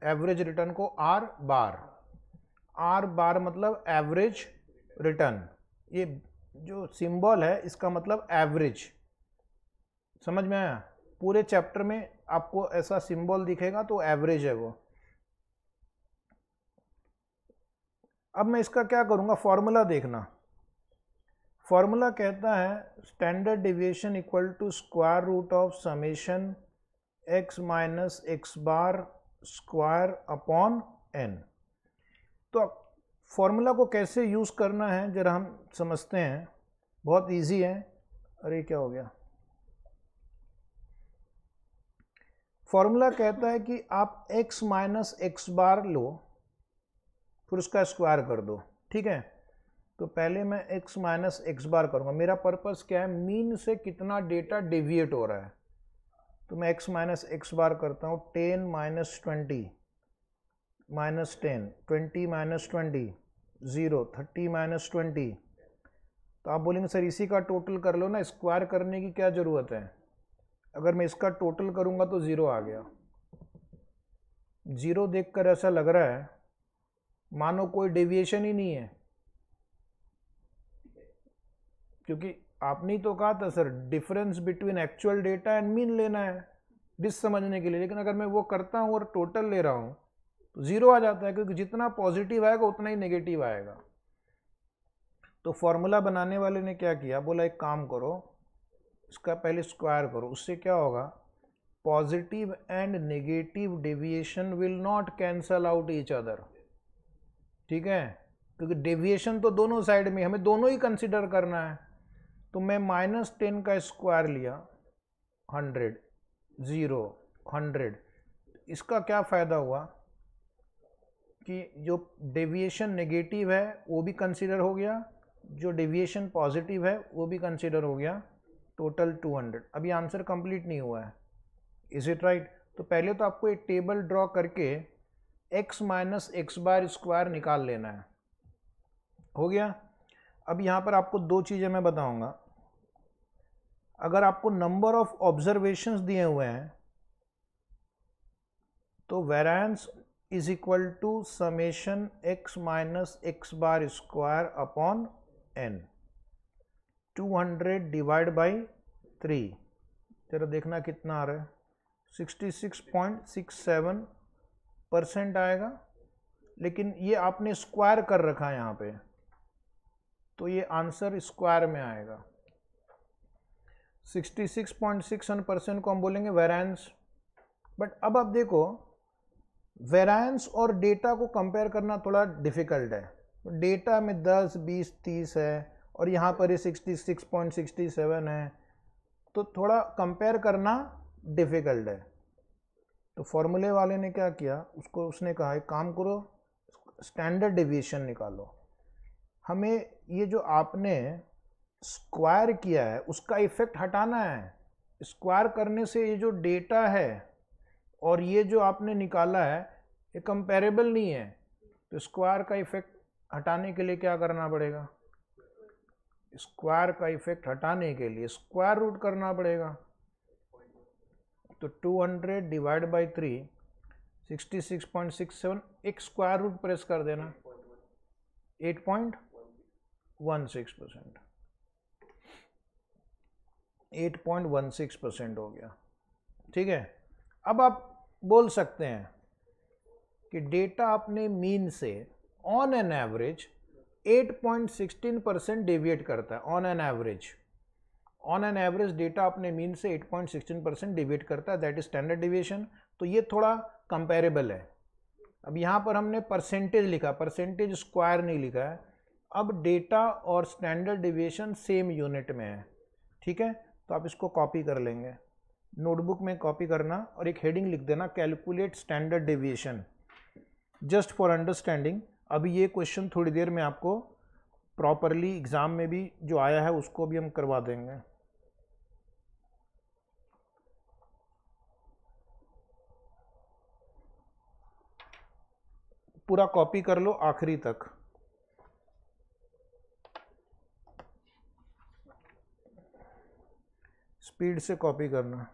एवरेज रिटर्न को आर बार आर बार मतलब एवरेज रिटर्न ये जो सिंबल है इसका मतलब एवरेज समझ में आया पूरे चैप्टर में आपको ऐसा सिंबल दिखेगा तो एवरेज है वो अब मैं इसका क्या करूँगा फॉर्मूला देखना फॉर्मूला कहता है standard deviation equal to square root of summation X minus X bar square upon N तो फॉर्मूला को कैसे यूज़ करना है जरा हम समझते हैं बहुत इजी है अरे क्या हो गया फॉर्मूला कहता है कि आप x माइनस एक्स बार लो फिर उसका स्क्वायर कर दो ठीक है तो पहले मैं x माइनस एक्स बार करूँगा मेरा पर्पज़ क्या है मीन से कितना डेटा डेविएट हो रहा है तो मैं x माइनस एक्स बार करता हूँ ten minus twenty minus ten twenty minus twenty zero thirty minus twenty तो आप बोलेंगे सर इसी का टोटल कर लो ना स्क्वायर करने की क्या ज़रूरत है अगर मैं इसका टोटल करूँगा तो ज़ीरो आ गया ज़ीरो देखकर ऐसा लग रहा है मानो कोई डेविएशन ही नहीं है क्योंकि आपने तो कहा था sir difference between actual data and mean लेना है डिस समझने के लिए लेकिन अगर मैं वो करता हूँ और टोटल ले रहा हूँ तो ज़ीरो आ जाता है क्योंकि जितना पॉजिटिव आएगा उतना ही नेगेटिव आएगा तो फॉर्मूला बनाने वाले ने क्या किया बोला एक काम करो इसका पहले स्क्वायर करो उससे क्या होगा positive and negative deviation will not cancel out each other ठीक है क्योंकि डेविएशन तो दोनों साइड में हमें दोनों ही कंसिडर करना है तो मैं माइनस टेन का स्क्वायर लिया हंड्रेड ज़ीरो हंड्रेड इसका क्या फ़ायदा हुआ कि जो डेविएशन नेगेटिव है वो भी कंसिडर हो गया जो डेविएशन पॉजिटिव है वो भी कंसिडर हो गया टोटल टू हंड्रेड अभी आंसर कंप्लीट नहीं हुआ है इज इट राइट तो पहले तो आपको एक टेबल ड्रॉ करके x minus X bar square निकाल लेना है हो गया अब यहाँ पर आपको दो चीज़ें मैं बताऊँगा अगर आपको नंबर ऑफ ऑब्जर्वेशंस दिए हुए हैं तो variance is equal to summation X minus X bar square upon N 200 divide by three तेरा देखना कितना आ रहा है 66.67 परसेंट आएगा लेकिन ये आपने स्क्वायर कर रखा है यहाँ पे तो ये आंसर स्क्वायर में आएगा 66.6 परसेंट को हम बोलेंगे वेरांस बट अब आप देखो वेरांस और डेटा को कंपेयर करना थोड़ा डिफ़िकल्ट है डेटा में 10, 20, 30 है और यहाँ पर ये 66.67 है तो थोड़ा कंपेयर करना डिफ़िकल्ट है तो फॉर्मूले वाले ने क्या किया उसको उसने कहा एक काम करो स्टैंडर्ड डिविएशन निकालो हमें ये जो आपने स्क्वायर किया है उसका इफ़ेक्ट हटाना है स्क्वायर करने से ये जो डेटा है और ये जो आपने निकाला है ये कंपेरेबल नहीं है तो स्क्वायर का इफ़ेक्ट हटाने के लिए क्या करना पड़ेगा स्क्वायर का इफ़ेक्ट हटाने के लिए स्क्वायर रूट करना पड़ेगा तो 200 डिवाइड बाई थ्री सेवन एक स्क्वायर रूट प्रेस कर देना 8.1 सिक्स परसेंट सिक्स परसेंट हो गया ठीक है अब आप बोल सकते हैं कि डेटा अपने मीन से on an average 8.16 percent deviate करता है on an average on an average data अपने मीन से 8.16 परसेंट डिविएट करता है दैट इज स्टैंडर्ड डिविएशन तो ये थोड़ा कंपेरेबल है अब यहाँ पर हमने परसेंटेज लिखा परसेंटेज स्क्वायर नहीं लिखा है अब डेटा और स्टैंडर्ड डिविएशन सेम यूनिट में है ठीक है तो आप इसको कॉपी कर लेंगे नोटबुक में कॉपी करना और एक हेडिंग लिख देना calculate standard deviation just for understanding अभी ये क्वेश्चन थोड़ी देर में आपको प्रॉपरली एग्ज़ाम में भी जो आया है उसको भी हम करवा देंगे पूरा कॉपी कर लो आखिरी तक स्पीड से कॉपी करना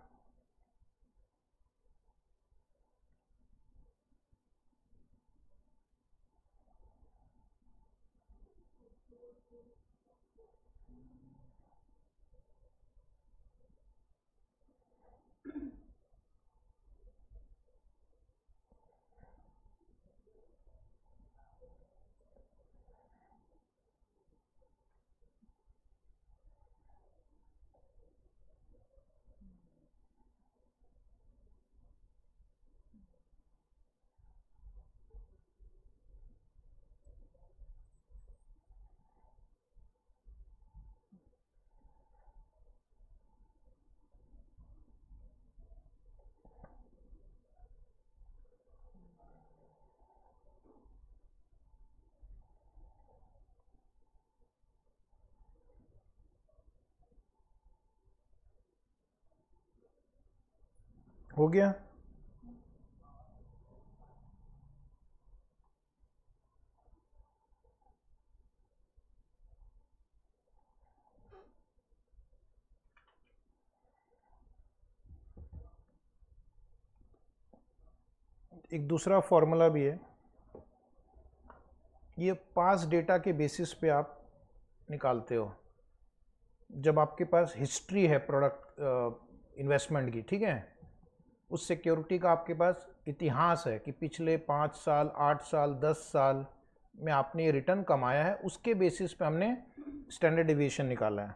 हो गया एक दूसरा फॉर्मूला भी है ये पास डेटा के बेसिस पे आप निकालते हो जब आपके पास हिस्ट्री है प्रोडक्ट इन्वेस्टमेंट की ठीक है उस सिक्योरिटी का आपके पास इतिहास है कि पिछले पाँच साल आठ साल दस साल में आपने ये रिटर्न कमाया है उसके बेसिस पे हमने स्टैंडर्ड डिविएशन निकाला है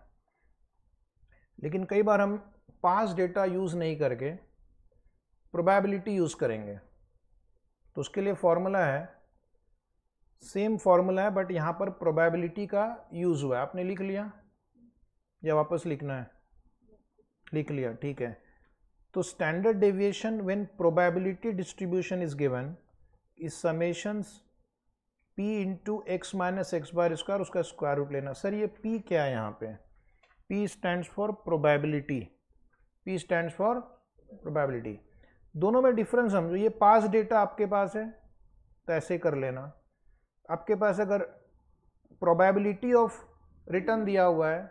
लेकिन कई बार हम पास डेटा यूज़ नहीं करके प्रोबेबिलिटी यूज़ करेंगे तो उसके लिए फॉर्मूला है सेम फॉर्मूला है बट यहाँ पर प्रोबेबिलिटी का यूज़ हुआ है आपने लिख लिया या वापस लिखना है लिख लिया ठीक है तो standard deviation when probability distribution is given is summation P into X minus X bar square उसका स्क्वायर रूट लेना सर ये पी क्या है यहाँ पे P stands for probability P stands for probability दोनों में डिफरेंस समझो ये पास डेटा आपके पास है तो ऐसे कर लेना आपके पास अगर प्रोबेबिलिटी ऑफ रिटर्न दिया हुआ है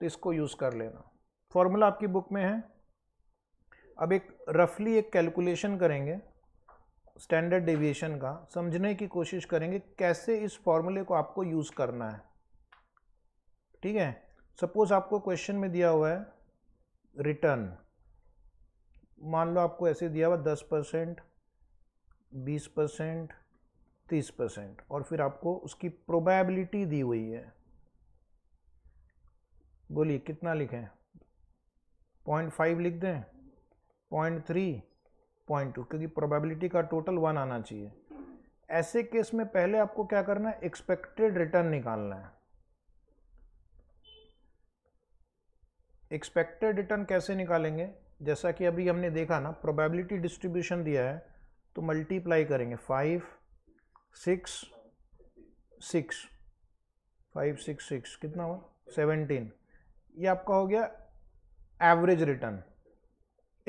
तो इसको यूज़ कर लेना फॉर्मूला आपकी बुक में है अब एक रफली एक कैलकुलेशन करेंगे स्टैंडर्ड डेविएशन का समझने की कोशिश करेंगे कैसे इस फॉर्मूले को आपको यूज़ करना है ठीक है सपोज़ आपको क्वेश्चन में दिया हुआ है रिटर्न मान लो आपको ऐसे दिया हुआ दस परसेंट बीस परसेंट तीस परसेंट और फिर आपको उसकी प्रोबेबिलिटी दी हुई है बोलिए कितना लिखें पॉइंट फाइव लिख दें पॉइंट थ्री पॉइंट टू क्योंकि प्रोबेबिलिटी का टोटल वन आना चाहिए ऐसे केस में पहले आपको क्या करना है एक्सपेक्टेड रिटर्न निकालना है एक्सपेक्टेड रिटर्न कैसे निकालेंगे जैसा कि अभी हमने देखा ना प्रोबेबिलिटी डिस्ट्रीब्यूशन दिया है तो मल्टीप्लाई करेंगे five six six five six six कितना हुआ सेवनटीन ये आपका हो गया average return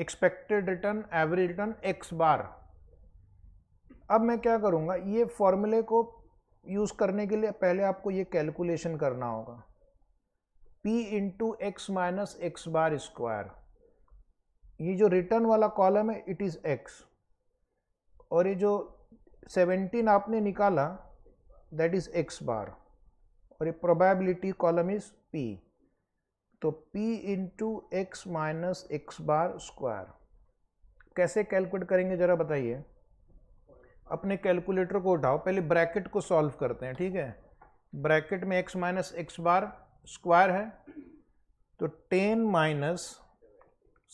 expected return average return X bar अब मैं क्या करूँगा ये फॉर्मूले को यूज़ करने के लिए पहले आपको ये कैलकुलेशन करना होगा P into X minus X bar square ये जो रिटर्न वाला कॉलम है इट इज़ एक्स और ये जो 17 आपने निकाला दैट इज़ एक्स बार और ये प्रोबेबिलिटी कॉलम इज़ पी तो p into X minus X bar square कैसे कैलकुलेट करेंगे ज़रा बताइए अपने कैलकुलेटर को उठाओ पहले ब्रैकेट को सॉल्व करते हैं ठीक है ब्रैकेट में x minus X bar square है तो टेन माइनस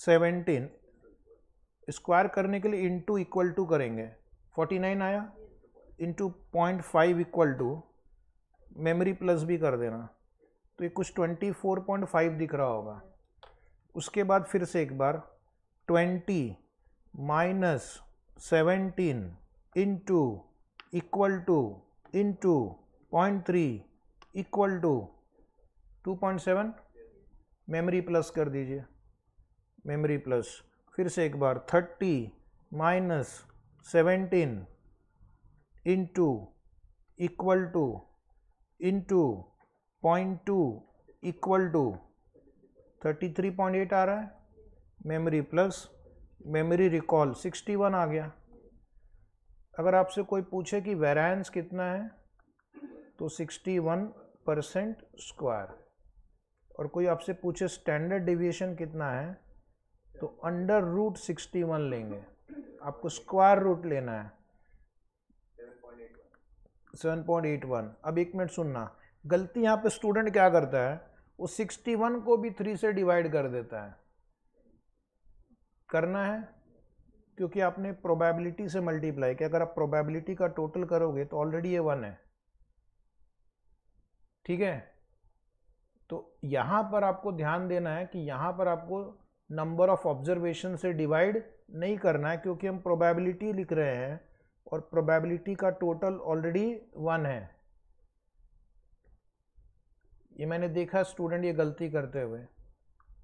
सेवनटीन स्क्वायर करने के लिए इंटू इक्वल टू करेंगे फोर्टी नाइन आया into point five equal to memory plus भी कर देना तो ये कुछ 24.5 दिख रहा होगा उसके बाद फिर से एक बार 20 minus seventeen into equal to into point three equal to two point seven memory plus कर दीजिए मेमोरी प्लस फिर से एक बार thirty minus seventeen into equal to into point two equal to thirty three point eight आ रहा है memory plus memory recall sixty one आ गया अगर आपसे कोई पूछे कि वेरांस कितना है तो सिक्सटी वन परसेंट स्क्वायर और कोई आपसे पूछे स्टैंडर्ड डिविएशन कितना है तो अंडर रूट सिक्सटी वन लेंगे आपको स्क्वायर रूट लेना है सेवन पॉइंट एट वन अब एक मिनट सुनना गलती यहाँ पे स्टूडेंट क्या करता है वो 61 को भी थ्री से डिवाइड कर देता है करना है क्योंकि आपने प्रोबेबिलिटी से मल्टीप्लाई किया अगर आप प्रोबेबिलिटी का टोटल करोगे तो ऑलरेडी ये वन है ठीक है तो यहाँ पर आपको ध्यान देना है कि यहाँ पर आपको नंबर ऑफ ऑब्जर्वेशन से डिवाइड नहीं करना है क्योंकि हम प्रोबेबिलिटी लिख रहे हैं और प्रोबेबिलिटी का टोटल ऑलरेडी वन है ये मैंने देखा स्टूडेंट ये गलती करते हुए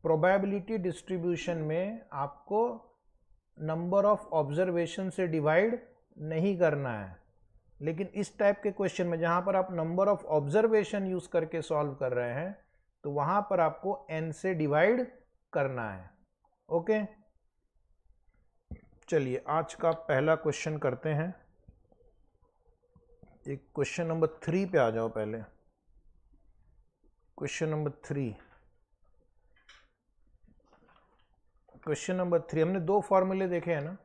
प्रोबेबिलिटी डिस्ट्रीब्यूशन में आपको नंबर ऑफ ऑब्जर्वेशन से डिवाइड नहीं करना है लेकिन इस टाइप के क्वेश्चन में जहाँ पर आप नंबर ऑफ ऑब्जर्वेशन यूज़ करके सॉल्व कर रहे हैं तो वहाँ पर आपको एन से डिवाइड करना है ओके चलिए आज का पहला क्वेश्चन करते हैं एक क्वेश्चन नंबर थ्री पे आ जाओ पहले question number three question number three हमने दो फार्मूले देखे हैं ना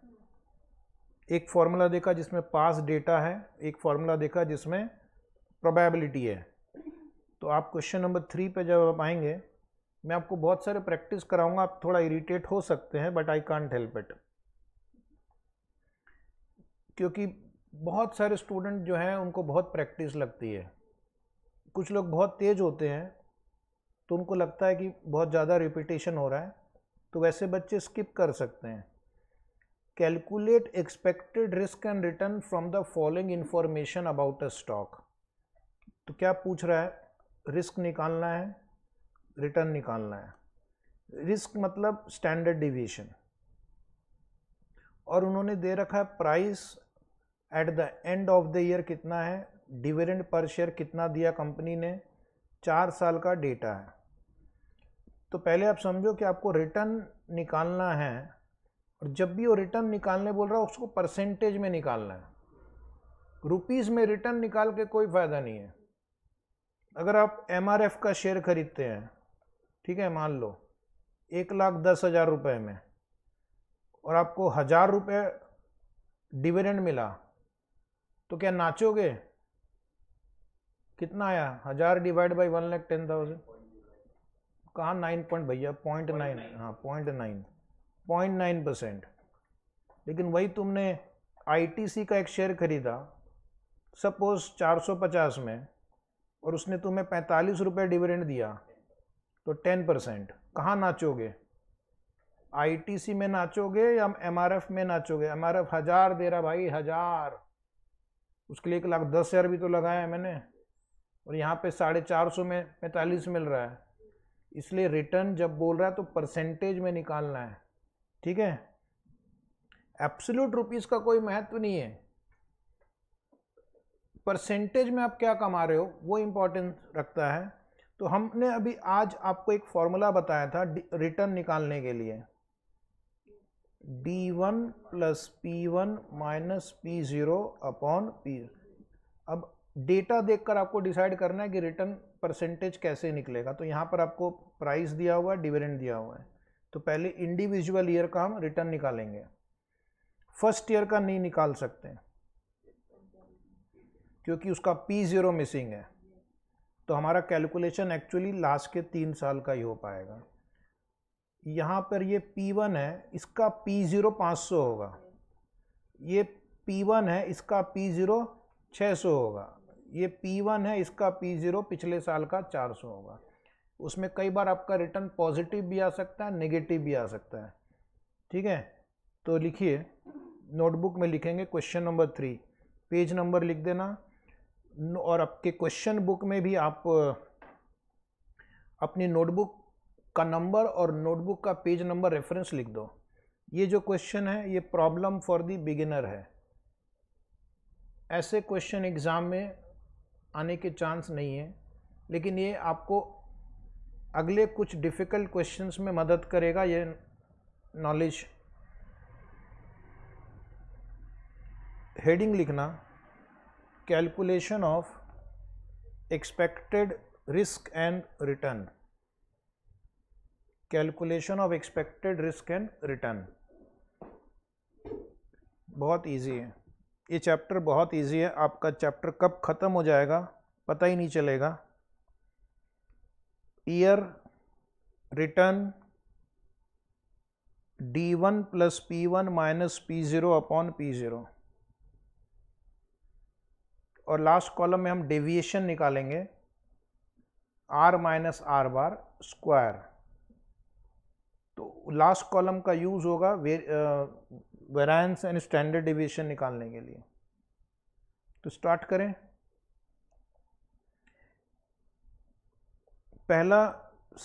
एक फार्मूला देखा जिसमें पास डेटा है एक फार्मूला देखा जिसमें प्रोबेबिलिटी है तो आप क्वेश्चन नंबर थ्री पे जब आप आएंगे मैं आपको बहुत सारे प्रैक्टिस कराऊंगा आप थोड़ा इरिटेट हो सकते हैं but I can't help it क्योंकि बहुत सारे स्टूडेंट जो हैं उनको बहुत प्रैक्टिस लगती है कुछ लोग बहुत तेज़ होते हैं तो उनको लगता है कि बहुत ज़्यादा रिपीटेशन हो रहा है तो वैसे बच्चे स्किप कर सकते हैं calculate expected risk and return from the following information about a stock तो क्या पूछ रहा है रिस्क निकालना है रिटर्न निकालना है रिस्क मतलब स्टैंडर्ड डिविएशन और उन्होंने दे रखा है price at the end of the year कितना है डिविडेंड पर शेयर कितना दिया कंपनी ने चार साल का डेटा है तो पहले आप समझो कि आपको रिटर्न निकालना है और जब भी वो रिटर्न निकालने बोल रहा है उसको परसेंटेज में निकालना है रुपीज़ में रिटर्न निकाल के कोई फ़ायदा नहीं है अगर आप एम का शेयर ख़रीदते हैं ठीक है मान लो एक लाख दस हज़ार रुपये में और आपको हज़ार रुपये डिविडेंड मिला तो क्या नाचोगे कितना आया हज़ार divide by one lakh ten thousand कहाँ नाइन पॉइंट भैया पॉइंट नाइन हाँ point nine point nine percent लेकिन वही तुमने आईटीसी का एक शेयर खरीदा सपोज चार सौ पचास में और उसने तुम्हें पैंतालीस रुपये डिविडेंड दिया तो टेन परसेंट कहाँ नाचोगे आईटीसी में नाचोगे या एमआरएफ में नाचोगे एमआरएफ हज़ार दे रहा भाई हज़ार उसके लिए एक लाख दस हज़ार भी तो लगाया है मैंने और यहाँ पे साढ़े चार सौ में पैंतालीस मिल रहा है इसलिए रिटर्न जब बोल रहा है तो परसेंटेज में निकालना है ठीक है एप्सल्यूट रुपीज़ का कोई महत्व नहीं है परसेंटेज में आप क्या कमा रहे हो वो इम्पोर्टेंस रखता है तो हमने अभी आज आपको एक फॉर्मूला बताया था रिटर्न निकालने के लिए D one plus P one minus P zero upon P अब डेटा देखकर आपको डिसाइड करना है कि रिटर्न परसेंटेज कैसे निकलेगा तो यहाँ पर आपको प्राइस दिया हुआ है डिविडेंड दिया हुआ है तो पहले इंडिविजुअल ईयर का हम रिटर्न निकालेंगे फर्स्ट ईयर का नहीं निकाल सकते क्योंकि उसका पी ज़ीरो मिसिंग है तो हमारा कैलकुलेशन एक्चुअली लास्ट के तीन साल का ही हो पाएगा यहाँ पर ये पी वन है इसका पी ज़ीरो पाँच सौ होगा ये पी वन है इसका पी ज़ीरो छः सौ होगा ये P1 है इसका P0 पिछले साल का 400 होगा उसमें कई बार आपका रिटर्न पॉजिटिव भी आ सकता है नेगेटिव भी आ सकता है ठीक है तो लिखिए नोटबुक में लिखेंगे question number three page number लिख देना और आपके क्वेश्चन बुक में भी आप अपनी नोटबुक का नंबर और नोटबुक का पेज नंबर रेफरेंस लिख दो ये जो क्वेश्चन है ये प्रॉब्लम फॉर दी बिगिनर है ऐसे क्वेश्चन एग्ज़ाम में आने के चांस नहीं है लेकिन ये आपको अगले कुछ डिफ़िकल्ट क्वेश्चंस में मदद करेगा ये नॉलेज हेडिंग लिखना calculation of expected risk and return calculation of expected risk and return बहुत इजी है ये चैप्टर बहुत इजी है आपका चैप्टर कब ख़त्म हो जाएगा पता ही नहीं चलेगा year return D one plus P one minus P zero upon P zero और लास्ट कॉलम में हम डेविएशन निकालेंगे R minus R bar square तो लास्ट कॉलम का यूज़ होगा वेरायंस एंड स्टैंडर्ड डिविएशन निकालने के लिए तो स्टार्ट करें पहला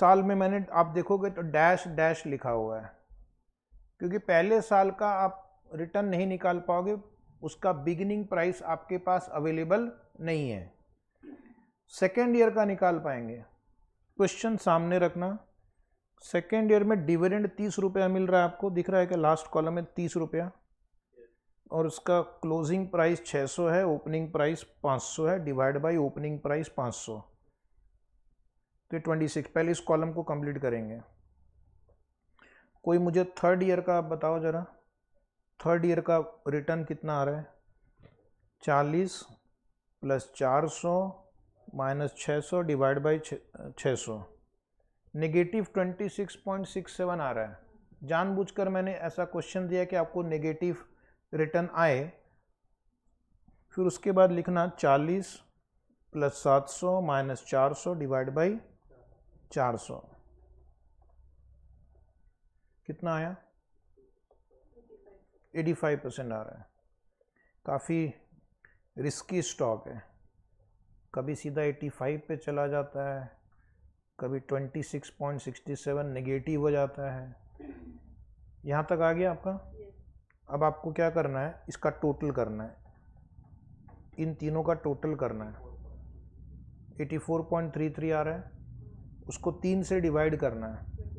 साल में मैंने आप देखोगे तो डैश डैश लिखा हुआ है क्योंकि पहले साल का आप रिटर्न नहीं निकाल पाओगे उसका बिगिनिंग प्राइस आपके पास अवेलेबल नहीं है सेकेंड ईयर का निकाल पाएंगे क्वेश्चन सामने रखना सेकेंड ईयर में डिविडेंड तीस रुपया मिल रहा है आपको दिख रहा है कि लास्ट कॉलम में तीस रुपया और उसका क्लोजिंग प्राइस 600 है ओपनिंग प्राइस 500 है डिवाइड बाय ओपनिंग प्राइस 500 तो ट्वेंटी सिक्स पहले इस कॉलम को कंप्लीट करेंगे कोई मुझे थर्ड ईयर का आप बताओ ज़रा थर्ड ईयर का रिटर्न कितना आ रहा है चालीस प्लस चार सौ माइनस छः सौ डिवाइड बाई छः सौ negative twenty six point six seven आ रहा है जानबूझकर मैंने ऐसा क्वेश्चन दिया कि आपको नेगेटिव रिटर्न आए फिर उसके बाद लिखना चालीस प्लस सात सौ माइनस चार सौ डिवाइड बाई चार सौ कितना आया एटी फाइव परसेंट आ रहा है काफ़ी रिस्की स्टॉक है कभी सीधा एटी फाइव पे चला जाता है कभी 26.67 नेगेटिव हो जाता है यहाँ तक आ गया आपका अब आपको क्या करना है इसका टोटल करना है इन तीनों का टोटल करना है 84.33 आ रहा है उसको तीन से डिवाइड करना है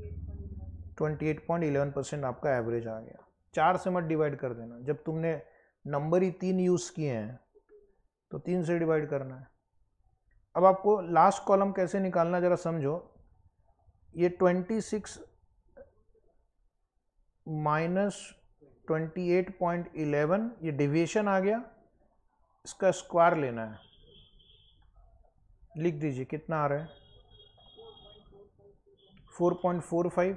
28.11 परसेंट आपका एवरेज आ गया चार से मत डिवाइड कर देना जब तुमने नंबर ही तीन यूज़ किए हैं तो तीन से डिवाइड करना है अब आपको लास्ट कॉलम कैसे निकालना ज़रा समझो ये twenty six minus twenty eight point eleven ये डिविएशन आ गया इसका स्क्वायर लेना है लिख दीजिए कितना आ रहा है फोर पॉइंट फोर फाइव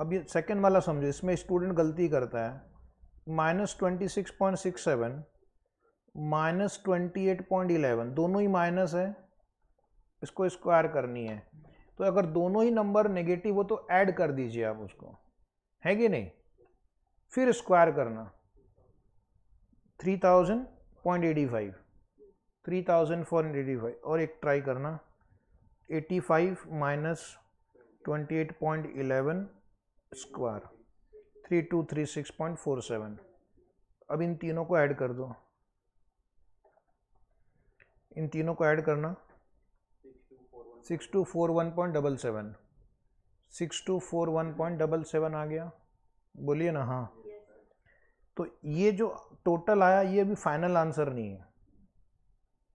अब ये सेकेंड वाला समझो इसमें स्टूडेंट गलती करता है minus twenty six point six seven minus twenty eight point eleven दोनों ही माइनस है इसको स्क्वायर करनी है तो अगर दोनों ही नंबर नेगेटिव हो तो ऐड कर दीजिए आप उसको है कि नहीं फिर स्क्वायर करना three thousand point eighty five three thousand four hundred eighty five और एक ट्राई करना eighty five minus twenty eight point eleven square three two three six point four seven अब इन तीनों को ऐड कर दो इन तीनों को ऐड करना six two four one point double seven six two four one point double seven आ गया बोलिए ना हाँ तो ये जो टोटल आया ये अभी फाइनल आंसर नहीं है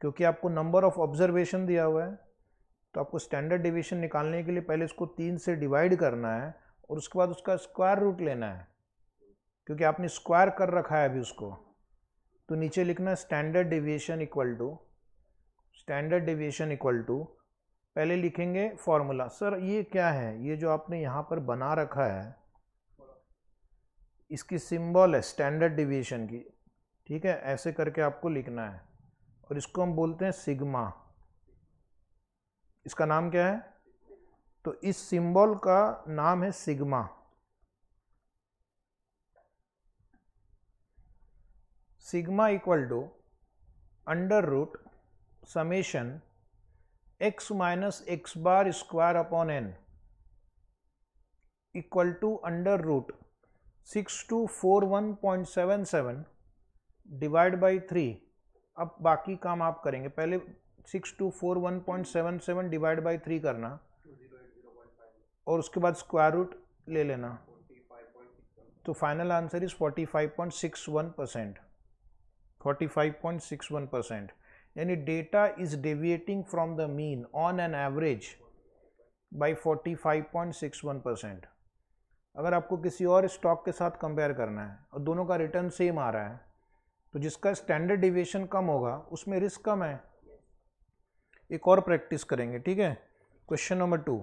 क्योंकि आपको नंबर ऑफ ऑब्जर्वेशन दिया हुआ है तो आपको स्टैंडर्ड डिविएशन निकालने के लिए पहले इसको तीन से डिवाइड करना है और उसके बाद उसका स्क्वायर रूट लेना है क्योंकि आपने स्क्वायर कर रखा है अभी उसको तो नीचे लिखना standard deviation equal to standard deviation equal to पहले लिखेंगे फॉर्मूला सर ये क्या है ये जो आपने यहाँ पर बना रखा है इसकी सिंबल है स्टैंडर्ड डिविएशन की ठीक है ऐसे करके आपको लिखना है और इसको हम बोलते हैं सिग्मा इसका नाम क्या है तो इस सिंबल का नाम है sigma sigma equal to under root summation x minus x bar square upon n equal to under root 6241.77 divide by three अब बाकी काम आप करेंगे पहले 6241.77 डिवाइड बाई थ्री करना और उसके बाद स्क्वायर रूट ले लेना तो final answer is 45.61 percent 45.61 percent यानी data is deviating from the mean on an average by 45.61 percent अगर आपको किसी और स्टॉक के साथ कंपेयर करना है और दोनों का रिटर्न सेम आ रहा है तो जिसका स्टैंडर्ड डिविएशन कम होगा उसमें रिस्क कम है एक और प्रैक्टिस करेंगे ठीक है क्वेश्चन नंबर टू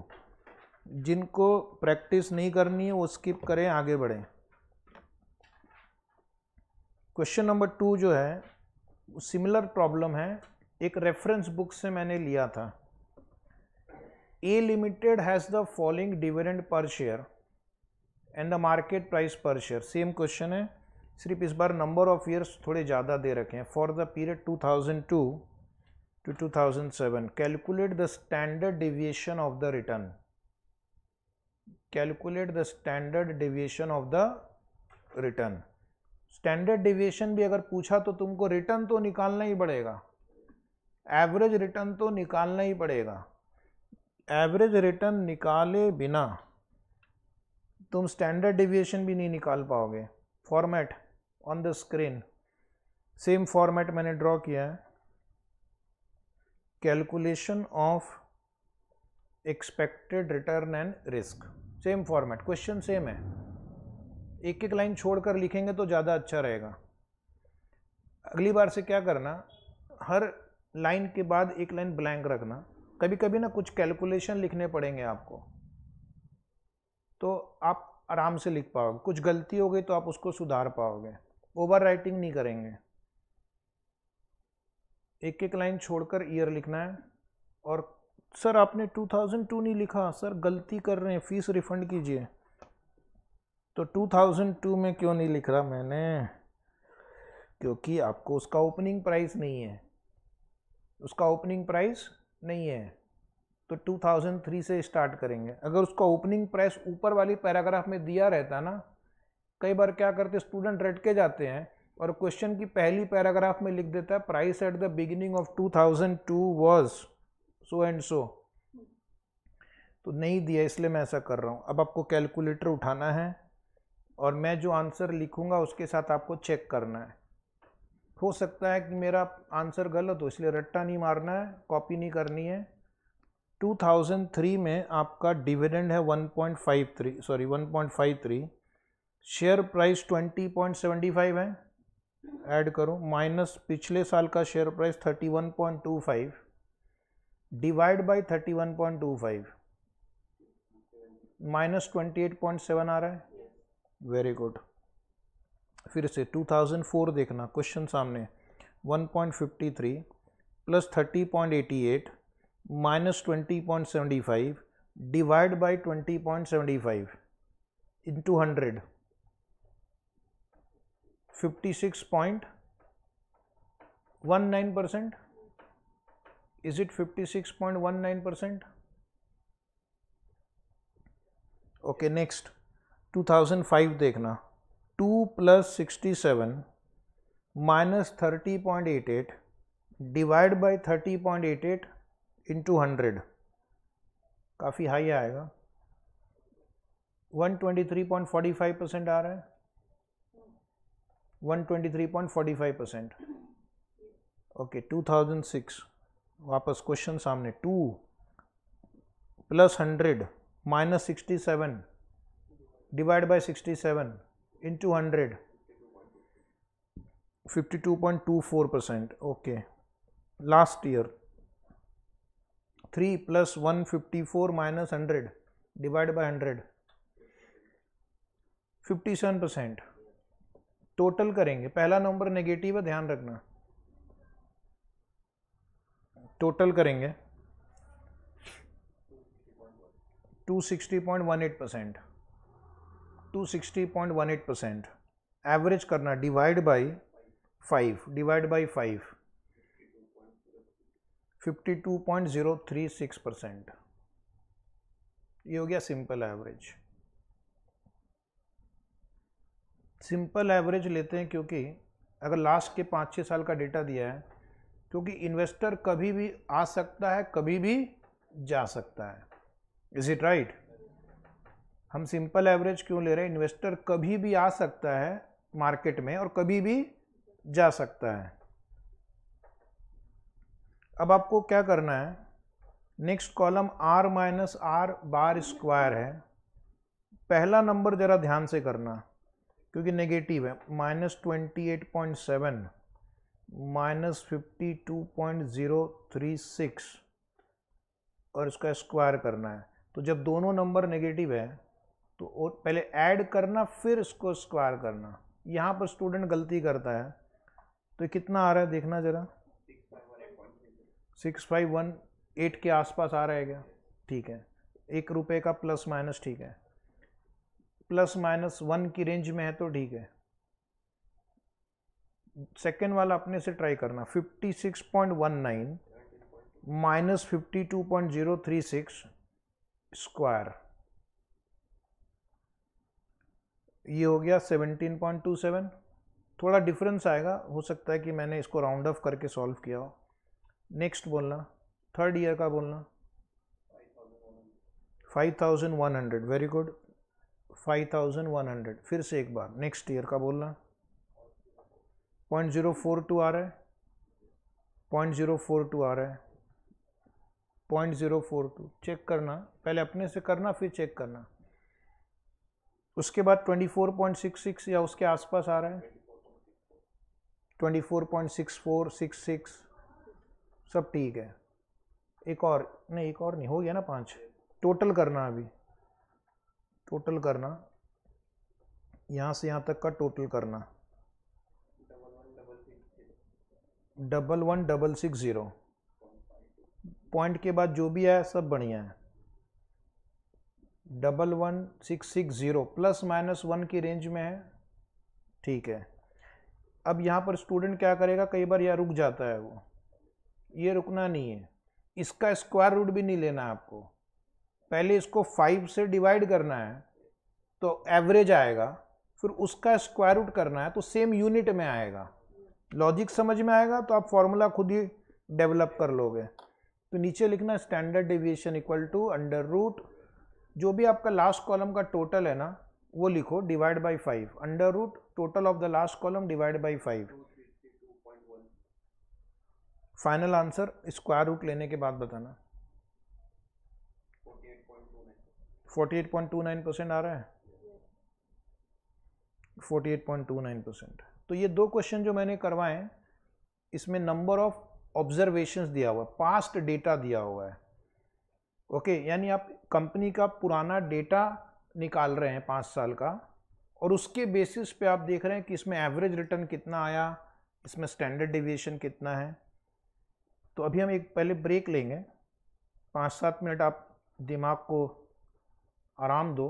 जिनको प्रैक्टिस नहीं करनी है वो स्किप करें आगे बढ़ें क्वेश्चन नंबर टू जो है सिमिलर प्रॉब्लम है एक रेफरेंस बुक से मैंने लिया था A limited has the following dividend per share and the market price per share same question है सिर्फ इस बार नंबर ऑफ ईयर्स थोड़े ज़्यादा दे रखे हैं for the period 2002 to 2007 calculate the standard deviation of the return calculate the standard deviation of the return standard deviation भी अगर पूछा तो तुमको रिटर्न तो निकालना ही पड़ेगा एवरेज रिटर्न तो निकालना ही पड़ेगा एवरेज रिटर्न निकाले बिना तुम स्टैंडर्ड डिविएशन भी नहीं निकाल पाओगे format on the screen same format मैंने ड्रॉ किया है calculation of expected return and risk same format question same है एक एक लाइन छोड़कर लिखेंगे तो ज़्यादा अच्छा रहेगा अगली बार से क्या करना हर लाइन के बाद एक लाइन ब्लैंक रखना कभी कभी ना कुछ कैलकुलेशन लिखने पड़ेंगे आपको तो आप आराम से लिख पाओगे कुछ गलती हो गई तो आप उसको सुधार पाओगे ओवर राइटिंग नहीं करेंगे एक एक लाइन छोड़कर ईयर लिखना है और सर आपने 2002 नहीं लिखा सर गलती कर रहे हैं फ़ीस रिफ़ंड कीजिए तो 2002 में क्यों नहीं लिख रहा मैंने क्योंकि आपको उसका ओपनिंग प्राइस नहीं है उसका ओपनिंग प्राइस नहीं है तो 2003 से स्टार्ट करेंगे अगर उसका ओपनिंग प्राइस ऊपर वाली पैराग्राफ में दिया रहता ना कई बार क्या करते स्टूडेंट रट के जाते हैं और क्वेश्चन की पहली पैराग्राफ में लिख देता है price at the beginning of 2002 was so and so तो नहीं दिया इसलिए मैं ऐसा कर रहा हूँ अब आपको कैलकुलेटर उठाना है और मैं जो आंसर लिखूंगा उसके साथ आपको चेक करना है हो सकता है कि मेरा आंसर गलत हो इसलिए रट्टा नहीं मारना है कॉपी नहीं करनी है 2003 में आपका डिविडेंड है 1.53 सॉरी 1.53 शेयर प्राइस 20.75 है ऐड करो माइनस पिछले साल का share price 31.25 divide by 31.25 minus 28.7 आ रहा है वेरी गुड फिर से 2004 देखना क्वेश्चन सामने 1.53 plus 30.88 minus 20.75 divide by 20.75 into 100 56.19 percent is it 56.19 okay next 2005 2005 देखना 2 plus sixty seven minus thirty point eight eight divide by thirty point eight eight into hundred काफ़ी high आएगा 123.45 परसेंट आ रहा है 123.45 परसेंट ओके 2006 वापस question सामने two plus hundred minus sixty seven divided by 67 into 100 52.24 percent okay last year 3 plus 154 minus 100 divided by 100 57 percent total करेंगे पहला number negative है ध्यान रखना टोटल करेंगे 260.18 परसेंट 260.18 परसेंट एवरेज करना divide by five divide by five 52.036 percent ये हो गया सिंपल एवरेज सिंपल एवरेज लेते हैं क्योंकि अगर लास्ट के पाँच छः साल का डेटा दिया है क्योंकि इन्वेस्टर कभी भी आ सकता है कभी भी जा सकता है इज इट राइट हम सिंपल एवरेज क्यों ले रहे हैं इन्वेस्टर कभी भी आ सकता है मार्केट में और कभी भी जा सकता है अब आपको क्या करना है next column R minus R bar square है पहला नंबर ज़रा ध्यान से करना क्योंकि नेगेटिव है minus twenty eight point seven minus fifty two point zero three six और इसका स्क्वायर करना है तो जब दोनों नंबर नेगेटिव है तो पहले ऐड करना फिर इसको स्क्वायर करना यहाँ पर स्टूडेंट गलती करता है तो कितना आ रहा है देखना ज़रा सिक्स फाइव वन एट के आसपास आ रहा है क्या ठीक है एक रुपये का प्लस माइनस ठीक है प्लस माइनस वन की रेंज में है तो ठीक है सेकेंड वाला अपने से ट्राई करना fifty six point one nine minus fifty two point zero three six square ये हो गया 17.27 थोड़ा डिफरेंस आएगा हो सकता है कि मैंने इसको राउंड ऑफ करके सॉल्व किया हो नेक्स्ट बोलना थर्ड ईयर का बोलना 5100 वेरी गुड 5100 फिर से एक बार नेक्स्ट ईयर का बोलना पॉइंट ज़ीरो फोर टू आ रहा है पॉइंट ज़ीरो फोर टू आ रहा है point zero four two check करना पहले अपने से करना फिर चेक करना उसके बाद 24.66 या उसके आसपास आ रहा है 24.6466 सब ठीक है एक और नहीं एक और नहीं हो गया ना पाँच टोटल करना अभी टोटल करना यहाँ से यहाँ तक का टोटल करना double one double six zero point के बाद जो भी आया सब बढ़िया है double one six six zero plus minus one की रेंज में है ठीक है अब यहाँ पर स्टूडेंट क्या करेगा कई बार यह रुक जाता है वो ये रुकना नहीं है इसका स्क्वायर रूट भी नहीं लेना आपको पहले इसको फाइव से डिवाइड करना है तो एवरेज आएगा फिर उसका स्क्वायर रूट करना है तो सेम यूनिट में आएगा लॉजिक समझ में आएगा तो आप फॉर्मूला खुद ही डेवलप कर लोगे तो नीचे लिखना standard deviation equal to under root जो भी आपका लास्ट कॉलम का टोटल है ना वो लिखो divide by five under root total of the last column divide by five final answer square root लेने के बाद बताना 48.29 परसेंट आ रहा है 48.29 परसेंट तो ये दो क्वेश्चन जो मैंने करवाए इसमें नंबर ऑफ ऑब्जर्वेशंस दिया हुआ है पास्ट डेटा दिया हुआ है ओके यानी आप कंपनी का पुराना डेटा निकाल रहे हैं पाँच साल का और उसके बेसिस पे आप देख रहे हैं कि इसमें एवरेज रिटर्न कितना आया इसमें स्टैंडर्ड डिविएशन कितना है तो अभी हम एक पहले ब्रेक लेंगे पाँच सात मिनट आप दिमाग को आराम दो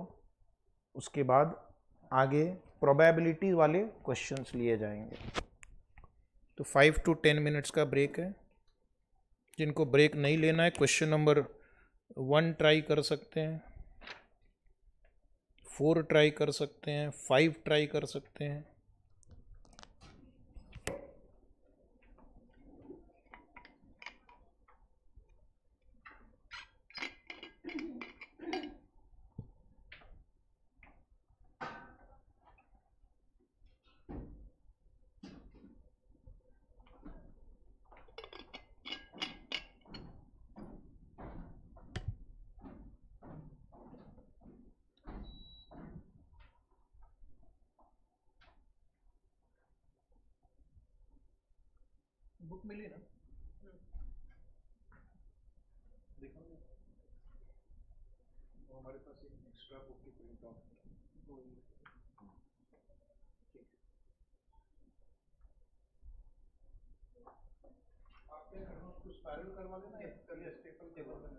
उसके बाद आगे प्रोबेबिलिटी वाले क्वेश्चंस लिए जाएंगे तो फाइव टू टेन मिनट्स का ब्रेक है जिनको ब्रेक नहीं लेना है क्वेश्चन नंबर वन ट्राई कर सकते हैं फोर ट्राई कर सकते हैं फाइव ट्राई कर सकते हैं तो कुछ वायरल करवा देना चलिए स्टेपल के बाद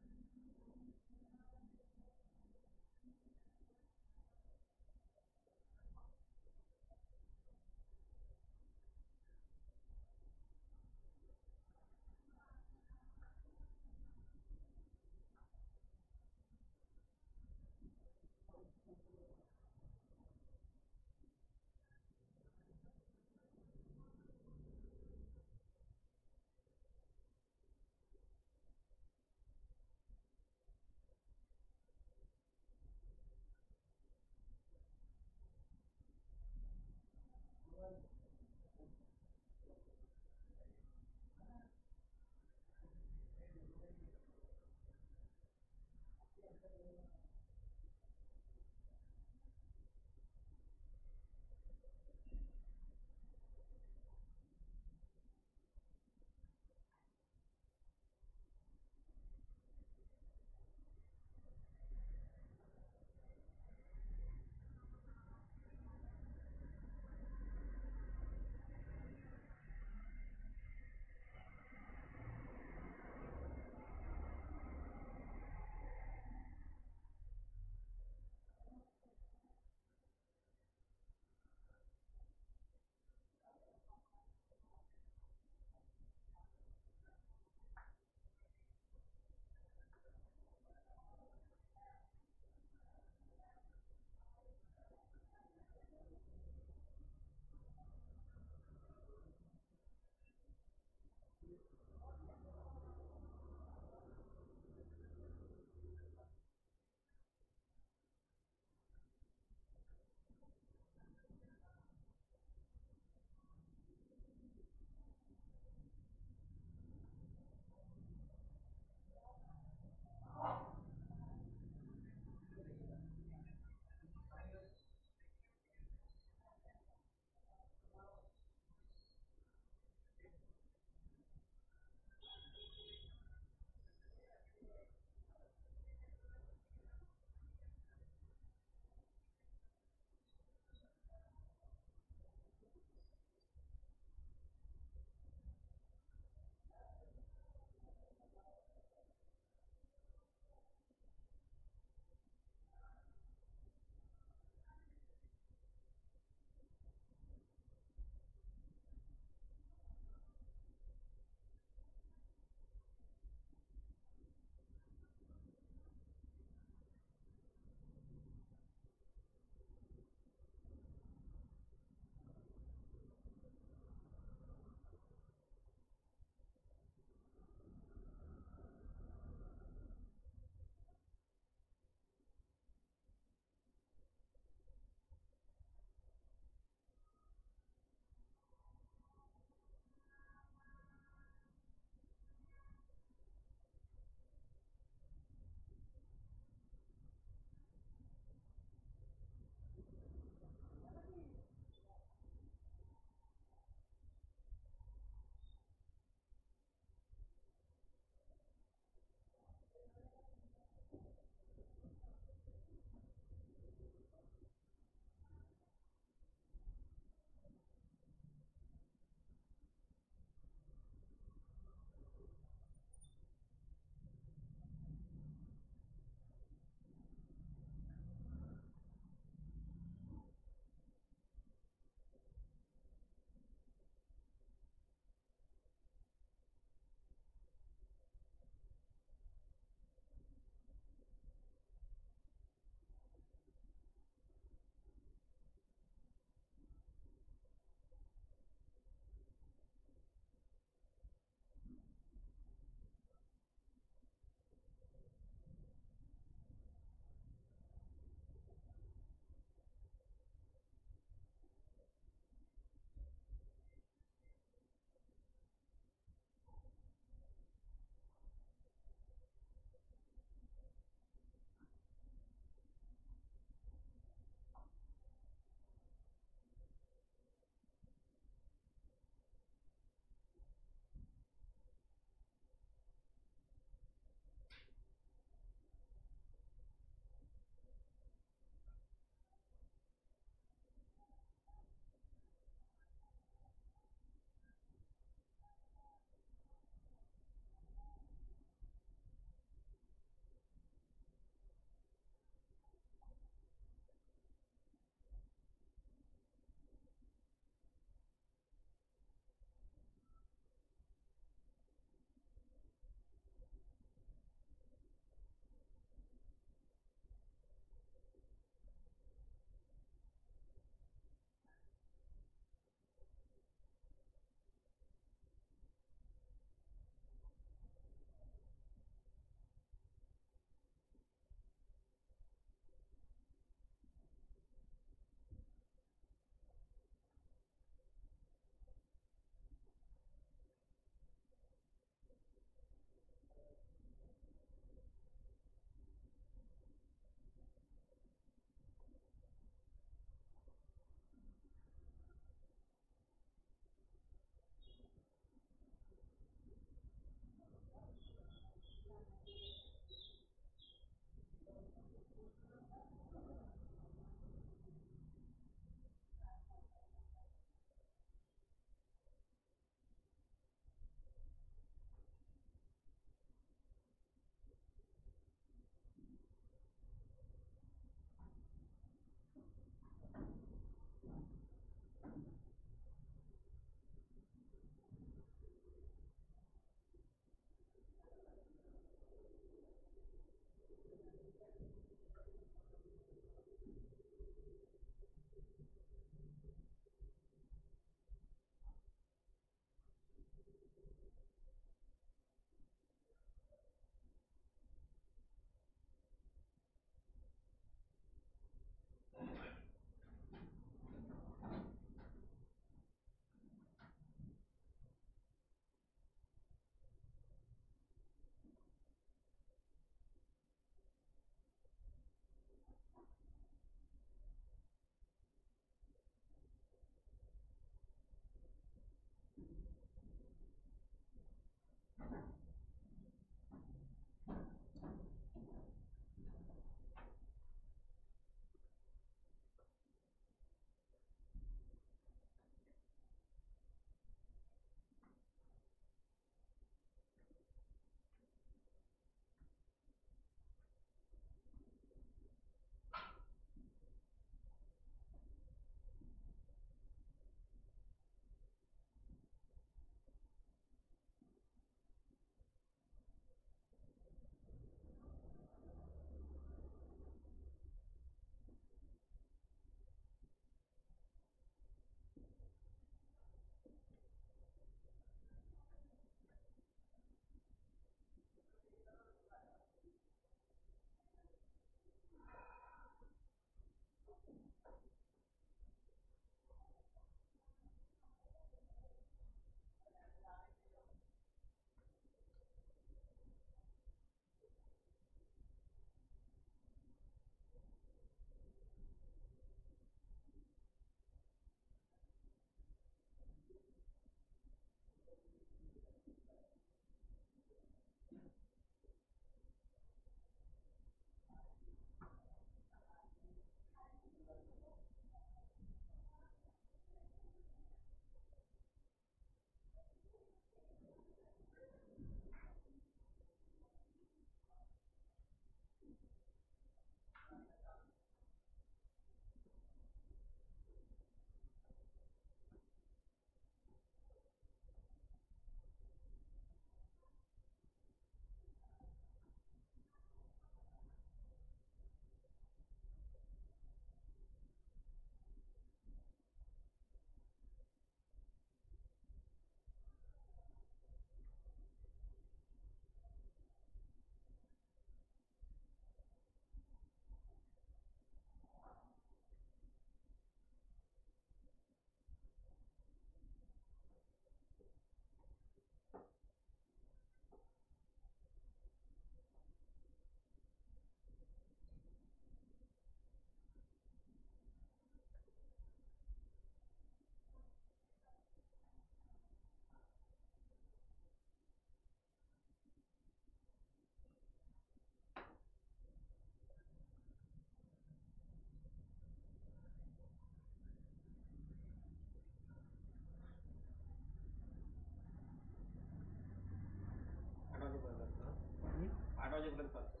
Nagaraj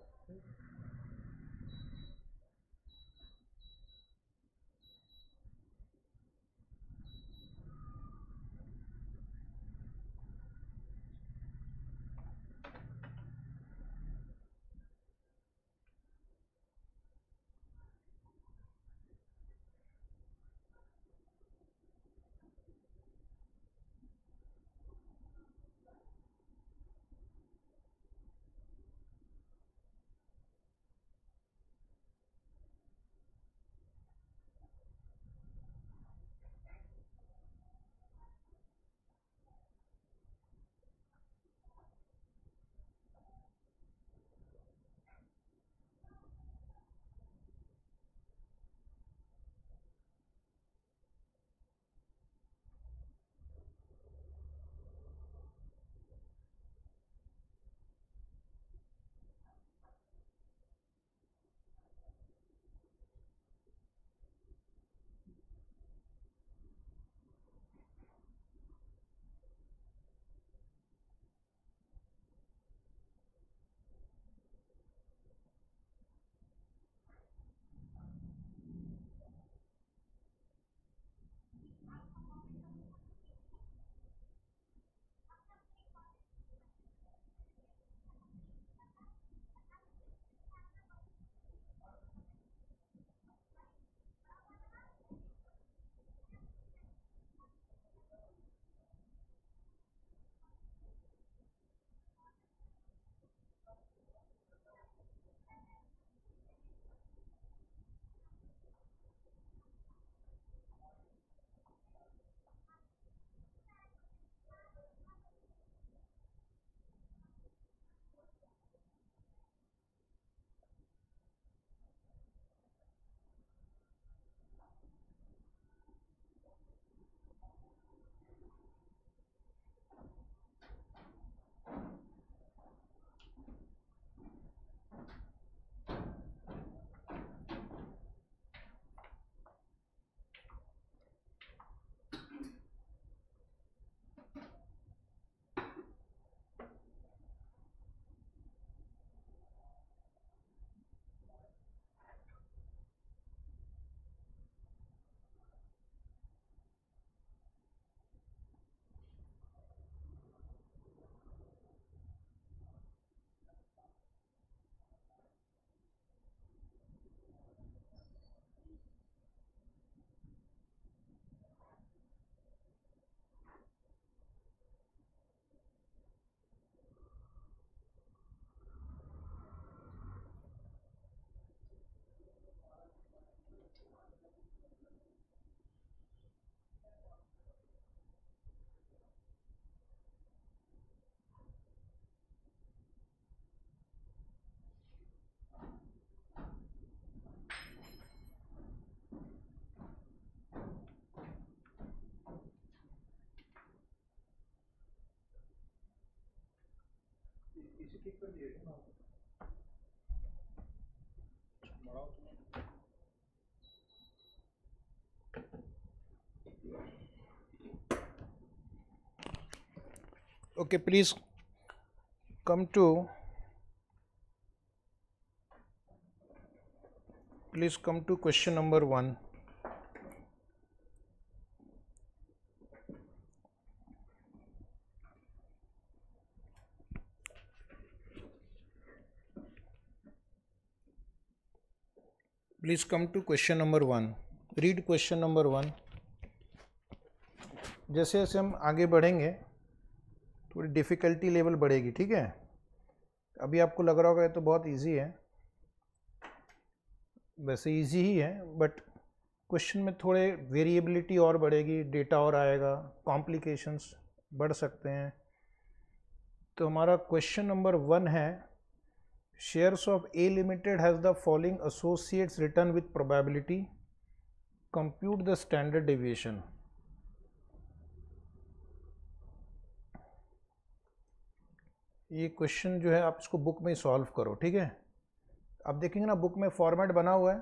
Moral okay please come to please come to question number 1 please come to question number one read question number one जैसे जैसे हम आगे बढ़ेंगे थोड़ी डिफ़िकल्टी लेवल बढ़ेगी ठीक है अभी आपको लग रहा होगा तो बहुत ईजी है वैसे इजी ही है बट क्वेश्चन में थोड़े वेरिएबिलिटी और बढ़ेगी डेटा और आएगा कॉम्प्लिकेशंस बढ़ सकते हैं तो हमारा क्वेश्चन नंबर वन है shares of A limited has the following associates written with probability. Compute the standard deviation. ये क्वेश्चन जो है आप इसको बुक में ही सॉल्व करो ठीक है आप देखेंगे ना बुक में फॉर्मेट बना हुआ है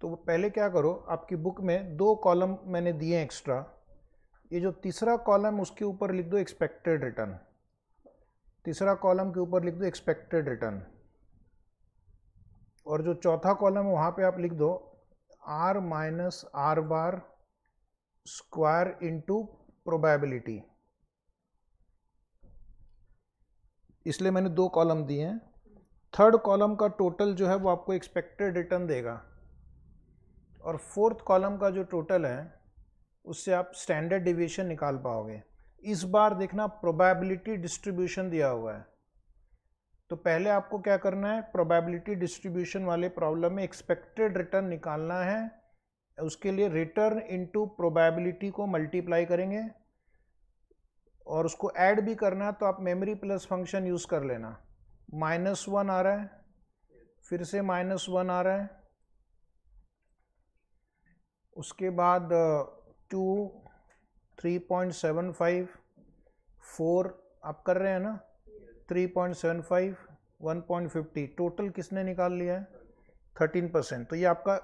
तो वो पहले क्या करो आपकी बुक में दो कॉलम मैंने दिए एक्स्ट्रा ये जो तीसरा कॉलम उसके ऊपर लिख दो एक्सपेक्टेड रिटर्न तीसरा कॉलम के ऊपर लिख दो एक्सपेक्टेड रिटर्न और जो चौथा कॉलम है वहाँ पे आप लिख दो R minus R bar square into probability इसलिए मैंने दो कॉलम दिए हैं थर्ड कॉलम का टोटल जो है वो आपको एक्सपेक्टेड रिटर्न देगा और फोर्थ कॉलम का जो टोटल है उससे आप स्टैंडर्ड डिविएशन निकाल पाओगे इस बार देखना प्रोबेबिलिटी डिस्ट्रीब्यूशन दिया हुआ है तो पहले आपको क्या करना है प्रोबेबिलिटी डिस्ट्रीब्यूशन वाले प्रॉब्लम में एक्सपेक्टेड रिटर्न निकालना है उसके लिए रिटर्न इनटू प्रोबेबिलिटी को मल्टीप्लाई करेंगे और उसको ऐड भी करना है तो आप मेमोरी प्लस फंक्शन यूज़ कर लेना माइनस वन आ रहा है फिर से माइनस वन आ रहा है उसके बाद two uh, three point seven five four आप कर रहे हैं ना three point seven five one point fifty total किसने निकाल लिया है थर्टीन परसेंट तो ये आपका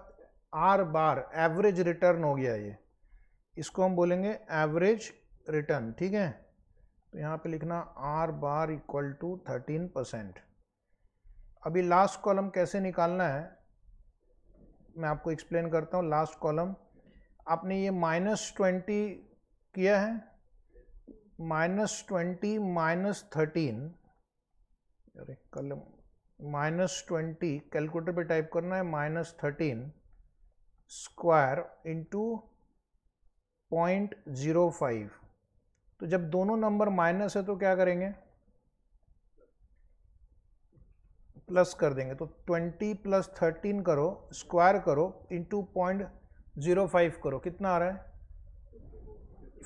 आर बार एवरेज रिटर्न हो गया ये इसको हम बोलेंगे एवरेज रिटर्न ठीक है तो यहाँ पे लिखना R bar equal to thirteen percent अभी लास्ट कॉलम कैसे निकालना है मैं आपको एक्सप्लेन करता हूँ लास्ट कॉलम आपने ये माइनस ट्वेंटी किया है माइनस ट्वेंटी माइनस थर्टीन अरे कल माइनस ट्वेंटी कैलकुलेटर पे टाइप करना है minus thirteen square into point zero five तो जब दोनों नंबर माइनस है तो क्या करेंगे प्लस कर देंगे तो ट्वेंटी प्लस थर्टीन करो स्क्वायर करो इंटू पॉइंट ज़ीरो फाइव करो कितना आ रहा है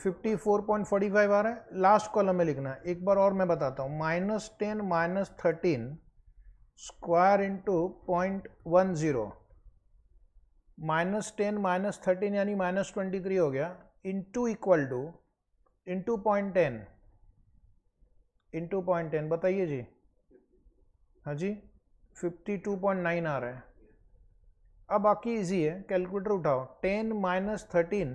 54.45 आ रहा है लास्ट कॉलम में लिखना है एक बार और मैं बताता हूँ minus ten minus thirteen square into point one zero minus ten minus thirteen यानी माइनस ट्वेंटी थ्री हो गया into equal to into point ten into point ten बताइए जी हाँ जी फिफ्टी टू पॉइंट नाइन आ रहा है अब बाकी इजी है कैलकुलेटर उठाओ ten minus thirteen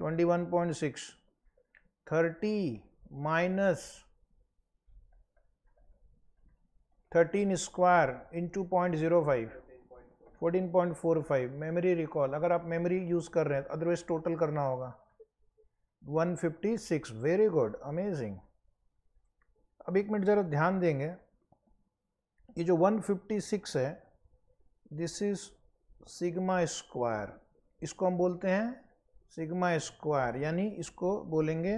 21.6 thirty minus 13 square into point zero five fourteen point four five memory recall अगर आप मेमोरी यूज़ कर रहे हैं अदरवाइज तो टोटल करना होगा 156 वेरी गुड अमेजिंग अब एक मिनट ज़रा ध्यान देंगे ये जो 156 है दिस इज सिग्मा स्क्वायर इसको हम बोलते हैं सिग्मा स्क्वायर यानी इसको बोलेंगे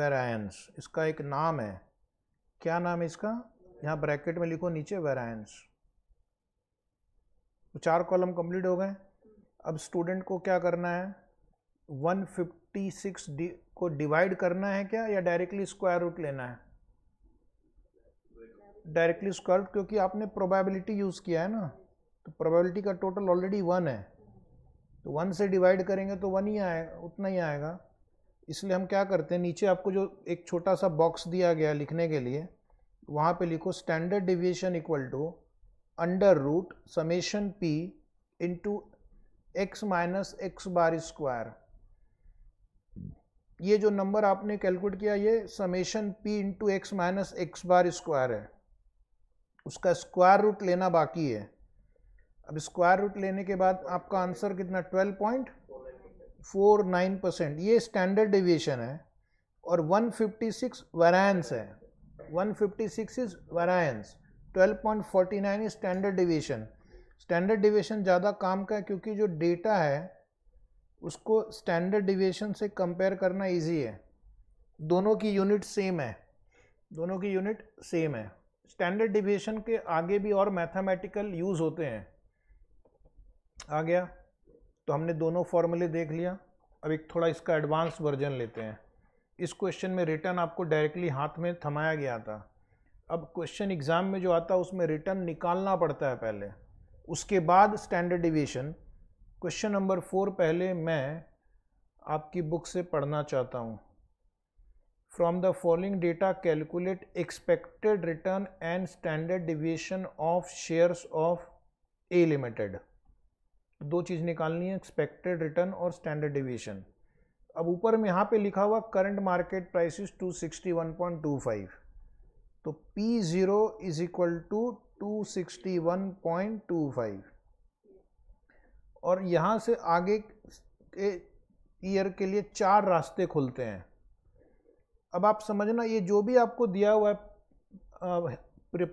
वेरायंस इसका एक नाम है क्या नाम है इसका यहाँ ब्रैकेट में लिखो नीचे वेरायंस तो चार कॉलम कंप्लीट हो गए अब स्टूडेंट को क्या करना है 156 डि को डिवाइड करना है क्या या डायरेक्टली स्क्वायर रूट लेना है डायरेक्टली स्क्वायर रूट क्योंकि आपने प्रोबेबिलिटी यूज़ किया है ना तो प्रोबेबिलिटी का टोटल ऑलरेडी वन है तो वन से डिवाइड करेंगे तो वन ही आएगा उतना ही आएगा इसलिए हम क्या करते हैं नीचे आपको जो एक छोटा सा बॉक्स दिया गया लिखने के लिए वहाँ पे लिखो standard deviation equal to under root summation P into X minus X bar square ये जो नंबर आपने कैलकुलेट किया ये summation P into X minus X bar square है उसका स्क्वायर रूट लेना बाकी है अब स्क्वायर रूट लेने के बाद आपका आंसर कितना twelve point four nine percent ये स्टैंडर्ड डिविएशन है और 156 वरायंस है 156 is twelve point forty nine is standard deviation standard deviation ज़्यादा काम का है क्योंकि जो डेटा है उसको स्टैंडर्ड डिविएशन से कंपेयर करना ईजी है दोनों की यूनिट सेम है दोनों की यूनिट सेम है स्टैंडर्ड डिविएशन के आगे भी और मैथमेटिकल यूज़ होते हैं आ गया तो हमने दोनों फॉर्मूले देख लिया अब एक थोड़ा इसका एडवांस वर्जन लेते हैं इस क्वेश्चन में रिटर्न आपको डायरेक्टली हाथ में थमाया गया था अब क्वेश्चन एग्ज़ाम में जो आता है उसमें रिटर्न निकालना पड़ता है पहले उसके बाद standard deviation question number four पहले मैं आपकी बुक से पढ़ना चाहता हूँ from the following data calculate expected return and standard deviation of shares of A limited दो चीज़ निकालनी है एक्सपेक्टेड रिटर्न और स्टैंडर्ड डिविएशन अब ऊपर में यहाँ पे लिखा हुआ करंट मार्केट प्राइसेस 261.25 तो P0 zero is equal to two और यहाँ से आगे के ईयर के लिए चार रास्ते खुलते हैं अब आप समझना ये जो भी आपको दिया हुआ है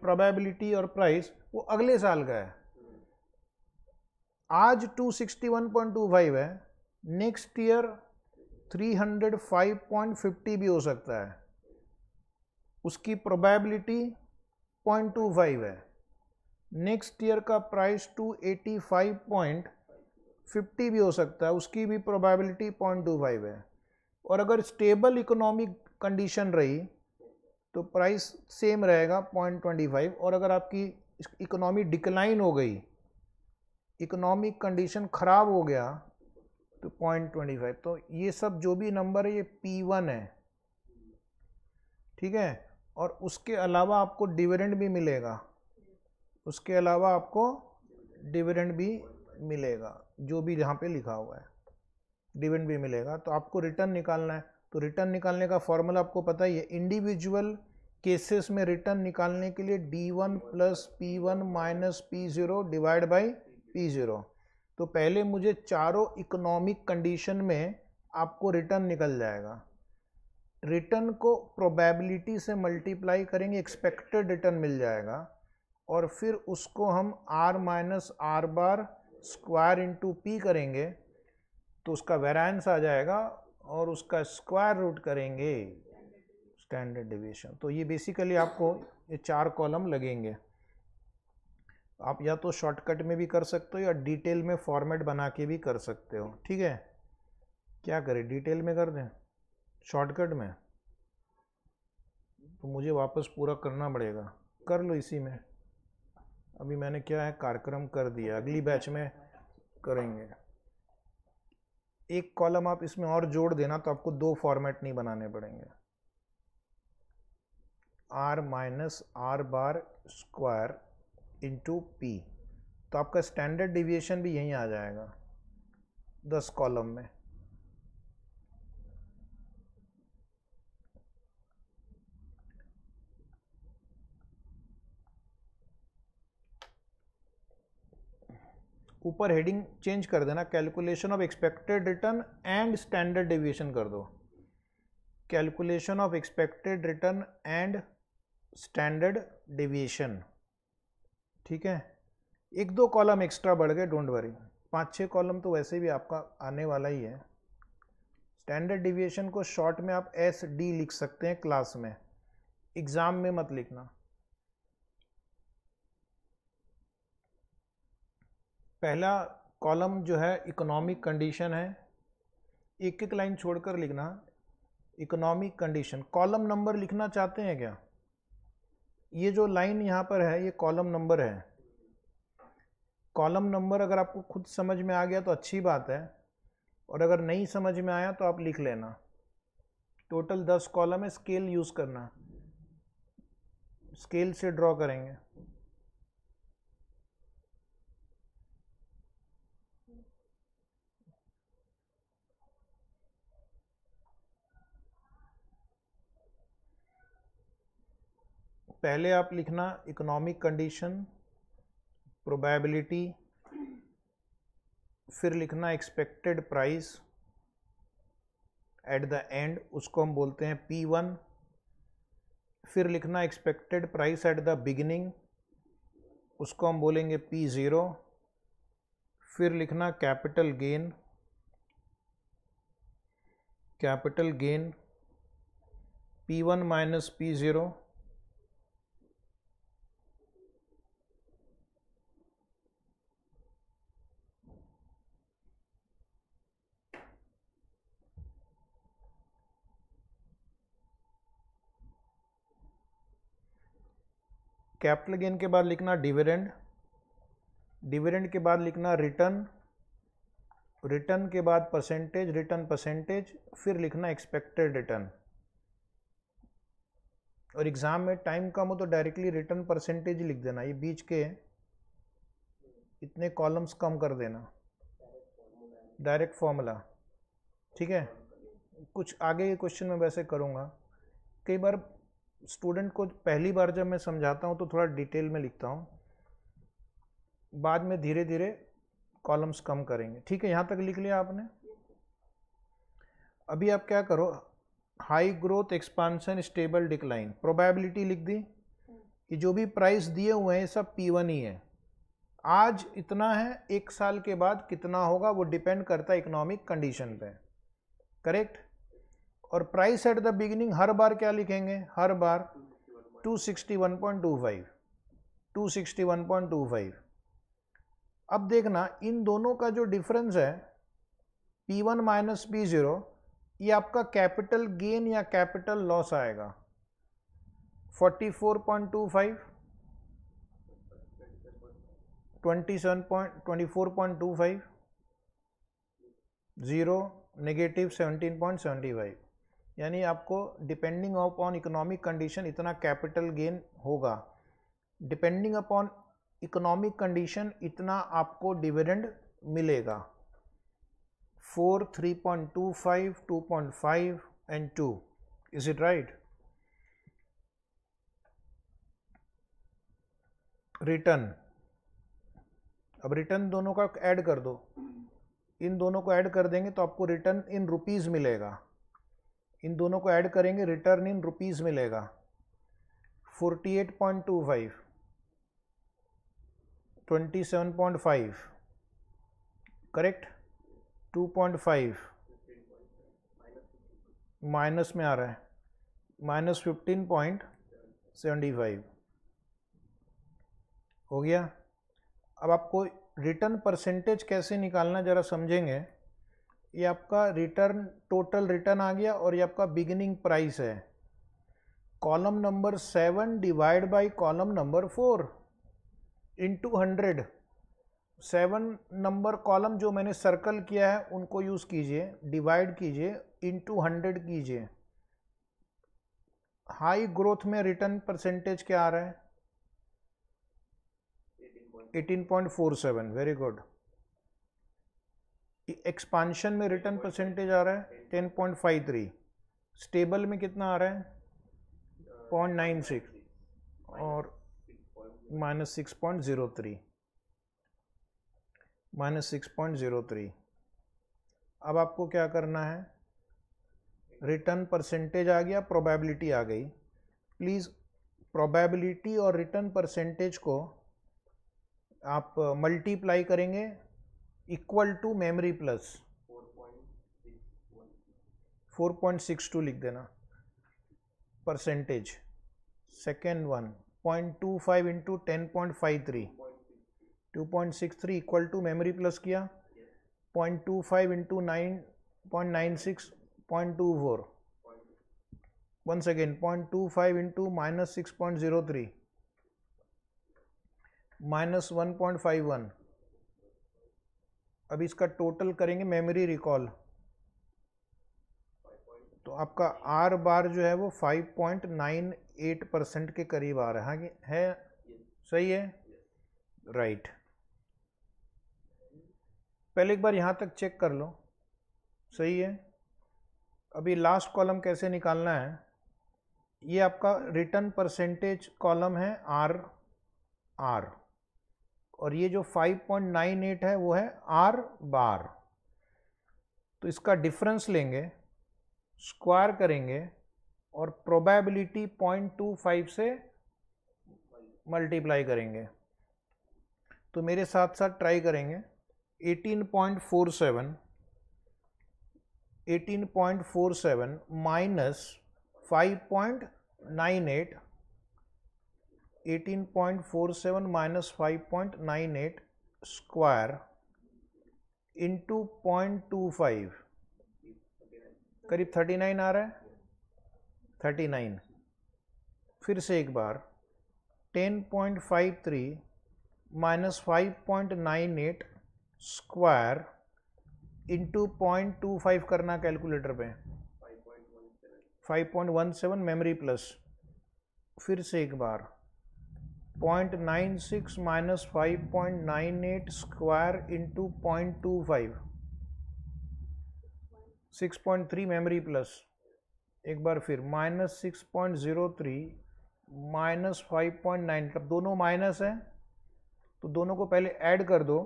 प्रोबेबिलिटी और प्राइस वो अगले साल का है आज 261.25 है नेक्स्ट ईयर 305.50 भी हो सकता है उसकी प्रोबेबिलिटी 0.25 है नेक्स्ट ईयर का प्राइस 285.50 भी हो सकता है उसकी भी प्रोबेबिलिटी 0.25 है और अगर स्टेबल इकोनॉमिक कंडीशन रही तो प्राइस सेम रहेगा 0.25 और अगर आपकी इकोनॉमी डिक्लाइन हो गई इकोनॉमिक कंडीशन ख़राब हो गया तो पॉइंट ट्वेंटी फाइव तो ये सब जो भी नंबर है ये पी वन है ठीक है और उसके अलावा आपको डिविडेंड भी मिलेगा उसके अलावा आपको डिविडेंड भी मिलेगा जो भी यहाँ पे लिखा हुआ है डिविडेंड भी मिलेगा तो आपको रिटर्न निकालना है तो रिटर्न निकालने का फॉर्मूला आपको पता ही है इंडिविजुअल केसेस में रिटर्न निकालने के लिए D one plus P one minus P zero divide by P zero तो पहले मुझे चारों इकोनॉमिक कंडीशन में आपको रिटर्न निकल जाएगा रिटर्न को प्रोबेबिलिटी से मल्टीप्लाई करेंगे एक्सपेक्टेड रिटर्न मिल जाएगा और फिर उसको हम R minus R bar square into P करेंगे तो उसका वेरांस आ जाएगा और उसका स्क्वायर रूट करेंगे स्टैंडर्ड डिविएशन तो ये बेसिकली आपको ये चार कॉलम लगेंगे आप या तो शॉर्टकट में भी कर सकते हो या डिटेल में फॉर्मेट बना के भी कर सकते हो ठीक है क्या करें डिटेल में कर दें शॉर्टकट में तो मुझे वापस पूरा करना पड़ेगा कर लो इसी में अभी मैंने क्या है कार्यक्रम कर दिया अगली बैच में करेंगे एक कॉलम आप इसमें और जोड़ देना तो आपको दो फॉर्मेट नहीं बनाने पड़ेंगे R minus R bar square into P तो आपका स्टैंडर्ड डिविएशन भी यहीं आ जाएगा दस कॉलम में ऊपर हेडिंग चेंज कर देना calculation of expected return and standard deviation कर दो calculation of expected return and standard deviation ठीक है एक दो कॉलम एक्स्ट्रा बढ़ गए डोंट वरी पाँच छः कॉलम तो वैसे भी आपका आने वाला ही है स्टैंडर्ड डिविएशन को शॉर्ट में आप एस डी लिख सकते हैं क्लास में एग्ज़ाम में मत लिखना पहला कॉलम जो है इकोनॉमिक कंडीशन है एक एक लाइन छोड़कर लिखना इकोनॉमिक कंडीशन कॉलम नंबर लिखना चाहते हैं क्या ये जो लाइन यहाँ पर है ये कॉलम नंबर है कॉलम नंबर अगर आपको खुद समझ में आ गया तो अच्छी बात है और अगर नहीं समझ में आया तो आप लिख लेना टोटल दस कॉलम है स्केल यूज़ करना स्केल से ड्रॉ करेंगे पहले आप लिखना इकोनॉमिक कंडीशन प्रोबेबिलिटी फिर लिखना expected price at the end उसको हम बोलते हैं पी वन फिर लिखना expected price at the beginning उसको हम बोलेंगे पी ज़ीरो फिर लिखना capital gain capital gain P one minus P zero capital gain के बाद लिखना डिविडेंड डिविडेंड के बाद लिखना रिटर्न रिटर्न के बाद परसेंटेज रिटर्न परसेंटेज फिर लिखना एक्सपेक्टेड रिटर्न और एग्ज़ाम में टाइम कम हो तो डायरेक्टली रिटर्न परसेंटेज लिख देना ये बीच के इतने कॉलम्स कम कर देना डायरेक्ट फॉर्मूला ठीक है कुछ आगे के क्वेश्चन में वैसे करूँगा कई बार स्टूडेंट को पहली बार जब मैं समझाता हूँ तो थोड़ा डिटेल में लिखता हूँ बाद में धीरे धीरे कॉलम्स कम करेंगे ठीक है यहाँ तक लिख लिया आपने अभी आप क्या करो high growth expansion stable decline probability लिख दी कि जो भी प्राइस दिए हुए हैं सब पी वन ही है आज इतना है एक साल के बाद कितना होगा वो डिपेंड करता है इकोनॉमिक कंडीशन पे करेक्ट और प्राइस एट द बिगिनिंग हर बार क्या लिखेंगे हर बार 261.25 261.25 अब देखना इन दोनों का जो डिफरेंस है P1 one minus P zero ये आपका कैपिटल गेन या कैपिटल लॉस आएगा 44.25 27.24.25 जीरो नेगेटिव 17.75 यानी आपको डिपेंडिंग अपॉन इकोनॉमिक कंडीशन इतना कैपिटल गेन होगा डिपेंडिंग अपॉन इकोनॉमिक कंडीशन इतना आपको डिविडेंड मिलेगा four three point two five two point five and two is it right return अब रिटर्न दोनों का ऐड कर दो इन दोनों को ऐड कर देंगे तो आपको रिटर्न इन रुपीज़ मिलेगा इन दोनों को ऐड करेंगे रिटर्न इन रुपीज़ मिलेगा 48.25 27.5 करेक्ट 2.5 माइनस में आ रहा है minus fifteen point seventy five हो गया अब आपको रिटर्न परसेंटेज कैसे निकालना ज़रा समझेंगे ये आपका रिटर्न टोटल रिटर्न आ गया और ये आपका बिगिनिंग प्राइस है column number seven divide by column number four into hundred seven number column जो मैंने सर्कल किया है उनको यूज़ कीजिए डिवाइड कीजिए टू हंड्रेड कीजिए हाई ग्रोथ में रिटर्न परसेंटेज क्या आ रहा है eighteen point four seven very good expansion में रिटर्न परसेंटेज आ रहा है ten point five three stable में कितना आ रहा है पॉइंट नाइन सिक्स और minus six point zero three minus six point zero three अब आपको क्या करना है रिटर्न परसेंटेज आ गया प्रोबेबिलिटी आ गई प्लीज़ प्रोबेबिलिटी और रिटर्न परसेंटेज को आप मल्टीप्लाई uh, करेंगे इक्वल टू मेमोरी प्लस 4.62 लिख देना percentage second one point two five into ten point five three two point six three equal to memory plus किया point two five into nine point nine six point two four one second point two five into minus six point zero three minus one point five one अब इसका total करेंगे memory recall तो आपका are बार जो है वो 5.98 percent के करीब आ रहा है हाँ है सही है राइट पहले एक बार यहाँ तक चेक कर लो सही है अभी लास्ट कॉलम कैसे निकालना है ये आपका रिटर्न परसेंटेज कॉलम है आर आर और ये जो 5.98 है वो है आर बार तो इसका डिफरेंस लेंगे स्क्वायर करेंगे और प्रोबेबिलिटी 0.25 से मल्टीप्लाई करेंगे तो मेरे साथ साथ ट्राई करेंगे 18.47 18.47 minus 5.98 eighteen point four seven minus five point nine 5.98 square into point two five करीब थर्टी नाइन आ रहा है थर्टी नाइन फिर से एक बार ten point five three minus five point nine eight square into point two five करना calculator पे five point one seven memory plus फिर से एक बार point nine six minus five point nine eight square into point two five six point three memory plus एक बार फिर minus six point zero three minus five point nine मतलब दोनों minus हैं तो दोनों को पहले ऐड कर दो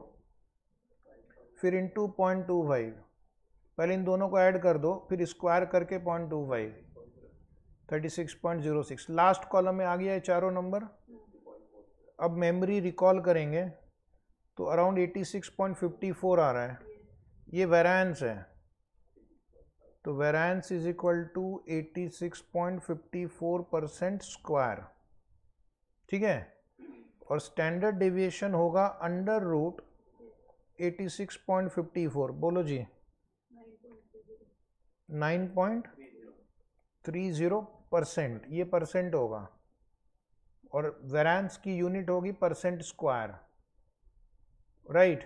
फिर इंटू पॉइंट टू फाइव पहले इन दोनों को ऐड कर दो फिर स्क्वायर करके point two five thirty six point zero six last column में आ गया है चारों नंबर अब मेमोरी रिकॉल करेंगे तो अराउंड 86.54 आ रहा है ये वेरांस है तो variance is equal to 86.54 percent square ठीक है और स्टैंडर्ड डेविएशन होगा अंडर रूट 86.54 बोलो जी 9.30 परसेंट ये परसेंट होगा और वेरांस की यूनिट होगी परसेंट स्क्वायर राइट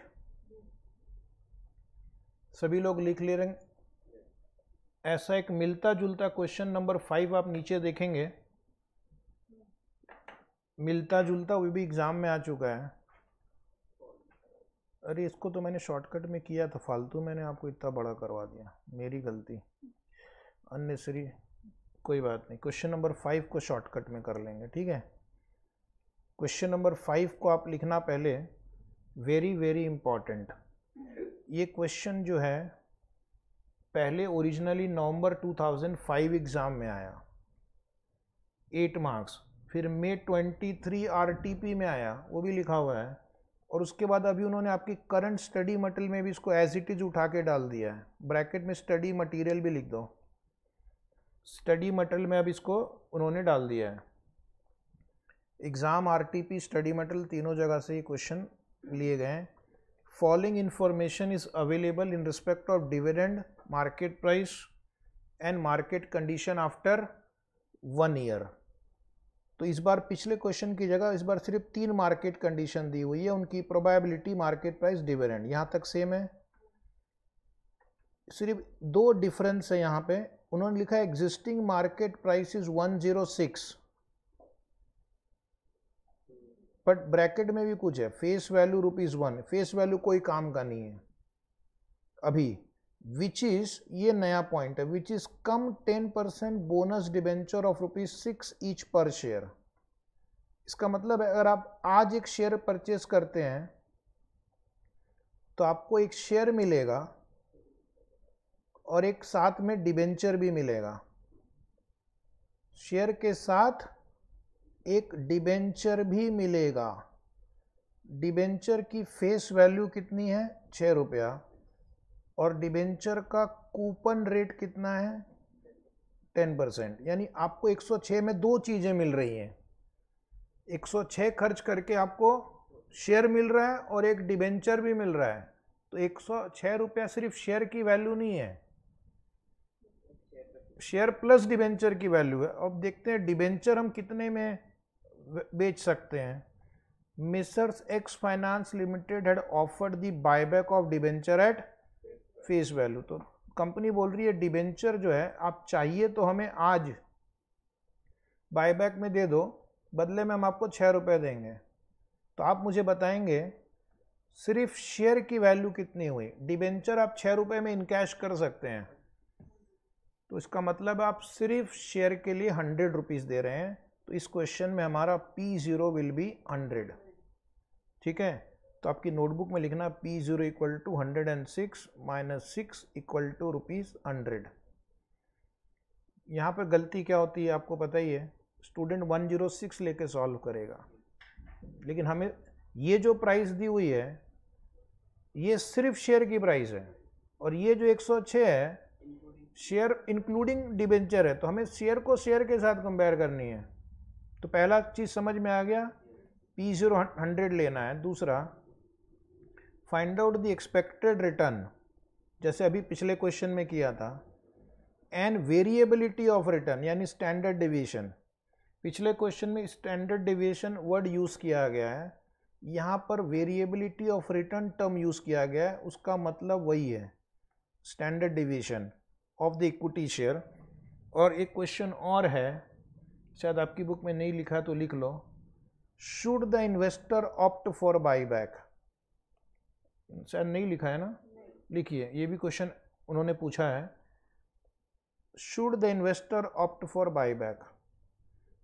सभी लोग लिख ले रहे हैं ऐसा एक मिलता जुलता क्वेश्चन नंबर फाइव आप नीचे देखेंगे मिलता जुलता वो भी एग्ज़ाम में आ चुका है अरे इसको तो मैंने शॉर्टकट में किया था फालतू मैंने आपको इतना बड़ा करवा दिया मेरी गलती अननेसरी कोई बात नहीं क्वेश्चन नंबर फाइव को शॉर्टकट में कर लेंगे ठीक है क्वेश्चन नंबर फाइव को आप लिखना पहले वेरी वेरी इम्पॉर्टेंट ये क्वेश्चन जो है पहले ओरिजिनली नवंबर 2005 एग्ज़ाम में आया एट मार्क्स फिर मे 23 आरटीपी में आया वो भी लिखा हुआ है और उसके बाद अभी उन्होंने आपकी करंट स्टडी मटेरियल में भी इसको एज इट इज़ उठा के डाल दिया है ब्रैकेट में स्टडी मटेरियल भी लिख दो स्टडी मटेरियल में अब इसको उन्होंने डाल दिया है एग्ज़ाम आरटीपी स्टडी मटेरियल तीनों जगह से ये क्वेश्चन लिए गए हैं following information is available in respect of dividend market price and market condition after one year तो इस बार पिछले क्वेश्चन की जगह इस बार सिर्फ तीन मार्केट कंडीशन दी हुई है उनकी प्रोबेबिलिटी मार्केट प्राइस डिविडेंड यहाँ तक सेम है सिर्फ दो डिफरेंस है यहाँ पे उन्होंने लिखा है existing market price is one zero six but bracket में भी कुछ है face value rupees one face value कोई काम का नहीं है अभी विच इज़ ये नया पॉइंट है which is cum ten percent bonus debenture of rupees six each पर शेयर इसका मतलब है अगर आप आज एक शेयर परचेज करते हैं तो आपको एक शेयर मिलेगा और एक साथ में डिबेंचर भी मिलेगा शेयर के साथ एक डिबेंचर भी मिलेगा डिबेंचर की फेस वैल्यू कितनी है छः रुपया और डिबेंचर का कूपन रेट कितना है टेन परसेंट यानी आपको एक सौ 106 में दो चीज़ें मिल रही हैं एक सौ छ खर्च करके आपको शेयर मिल रहा है और एक डिबेंचर भी मिल रहा है तो एक सौ छ रुपया सिर्फ शेयर की वैल्यू नहीं है शेयर प्लस डिबेंचर की वैल्यू है अब देखते हैं डिबेंचर हम कितने में बेच सकते हैं messrs X finance limited had offered the buyback of debenture at face value तो कंपनी बोल रही है डिबेंचर जो है आप चाहिए तो हमें आज बायबैक में दे दो बदले में हम आपको छः रुपये देंगे तो आप मुझे बताएंगे सिर्फ शेयर की वैल्यू कितनी हुई डिबेंचर आप छः रुपये में इनकैश कर सकते हैं तो इसका मतलब आप सिर्फ शेयर के लिए हंड्रेड रुपीज़ दे रहे हैं तो इस क्वेश्चन में हमारा P zero will be hundred ठीक है तो आपकी नोटबुक में लिखना P zero equal to hundred and six minus six equal to rupees hundred यहाँ पर गलती क्या होती है आपको पता ही है स्टूडेंट वन जीरो सिक्स लेके सॉल्व करेगा लेकिन हमें ये जो प्राइस दी हुई है ये सिर्फ शेयर की प्राइस है और ये जो 106 है शेयर इंक्लूडिंग डिबेंचर है तो हमें शेयर को शेयर के साथ कंपेयर करनी है तो पहला चीज़ समझ में आ गया पी ज़ीरो हंड्रेड लेना है दूसरा find out the expected return जैसे अभी पिछले क्वेश्चन में किया था एंड वेरिएबिलिटी ऑफ रिटर्न यानी स्टैंडर्ड डिविएशन पिछले क्वेश्चन में स्टैंडर्ड डिविएशन वर्ड यूज़ किया गया है यहाँ पर variability of return term use किया गया है उसका मतलब वही है standard deviation of the equity share और एक क्वेश्चन और है शायद आपकी बुक में नहीं लिखा तो लिख लो should the investor opt for buy back शायद नहीं लिखा है ना लिखिए ये भी क्वेश्चन उन्होंने पूछा है should the investor opt for buy back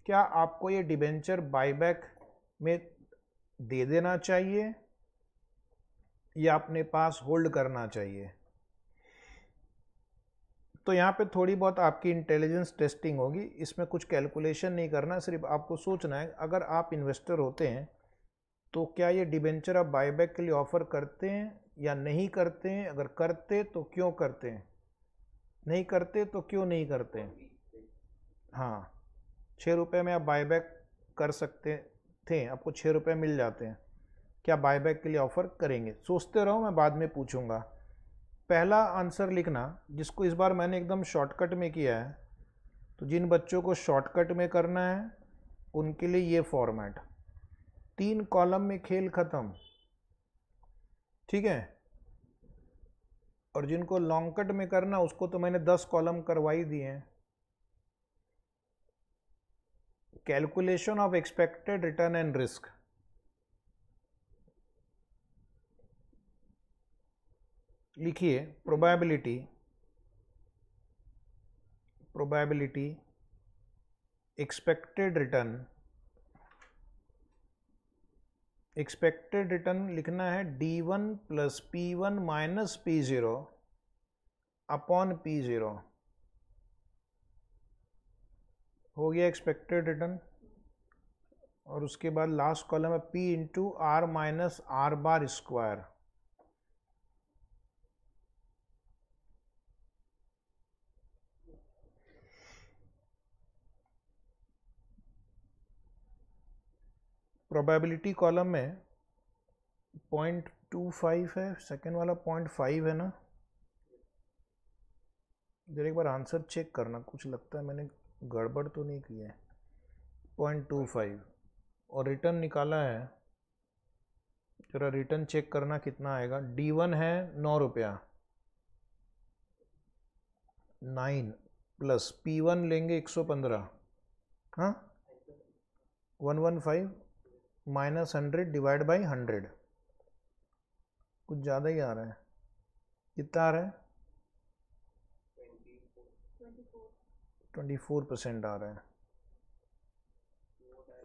क्या आपको ये डिबेंचर बाई बैक में दे देना चाहिए या अपने पास होल्ड करना चाहिए तो यहाँ पे थोड़ी बहुत आपकी इंटेलिजेंस टेस्टिंग होगी इसमें कुछ कैलकुलेशन नहीं करना सिर्फ आपको सोचना है अगर आप इन्वेस्टर होते हैं तो क्या ये डिबेंचर आप बायबैक के लिए ऑफ़र करते हैं या नहीं करते हैं अगर करते तो क्यों करते हैं नहीं करते तो क्यों नहीं करते हैं हाँ छः रुपये में आप बायबैक कर सकते थे आपको छः रुपये मिल जाते हैं क्या बायबैक के लिए ऑफ़र करेंगे सोचते रहो मैं बाद में पूछूंगा पहला आंसर लिखना जिसको इस बार मैंने एकदम शॉर्टकट में किया है तो जिन बच्चों को शॉर्टकट में करना है उनके लिए ये फॉर्मेट तीन कॉलम में खेल ख़त्म ठीक है और जिनको लॉन्ग कट में करना उसको तो मैंने दस कॉलम करवाई दिए हैं calculation of expected return and risk लिखिए probability probability expected return expected return लिखना है D one plus P one minus P zero upon P zero हो गया एक्सपेक्टेड रिटर्न और उसके बाद लास्ट कॉलम है P into R minus R bar square probability column में पॉइंट टू फाइव है सेकेंड वाला पॉइंट फाइव है ना जरा एक बार आंसर चेक करना कुछ लगता है मैंने गड़बड़ तो नहीं की है पॉइंट टू फाइव और रिटर्न निकाला है जरा रिटर्न चेक करना कितना आएगा डी वन है नौ रुपया नाइन प्लस पी वन लेंगे एक सौ पंद्रह हाँ one one five minus hundred divide by hundred कुछ ज़्यादा ही आ रहा है कितना आ रहा है ट्वेंटी फोर परसेंट आ रहा है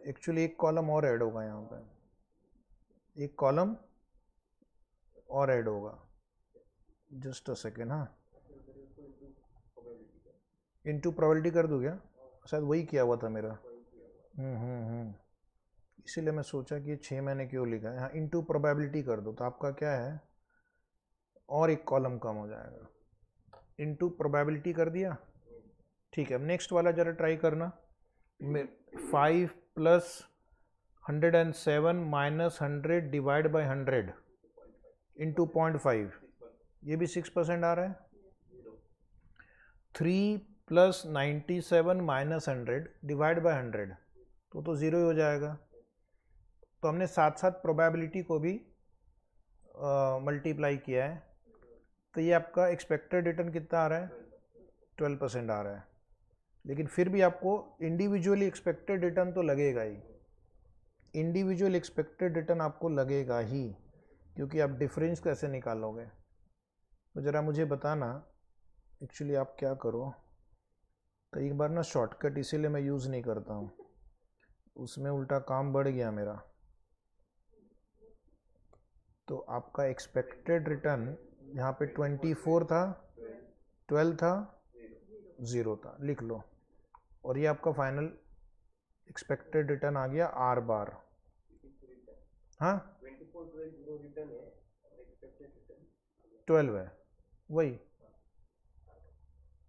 एक्चुअली एक कॉलम और ऐड होगा यहाँ पे एक कॉलम और ऐड होगा जस्ट अ सेकेंड हाँ इनटू प्रोबेबिलिटी कर दूँ क्या शायद वही किया हुआ था मेरा हम्म हम्म हम्म इसीलिए मैं सोचा कि ये छः महीने क्यों लिखा है यहाँ इंटू प्रोबेबिलिटी कर दो तो आपका क्या है और एक कॉलम कम हो जाएगा इंटू प्रोबेबिलिटी कर दिया ठीक है अब नेक्स्ट वाला ज़रा ट्राई करना five plus hundred and seven minus hundred divide by hundred into point five ये भी सिक्स परसेंट आ रहा है three plus ninety seven minus hundred divide by hundred तो तो ज़ीरो ही हो जाएगा तो हमने साथ साथ प्रोबेबिलिटी को भी मल्टीप्लाई किया है तो ये आपका एक्सपेक्टेड रिटर्न कितना आ रहा है ट्वेल्व परसेंट आ रहा है लेकिन फिर भी आपको इंडिविजुअली एक्सपेक्टेड रिटर्न तो लगेगा ही इंडिविजुअल एक्सपेक्टेड रिटर्न आपको लगेगा ही क्योंकि आप डिफरेंस कैसे निकालोगे तो ज़रा मुझे बताना एक्चुअली आप क्या करो तो एक बार ना शॉर्टकट इसीलिए मैं यूज़ नहीं करता हूँ उसमें उल्टा काम बढ़ गया मेरा तो आपका एक्सपेक्टेड रिटर्न यहाँ पे ट्वेंटी फोर था ट्वेल्व था ज़ीरो था लिख लो और ये आपका फाइनल एक्सपेक्टेड रिटर्न आ गया आर बार हाँ ट्वेल्व है वही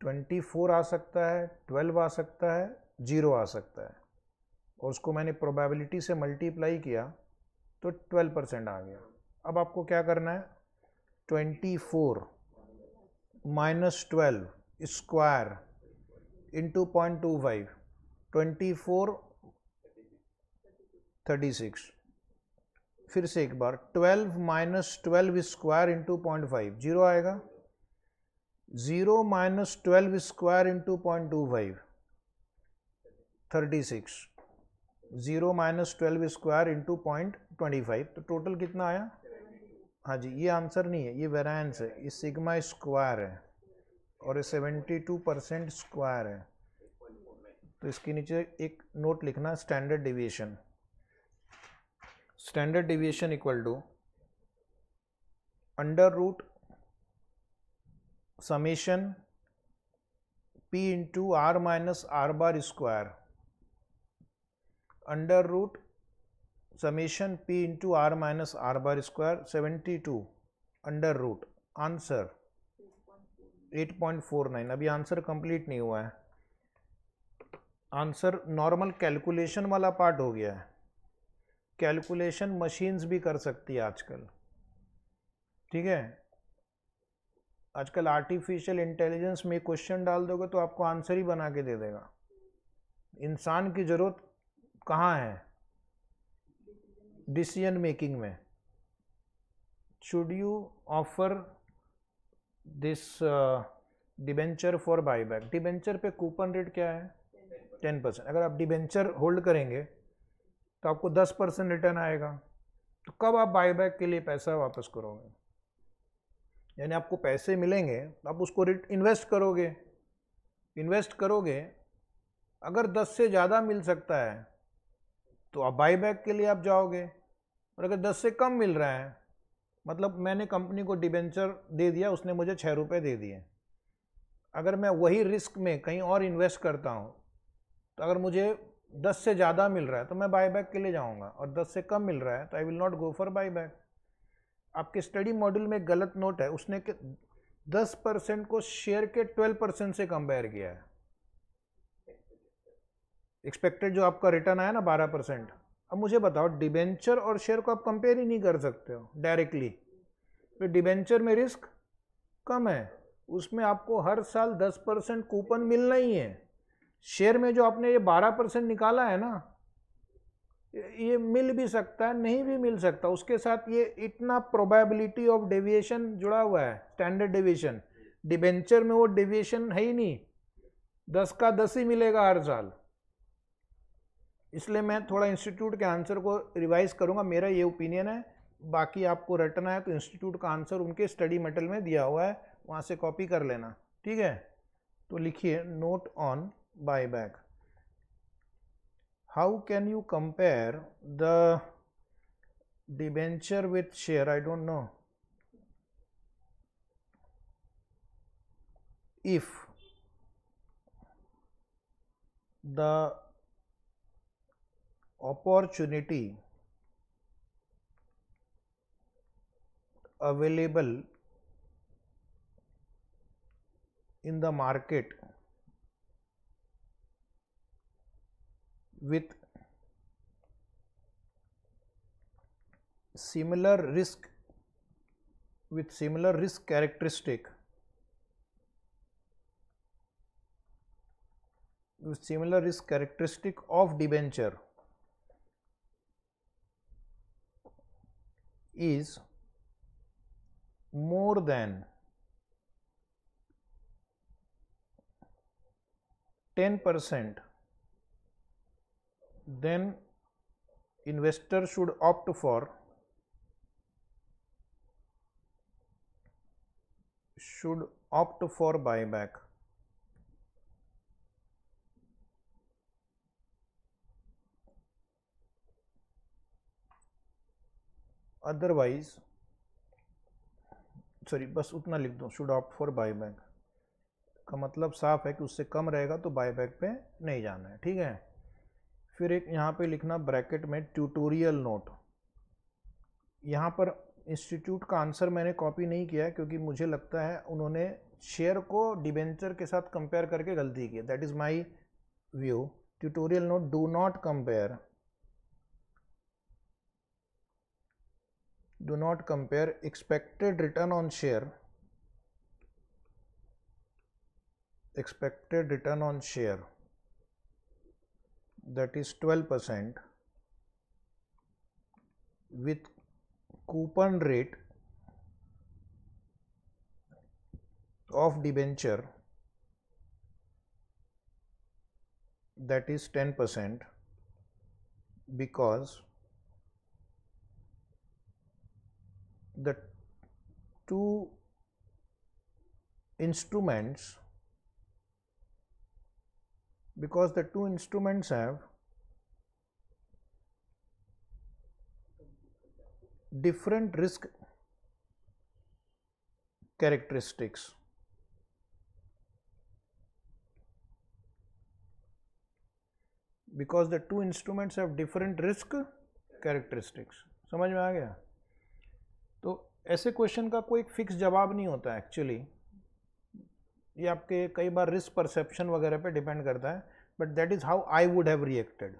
ट्वेंटी फोर आ सकता है ट्वेल्व आ सकता है ज़ीरो आ सकता है और उसको मैंने प्रोबेबिलिटी से मल्टीप्लाई किया तो ट्वेल्व परसेंट आ गया अब आपको क्या करना है twenty four minus twelve square into point two five twenty four thirty six फिर से एक बार twelve minus twelve square into point five zero आएगा zero minus twelve square into point two five thirty six zero minus twelve square into point twenty five तो total कितना आया हाँ जी ये आंसर नहीं है ये वेरायंस है ये सिग्मा स्क्वायर है और ये सेवेंटी टू परसेंट स्क्वायर है तो इसके नीचे एक नोट लिखना standard deviation standard deviation equal to under root summation P into R minus R bar square under root summation p into r minus r bar square 72 under root answer 8.49 अभी answer complete नहीं हुआ है answer normal calculation वाला part हो गया है calculation machines भी कर सकती है आजकल ठीक है आजकल आर्टिफिशियल इंटेलिजेंस में क्वेश्चन डाल दोगे तो आपको आंसर ही बना के दे देगा इंसान की ज़रूरत कहाँ है डिसीजन मेकिंग में should you offer this debenture for buy back debenture पे कूपन रेट क्या है टेन परसेंट अगर आप डिबेंचर होल्ड करेंगे तो आपको दस परसेंट रिटर्न आएगा तो कब आप बाई बैक के लिए पैसा वापस करोगे यानी आपको पैसे मिलेंगे तो आप उसको इन्वेस्ट करोगे इन्वेस्ट करोगे अगर दस से ज़्यादा मिल सकता है तो आप बाई बैक के लिए आप जाओगे और अगर दस से कम मिल रहा है मतलब मैंने कंपनी को डिबेंचर दे दिया उसने मुझे छः रुपये दे दिए अगर मैं वही रिस्क में कहीं और इन्वेस्ट करता हूँ तो अगर मुझे दस से ज़्यादा मिल रहा है तो मैं बाई बैक के लिए जाऊँगा और दस से कम मिल रहा है तो I will not go for buy back आपके स्टडी मॉड्यूल में एक गलत नोट है उसने दस परसेंट को शेयर के ट्वेल्व परसेंट से कंपेयर किया है एक्सपेक्टेड जो आपका रिटर्न आया ना बारह परसेंट अब मुझे बताओ डिबेंचर और शेयर को आप कंपेयर ही नहीं कर सकते हो डायरेक्टली तो डिबेंचर में रिस्क कम है उसमें आपको हर साल दस परसेंट कूपन मिलना ही है शेयर में जो आपने ये बारह परसेंट निकाला है ना ये मिल भी सकता है नहीं भी मिल सकता उसके साथ ये इतना प्रोबेबिलिटी ऑफ डेविएशन जुड़ा हुआ है स्टैंडर्ड डेविएशन डिबेंचर में वो डेविएशन है ही नहीं दस का दस ही मिलेगा हर साल इसलिए मैं थोड़ा इंस्टीट्यूट के आंसर को रिवाइज करूँगा मेरा ये ओपिनियन है बाकी आपको रटना है तो इंस्टीट्यूट का आंसर उनके स्टडी मेटल में दिया हुआ है वहाँ से कॉपी कर लेना ठीक है तो लिखिए note on buy back how can you compare the debenture with share I don't know if the opportunity available in the market with similar risk with similar risk characteristic with similar risk characteristic of debenture is more than 10 percent then investor should opt for should opt for buyback otherwise sorry बस उतना लिख दो should opt for buy back का मतलब साफ है कि उससे कम रहेगा तो बाय बैक पे नहीं जाना है ठीक है फिर एक यहाँ पे लिखना ब्रैकेट में ट्यूटोरियल नोट यहाँ पर इंस्टीट्यूट का आंसर मैंने कॉपी नहीं किया क्योंकि मुझे लगता है उन्होंने शेयर को डिबेंचर के साथ कंपेयर करके गलती की that is my view tutorial note do not compare do not compare expected return on share expected return on share that is 12 percent with coupon rate of debenture that is 10 percent because the two instruments because the two instruments have different risk characteristics. because the two instruments have different risk characteristics समझ में आ गया ऐसे question का कोई fix जवाब नहीं होता एक्चुअली ये आपके कई बार रिस्क परसेप्शन वगैरह पे डिपेंड करता है but that is how I would have reacted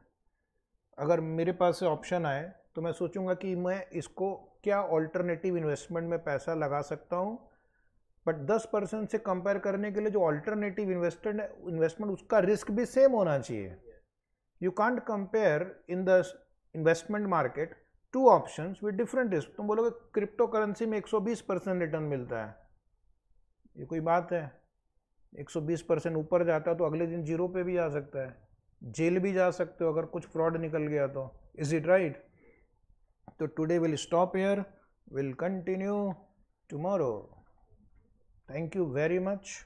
अगर मेरे पास से ऑप्शन आए तो मैं सोचूंगा कि मैं इसको क्या ऑल्टरनेटिव इन्वेस्टमेंट में पैसा लगा सकता हूँ बट दस परसेंट से कंपेयर करने के लिए जो ऑल्टरनेटिव इन्वेस्टेड इन्वेस्टमेंट उसका रिस्क भी सेम होना चाहिए you can't compare in the investment market two option with different risk तुम बोलोगे क्रिप्टो करेंसी में 120 परसेंट रिटर्न मिलता है ये कोई बात है 120 परसेंट ऊपर जाता है तो अगले दिन जीरो पे भी आ सकता है जेल भी जा सकते हो अगर कुछ फ्रॉड निकल गया तो इज इट राइट तो today will stop here will continue tomorrow thank you very much